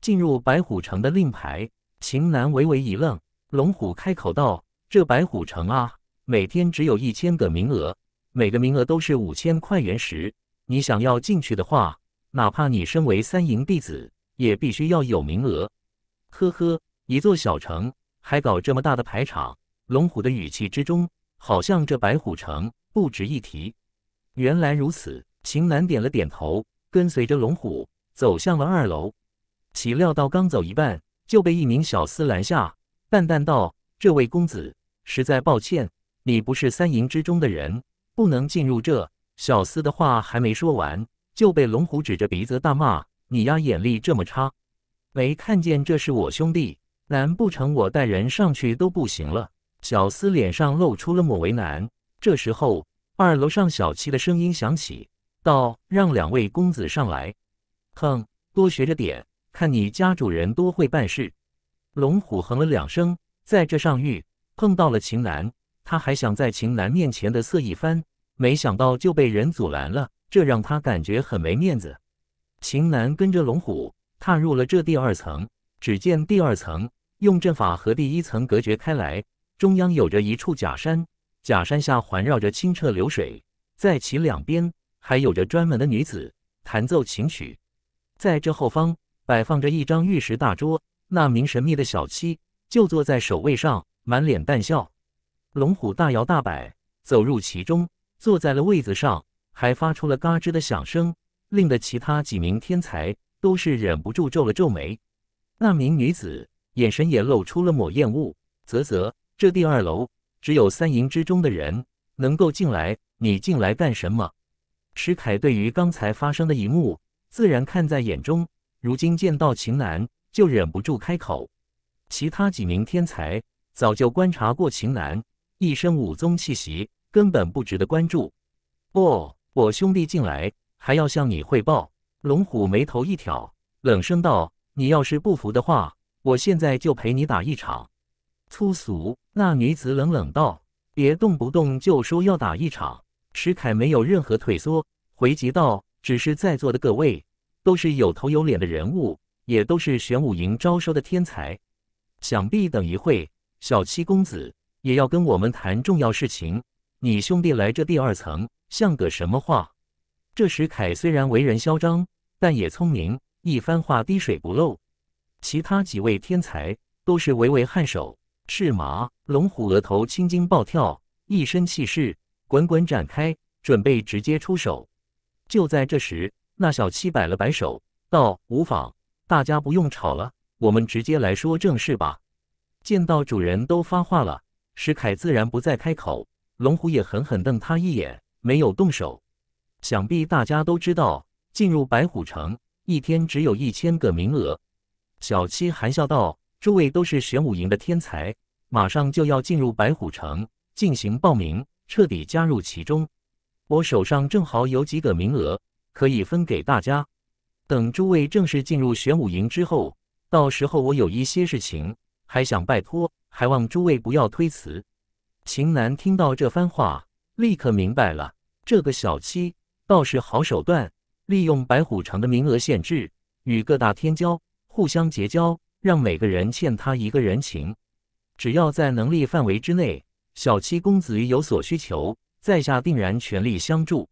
进入白虎城的令牌。秦南微微一愣。龙虎开口道：“这白虎城啊，每天只有一千个名额，每个名额都是五千块原石。你想要进去的话，哪怕你身为三营弟子，也必须要有名额。”呵呵，一座小城还搞这么大的排场，龙虎的语气之中，好像这白虎城不值一提。原来如此，秦楠点了点头，跟随着龙虎走向了二楼。岂料到刚走一半，就被一名小厮拦下。淡淡道：“这位公子，实在抱歉，你不是三营之中的人，不能进入这。”小厮的话还没说完，就被龙虎指着鼻子大骂：“你丫眼力这么差，没看见这是我兄弟？难不成我带人上去都不行了？”小厮脸上露出了抹为难。这时候，二楼上小七的声音响起：“道让两位公子上来。”“哼，多学着点，看你家主人多会办事。”龙虎哼了两声，在这上遇碰到了秦岚，他还想在秦岚面前的色一番，没想到就被人阻拦了，这让他感觉很没面子。秦岚跟着龙虎踏入了这第二层，只见第二层用阵法和第一层隔绝开来，中央有着一处假山，假山下环绕着清澈流水，在其两边还有着专门的女子弹奏琴曲，在这后方摆放着一张玉石大桌。那名神秘的小七就坐在首位上，满脸淡笑。龙虎大摇大摆走入其中，坐在了位子上，还发出了嘎吱的响声，令得其他几名天才都是忍不住皱了皱眉。那名女子眼神也露出了抹厌恶。啧啧，这第二楼只有三营之中的人能够进来，你进来干什么？石凯对于刚才发生的一幕自然看在眼中，如今见到秦楠就忍不住开口。其他几名天才早就观察过秦岚，一身武宗气息，根本不值得关注。哦，我兄弟进来还要向你汇报。龙虎眉头一挑，冷声道：“你要是不服的话，我现在就陪你打一场。”粗俗。那女子冷冷道：“别动不动就说要打一场。”石凯没有任何退缩，回击道：“只是在座的各位都是有头有脸的人物。”也都是玄武营招收的天才，想必等一会小七公子也要跟我们谈重要事情。你兄弟来这第二层，像个什么话？这时凯虽然为人嚣张，但也聪明，一番话滴水不漏。其他几位天才都是微微颔首，赤麻龙虎额头青筋暴跳，一身气势滚滚展开，准备直接出手。就在这时，那小七摆了摆手，道：“无妨。”大家不用吵了，我们直接来说正事吧。见到主人都发话了，石凯自然不再开口。龙虎也狠狠瞪他一眼，没有动手。想必大家都知道，进入白虎城一天只有一千个名额。小七含笑道：“诸位都是玄武营的天才，马上就要进入白虎城进行报名，彻底加入其中。我手上正好有几个名额，可以分给大家。”等诸位正式进入玄武营之后，到时候我有一些事情还想拜托，还望诸位不要推辞。秦南听到这番话，立刻明白了，这个小七倒是好手段，利用白虎城的名额限制，与各大天骄互相结交，让每个人欠他一个人情。只要在能力范围之内，小七公子有所需求，在下定然全力相助。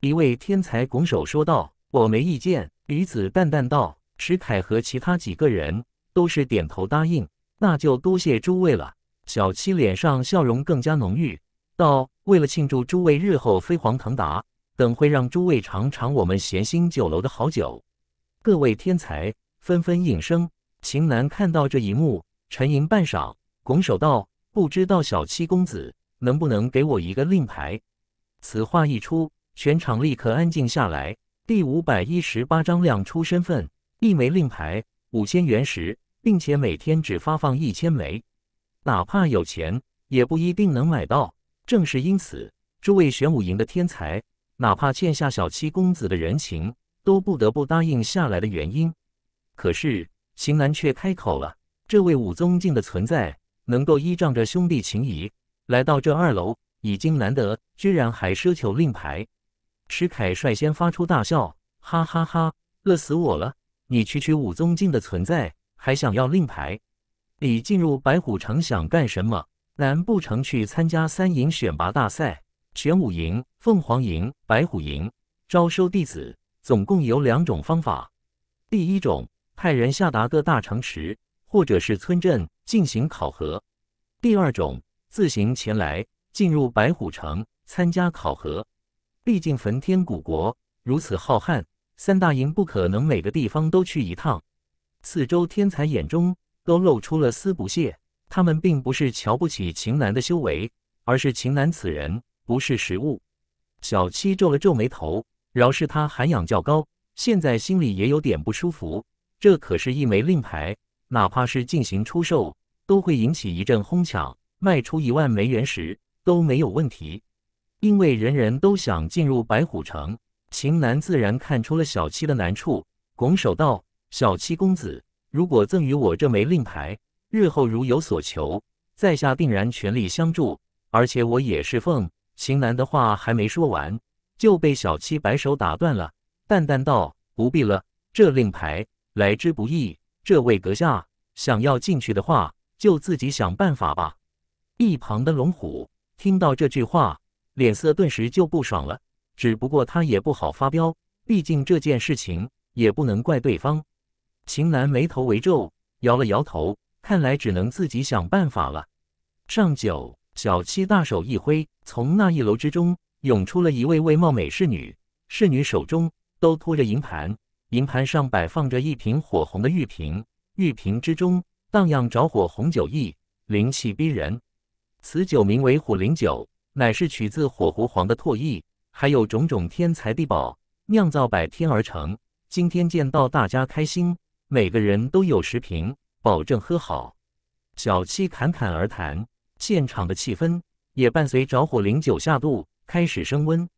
一位天才拱手说道：“我没意见。”女子淡淡道：“石凯和其他几个人都是点头答应，那就多谢诸位了。”小七脸上笑容更加浓郁，道：“为了庆祝诸位日后飞黄腾达，等会让诸位尝尝我们咸兴酒楼的好酒。”各位天才纷纷应声。秦南看到这一幕，沉吟半晌，拱手道：“不知道小七公子能不能给我一个令牌？”此话一出，全场立刻安静下来。第五百一十八张亮出身份，一枚令牌，五千元石，并且每天只发放一千枚，哪怕有钱也不一定能买到。正是因此，诸位玄武营的天才，哪怕欠下小七公子的人情，都不得不答应下来的原因。可是秦楠却开口了：“这位武宗境的存在，能够依仗着兄弟情谊来到这二楼，已经难得，居然还奢求令牌。”石凯率先发出大笑，哈哈哈，乐死我了！你区区武宗境的存在，还想要令牌？你进入白虎城想干什么？难不成去参加三营选拔大赛？玄武营、凤凰营、白虎营招收弟子，总共有两种方法：第一种，派人下达各大城池或者是村镇进行考核；第二种，自行前来进入白虎城参加考核。毕竟焚天古国如此浩瀚，三大营不可能每个地方都去一趟。四周天才眼中都露出了丝不屑，他们并不是瞧不起秦南的修为，而是秦南此人不是食物。小七皱了皱眉头，饶是他涵养较高，现在心里也有点不舒服。这可是一枚令牌，哪怕是进行出售，都会引起一阵哄抢，卖出一万枚原石都没有问题。因为人人都想进入白虎城，秦南自然看出了小七的难处，拱手道：“小七公子，如果赠与我这枚令牌，日后如有所求，在下定然全力相助。而且我也是奉秦南的话还没说完，就被小七摆手打断了，淡淡道：‘不必了，这令牌来之不易，这位阁下想要进去的话，就自己想办法吧。’一旁的龙虎听到这句话。”脸色顿时就不爽了，只不过他也不好发飙，毕竟这件事情也不能怪对方。秦楠眉头微皱，摇了摇头，看来只能自己想办法了。上酒，小七大手一挥，从那一楼之中涌出了一位位貌美侍女，侍女手中都托着银盘，银盘上摆放着一瓶火红的玉瓶，玉瓶之中荡漾着火红酒意，灵气逼人。此酒名为虎灵酒。乃是取自火狐皇的唾液，还有种种天材地宝酿造百天而成。今天见到大家开心，每个人都有十瓶，保证喝好。小七侃侃而谈，现场的气氛也伴随着火灵酒下肚开始升温。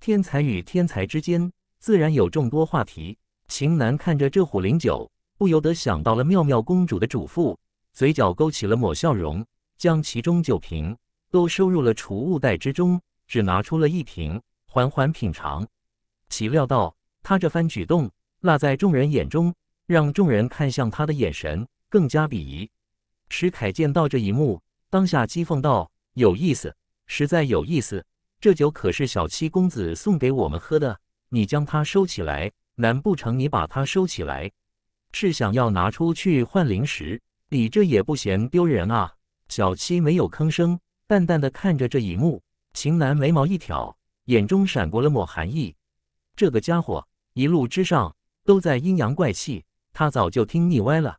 天才与天才之间，自然有众多话题。秦南看着这壶灵酒，不由得想到了妙妙公主的嘱咐，嘴角勾起了抹笑容，将其中酒瓶。都收入了储物袋之中，只拿出了一瓶，缓缓品尝。岂料到他这番举动落在众人眼中，让众人看向他的眼神更加鄙夷。石凯见到这一幕，当下讥讽道：“有意思，实在有意思。这酒可是小七公子送给我们喝的，你将它收起来，难不成你把它收起来是想要拿出去换零食？你这也不嫌丢人啊！”小七没有吭声。淡淡的看着这一幕，秦楠眉毛一挑，眼中闪过了抹寒意。这个家伙一路之上都在阴阳怪气，他早就听腻歪了。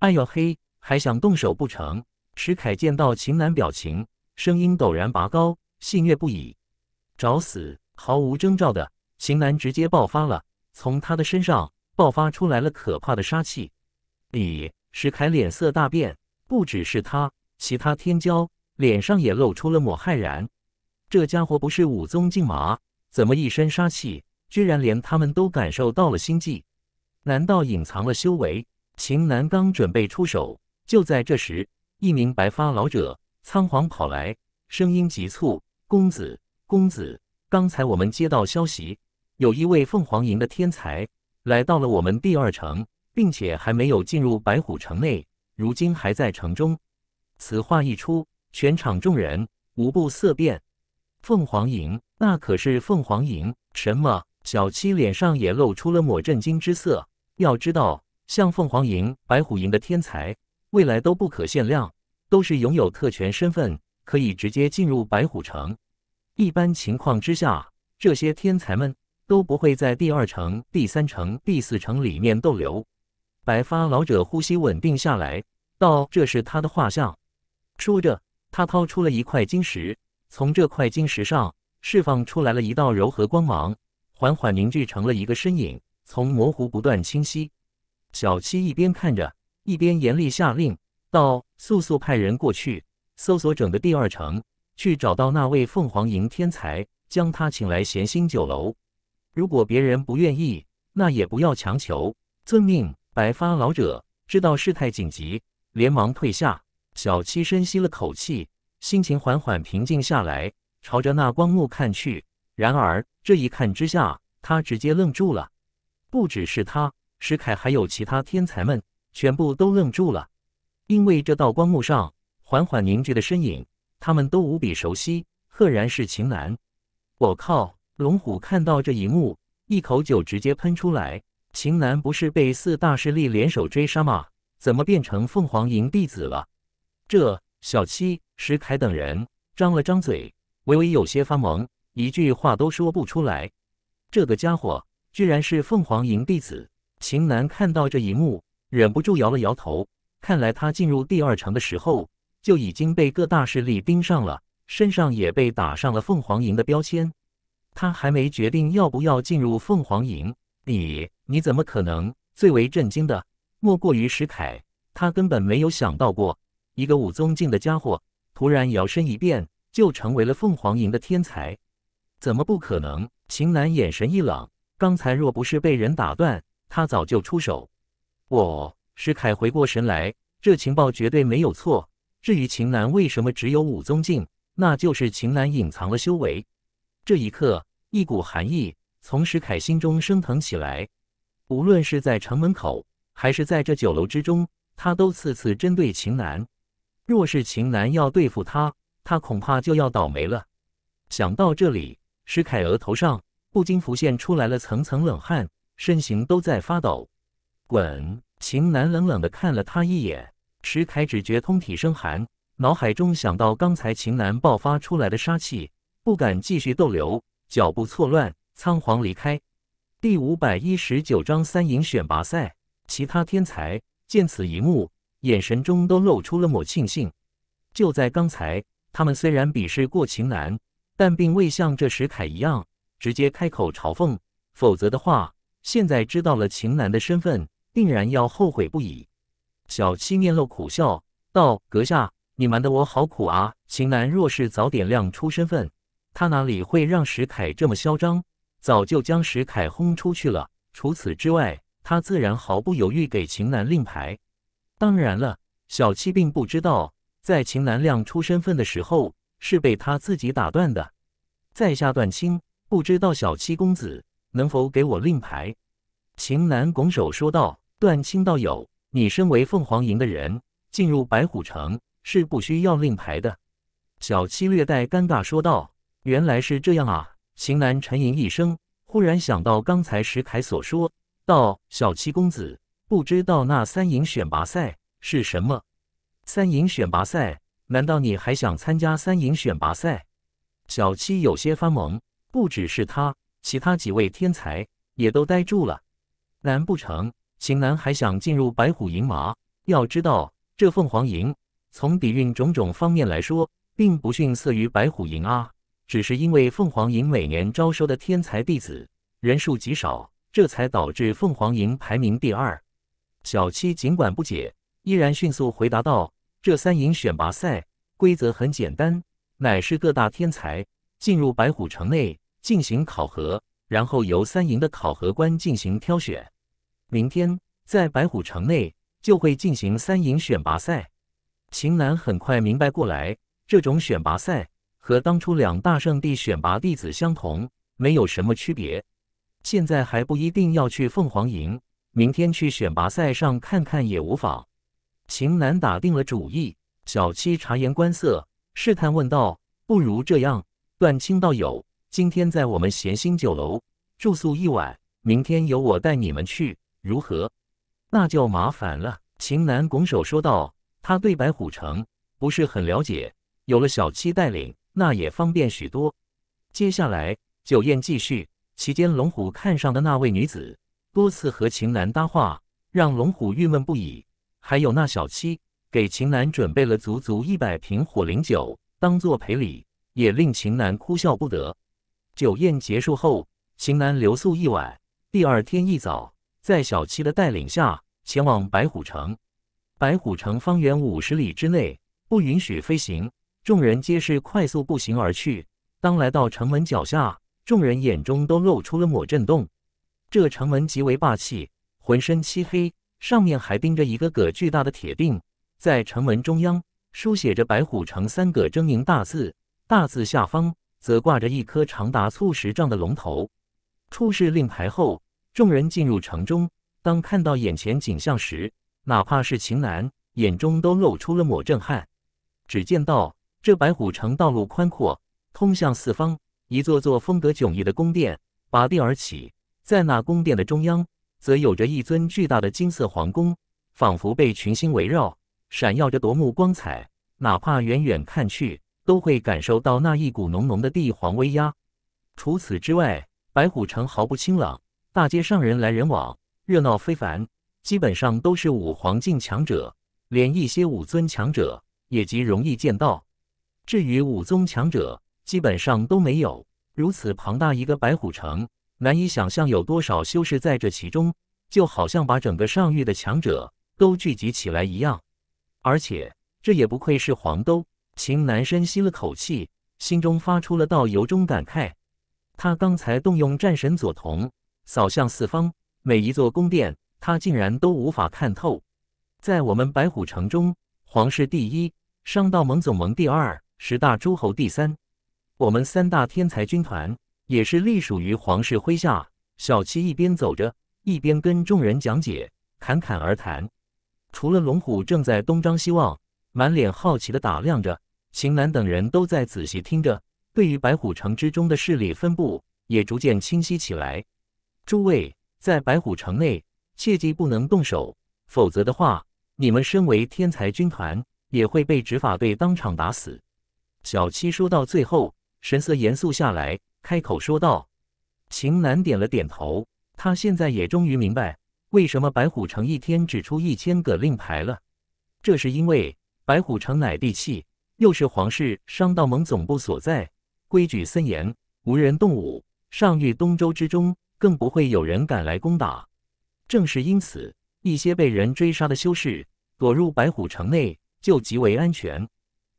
哎呦嘿，还想动手不成？石凯见到秦楠表情，声音陡然拔高，戏谑不已。找死！毫无征兆的，秦楠直接爆发了，从他的身上爆发出来了可怕的杀气。咦？石凯脸色大变，不只是他，其他天骄。脸上也露出了抹骇然，这家伙不是武宗境马，怎么一身杀气，居然连他们都感受到了心悸？难道隐藏了修为？秦南刚准备出手，就在这时，一名白发老者仓皇跑来，声音急促：“公子，公子，刚才我们接到消息，有一位凤凰营的天才来到了我们第二城，并且还没有进入白虎城内，如今还在城中。”此话一出。全场众人无不色变。凤凰营，那可是凤凰营！什么？小七脸上也露出了抹震惊之色。要知道，像凤凰营、白虎营的天才，未来都不可限量，都是拥有特权身份，可以直接进入白虎城。一般情况之下，这些天才们都不会在第二城、第三城、第四城里面逗留。白发老者呼吸稳定下来，道：“这是他的画像。”说着。他掏出了一块晶石，从这块晶石上释放出来了一道柔和光芒，缓缓凝聚成了一个身影，从模糊不断清晰。小七一边看着，一边严厉下令道：“速速派人过去，搜索整个第二城，去找到那位凤凰营天才，将他请来闲心酒楼。如果别人不愿意，那也不要强求。”遵命。白发老者知道事态紧急，连忙退下。小七深吸了口气，心情缓缓平静下来，朝着那光幕看去。然而这一看之下，他直接愣住了。不只是他，石凯还有其他天才们，全部都愣住了。因为这道光幕上缓缓凝聚的身影，他们都无比熟悉，赫然是秦岚。我靠！龙虎看到这一幕，一口酒直接喷出来。秦岚不是被四大势力联手追杀吗？怎么变成凤凰营弟子了？这小七、石凯等人张了张嘴，微微有些发懵，一句话都说不出来。这个家伙居然是凤凰营弟子！秦南看到这一幕，忍不住摇了摇头。看来他进入第二城的时候，就已经被各大势力盯上了，身上也被打上了凤凰营的标签。他还没决定要不要进入凤凰营，你你怎么可能？最为震惊的莫过于石凯，他根本没有想到过。一个武宗境的家伙，突然摇身一变，就成为了凤凰营的天才，怎么不可能？秦楠眼神一冷，刚才若不是被人打断，他早就出手。我，石凯回过神来，这情报绝对没有错。至于秦楠为什么只有武宗境，那就是秦楠隐藏了修为。这一刻，一股寒意从石凯心中升腾起来。无论是在城门口，还是在这酒楼之中，他都次次针对秦楠。若是秦南要对付他，他恐怕就要倒霉了。想到这里，石凯额头上不禁浮现出来了层层冷汗，身形都在发抖。滚！秦南冷冷地看了他一眼，石凯只觉通体生寒，脑海中想到刚才秦南爆发出来的杀气，不敢继续逗留，脚步错乱，仓皇离开。第五百一十九章三赢选拔赛，其他天才见此一幕。眼神中都露出了抹庆幸。就在刚才，他们虽然鄙视过秦岚，但并未像这石凯一样直接开口嘲讽。否则的话，现在知道了秦楠的身份，定然要后悔不已。小七面露苦笑道：“阁下，你瞒得我好苦啊！秦楠若是早点亮出身份，他哪里会让石凯这么嚣张，早就将石凯轰出去了。除此之外，他自然毫不犹豫给秦楠令牌。”当然了，小七并不知道，在秦南亮出身份的时候是被他自己打断的。在下段青，不知道小七公子能否给我令牌？秦南拱手说道：“段青道友，你身为凤凰营的人，进入白虎城是不需要令牌的。”小七略带尴尬说道：“原来是这样啊。”秦南沉吟一声，忽然想到刚才石凯所说，道：“小七公子。”不知道那三营选拔赛是什么？三营选拔赛？难道你还想参加三营选拔赛？小七有些发懵。不只是他，其他几位天才也都呆住了。难不成秦南还想进入白虎营吗？要知道，这凤凰营从底蕴种种方面来说，并不逊色于白虎营啊。只是因为凤凰营每年招收的天才弟子人数极少，这才导致凤凰营排名第二。小七尽管不解，依然迅速回答道：“这三营选拔赛规则很简单，乃是各大天才进入白虎城内进行考核，然后由三营的考核官进行挑选。明天在白虎城内就会进行三营选拔赛。”秦南很快明白过来，这种选拔赛和当初两大圣地选拔弟子相同，没有什么区别。现在还不一定要去凤凰营。明天去选拔赛上看看也无妨。秦楠打定了主意，小七察言观色，试探问道：“不如这样，段清道友，今天在我们闲心酒楼住宿一晚，明天由我带你们去，如何？”“那就麻烦了。”秦楠拱手说道。他对白虎城不是很了解，有了小七带领，那也方便许多。接下来酒宴继续，期间龙虎看上的那位女子。多次和秦楠搭话，让龙虎郁闷不已。还有那小七，给秦楠准备了足足一百瓶火灵酒，当作赔礼，也令秦楠哭笑不得。酒宴结束后，秦楠留宿一晚。第二天一早，在小七的带领下，前往白虎城。白虎城方圆五十里之内不允许飞行，众人皆是快速步行而去。当来到城门脚下，众人眼中都露出了抹震动。这城门极为霸气，浑身漆黑，上面还钉着一个个巨大的铁钉。在城门中央书写着“白虎城”三个狰狞大字，大字下方则挂着一颗长达数十丈的龙头。出示令牌后，众人进入城中。当看到眼前景象时，哪怕是秦岚，眼中都露出了抹震撼。只见到这白虎城道路宽阔，通向四方，一座座风格迥异的宫殿拔地而起。在那宫殿的中央，则有着一尊巨大的金色皇宫，仿佛被群星围绕，闪耀着夺目光彩。哪怕远远看去，都会感受到那一股浓浓的帝皇威压。除此之外，白虎城毫不清冷，大街上人来人往，热闹非凡。基本上都是武皇境强者，连一些武尊强者也极容易见到。至于武宗强者，基本上都没有。如此庞大一个白虎城。难以想象有多少修士在这其中，就好像把整个上域的强者都聚集起来一样。而且这也不愧是黄兜秦南深吸了口气，心中发出了道由衷感慨。他刚才动用战神左瞳扫向四方，每一座宫殿他竟然都无法看透。在我们白虎城中，皇室第一，商道盟总盟第二，十大诸侯第三，我们三大天才军团。也是隶属于皇室麾下。小七一边走着，一边跟众人讲解，侃侃而谈。除了龙虎正在东张西望，满脸好奇的打量着，秦岚等人都在仔细听着，对于白虎城之中的势力分布也逐渐清晰起来。诸位，在白虎城内，切记不能动手，否则的话，你们身为天才军团，也会被执法队当场打死。小七说到最后，神色严肃下来。开口说道：“秦楠点了点头，他现在也终于明白为什么白虎城一天只出一千个令牌了。这是因为白虎城乃地气，又是皇室商道盟总部所在，规矩森严，无人动武。上遇东周之中，更不会有人敢来攻打。正是因此，一些被人追杀的修士躲入白虎城内就极为安全。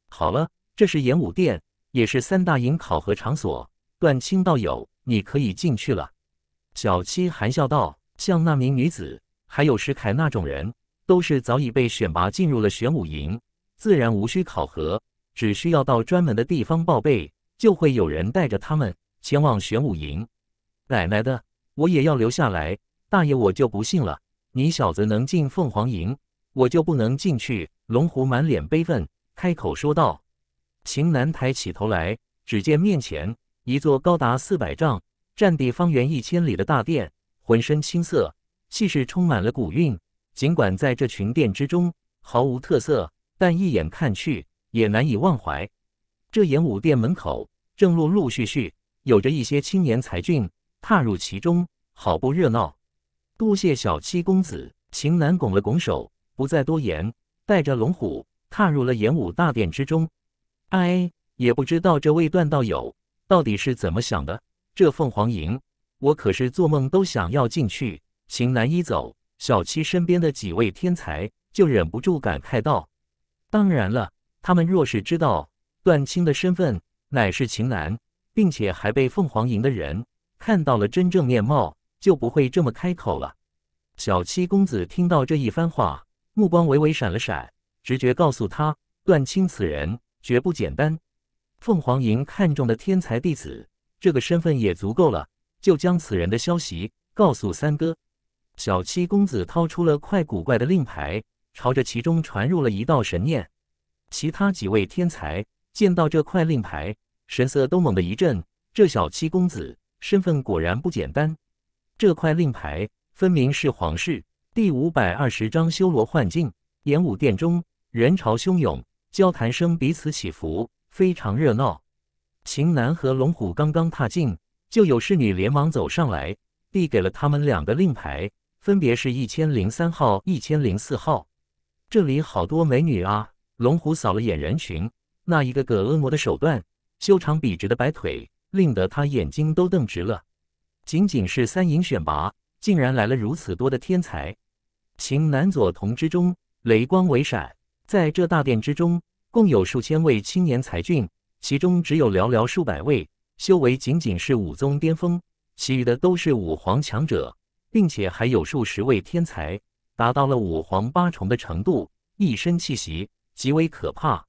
好了，这是演武殿，也是三大营考核场所。”段清道友，你可以进去了。”小七含笑道，“像那名女子，还有石凯那种人，都是早已被选拔进入了玄武营，自然无需考核，只需要到专门的地方报备，就会有人带着他们前往玄武营。”“奶奶的，我也要留下来！”“大爷，我就不信了，你小子能进凤凰营，我就不能进去！”龙虎满脸悲愤，开口说道。秦南抬起头来，只见面前。一座高达四百丈、占地方圆一千里的大殿，浑身青色，气势充满了古韵。尽管在这群殿之中毫无特色，但一眼看去也难以忘怀。这演武殿门口正陆陆续续有着一些青年才俊踏入其中，好不热闹。多谢小七公子，秦南拱了拱手，不再多言，带着龙虎踏入了演武大殿之中。哎，也不知道这位段道友。到底是怎么想的？这凤凰营，我可是做梦都想要进去。秦南一走，小七身边的几位天才就忍不住感慨道：“当然了，他们若是知道段青的身份乃是秦南，并且还被凤凰营的人看到了真正面貌，就不会这么开口了。”小七公子听到这一番话，目光微微闪了闪，直觉告诉他，段青此人绝不简单。凤凰营看中的天才弟子，这个身份也足够了，就将此人的消息告诉三哥。小七公子掏出了块古怪的令牌，朝着其中传入了一道神念。其他几位天才见到这块令牌，神色都猛地一震。这小七公子身份果然不简单。这块令牌分明是皇室第五百二十章修罗幻境。演武殿中人潮汹涌，交谈声彼此起伏。非常热闹，秦楠和龙虎刚刚踏进，就有侍女连忙走上来，递给了他们两个令牌，分别是一千零三号、一千零四号。这里好多美女啊！龙虎扫了眼人群，那一个个婀娜的手段，修长笔直的白腿，令得他眼睛都瞪直了。仅仅是三营选拔，竟然来了如此多的天才。秦南左瞳之中，雷光为闪，在这大殿之中。共有数千位青年才俊，其中只有寥寥数百位修为仅仅是武宗巅峰，其余的都是武皇强者，并且还有数十位天才达到了武皇八重的程度，一身气息极为可怕。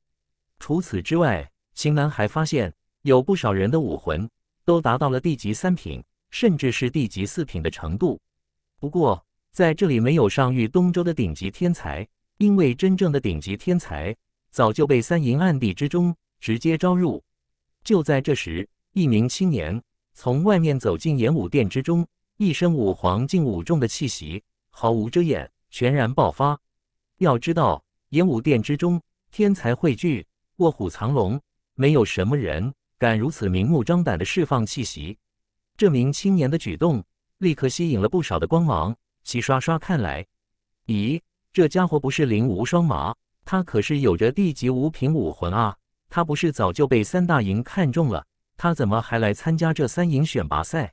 除此之外，秦南还发现有不少人的武魂都达到了地级三品，甚至是地级四品的程度。不过，在这里没有上遇东周的顶级天才，因为真正的顶级天才。早就被三营暗地之中直接招入。就在这时，一名青年从外面走进演武殿之中，一身武皇进武重的气息毫无遮掩，全然爆发。要知道，演武殿之中天才汇聚，卧虎藏龙，没有什么人敢如此明目张胆的释放气息。这名青年的举动立刻吸引了不少的光芒，齐刷刷看来，咦，这家伙不是林无双吗？他可是有着地级五品武魂啊！他不是早就被三大营看中了，他怎么还来参加这三营选拔赛？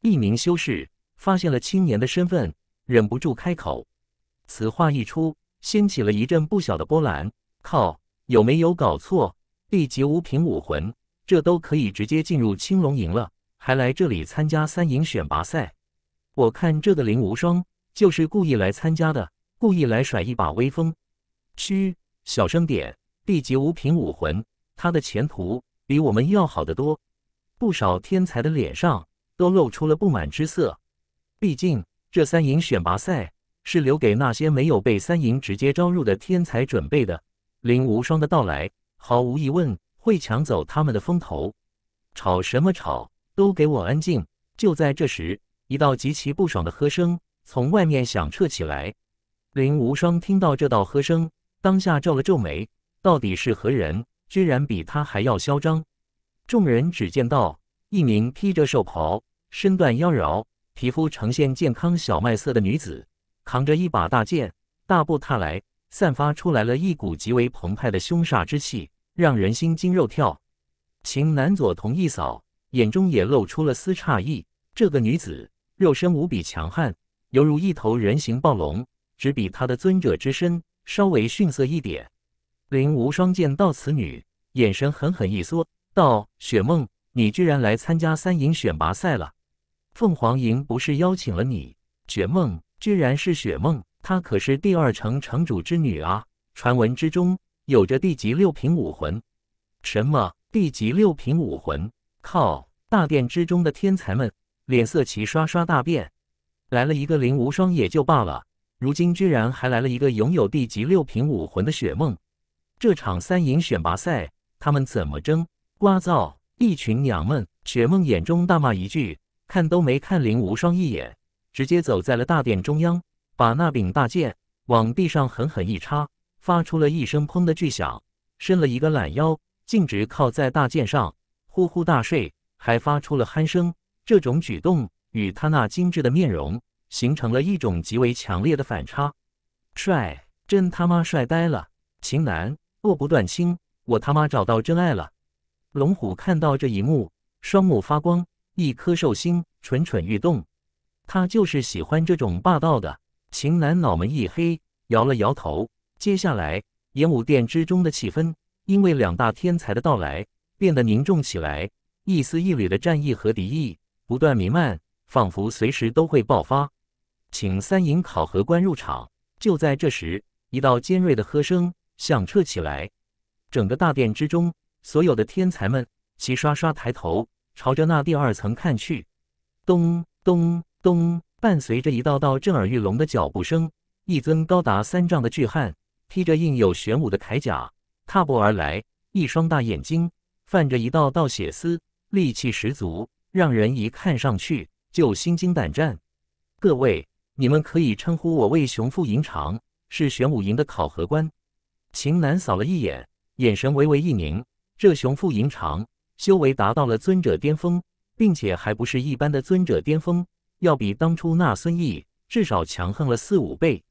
一名修士发现了青年的身份，忍不住开口。此话一出，掀起了一阵不小的波澜。靠，有没有搞错？地级五品武魂，这都可以直接进入青龙营了，还来这里参加三营选拔赛？我看这个林无双就是故意来参加的，故意来甩一把威风。嘘，小声点。地级五品武魂，他的前途比我们要好得多。不少天才的脸上都露出了不满之色。毕竟，这三营选拔赛是留给那些没有被三营直接招入的天才准备的。林无双的到来，毫无疑问会抢走他们的风头。吵什么吵？都给我安静！就在这时，一道极其不爽的喝声从外面响彻起来。林无双听到这道喝声。当下皱了皱眉，到底是何人，居然比他还要嚣张？众人只见到一名披着兽袍、身段妖娆、皮肤呈现健康小麦色的女子，扛着一把大剑，大步踏来，散发出来了一股极为澎湃的凶煞之气，让人心惊肉跳。秦南左瞳一扫，眼中也露出了丝诧异。这个女子肉身无比强悍，犹如一头人形暴龙，只比他的尊者之身。稍微逊色一点，林无双见到此女，眼神狠狠一缩，道：“雪梦，你居然来参加三营选拔赛了？凤凰营不是邀请了你？雪梦，居然是雪梦，她可是第二城城主之女啊！传闻之中有着地级六品武魂，什么地级六品武魂？靠！大殿之中的天才们脸色齐刷刷大变，来了一个林无双也就罢了。”如今居然还来了一个拥有地级六品武魂的雪梦，这场三营选拔赛他们怎么争？哇噪！一群娘们！雪梦眼中大骂一句，看都没看林无双一眼，直接走在了大殿中央，把那柄大剑往地上狠狠一插，发出了一声“砰”的巨响，伸了一个懒腰，径直靠在大剑上，呼呼大睡，还发出了鼾声。这种举动与他那精致的面容。形成了一种极为强烈的反差，帅，真他妈帅呆了！秦楠，饿不断青，我他妈找到真爱了！龙虎看到这一幕，双目发光，一颗兽心蠢蠢欲动，他就是喜欢这种霸道的。秦楠脑门一黑，摇了摇头。接下来，演武殿之中的气氛因为两大天才的到来变得凝重起来，一丝一缕的战意和敌意不断弥漫，仿佛随时都会爆发。请三营考核官入场。就在这时，一道尖锐的喝声响彻起来，整个大殿之中，所有的天才们齐刷刷抬头，朝着那第二层看去。咚咚咚！伴随着一道道震耳欲聋的脚步声，一尊高达三丈的巨汉，披着印有玄武的铠甲，踏步而来。一双大眼睛泛着一道道血丝，戾气十足，让人一看上去就心惊胆战。各位。你们可以称呼我为熊副营长，是玄武营的考核官。秦南扫了一眼，眼神微微一凝。这熊副营长修为达到了尊者巅峰，并且还不是一般的尊者巅峰，要比当初那孙毅至少强横了四五倍。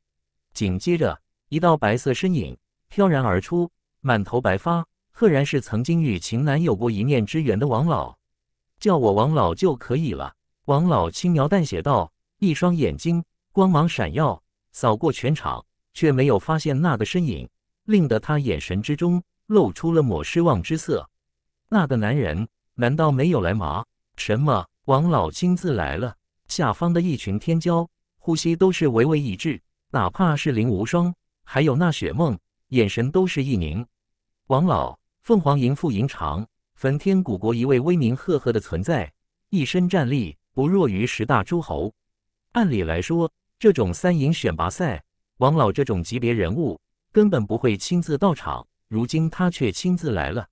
紧接着，一道白色身影飘然而出，满头白发，赫然是曾经与秦南有过一面之缘的王老。叫我王老就可以了。王老轻描淡写道，一双眼睛。光芒闪耀，扫过全场，却没有发现那个身影，令得他眼神之中露出了抹失望之色。那个男人难道没有来吗？什么？王老亲自来了？下方的一群天骄呼吸都是微微一滞，哪怕是林无双，还有那雪梦，眼神都是一凝。王老，凤凰吟复吟长，焚天古国一位威名赫赫的存在，一身战力不弱于十大诸侯。按理来说。这种三营选拔赛，王老这种级别人物根本不会亲自到场。如今他却亲自来了，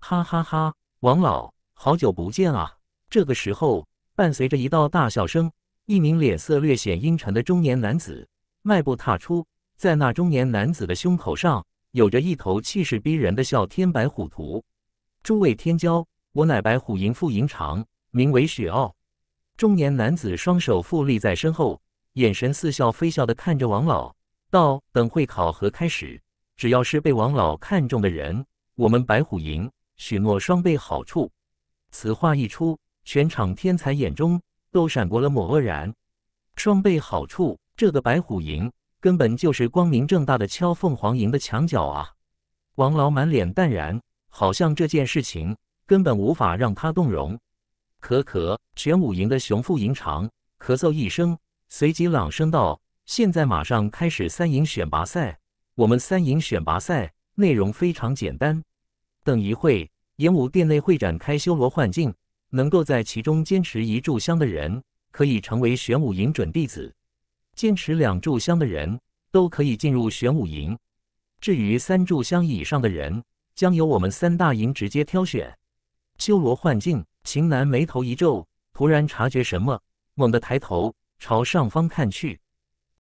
哈哈哈！王老，好久不见啊！这个时候，伴随着一道大笑声，一名脸色略显阴沉的中年男子迈步踏出。在那中年男子的胸口上，有着一头气势逼人的笑天白虎图。诸位天骄，我乃白虎营副营长，名为雪傲。中年男子双手负立在身后。眼神似笑非笑的看着王老，道：“等会考核开始，只要是被王老看中的人，我们白虎营许诺双倍好处。”此话一出，全场天才眼中都闪过了抹愕然。双倍好处，这个白虎营根本就是光明正大的敲凤凰营的墙角啊！王老满脸淡然，好像这件事情根本无法让他动容。咳咳，玄武营的熊副营长咳嗽一声。随即朗声道：“现在马上开始三营选拔赛。我们三营选拔赛内容非常简单。等一会，演武殿内会展开修罗幻境，能够在其中坚持一炷香的人，可以成为玄武营准弟子；坚持两炷香的人，都可以进入玄武营。至于三炷香以上的人，将由我们三大营直接挑选。”修罗幻境，秦南眉头一皱，突然察觉什么，猛地抬头。朝上方看去。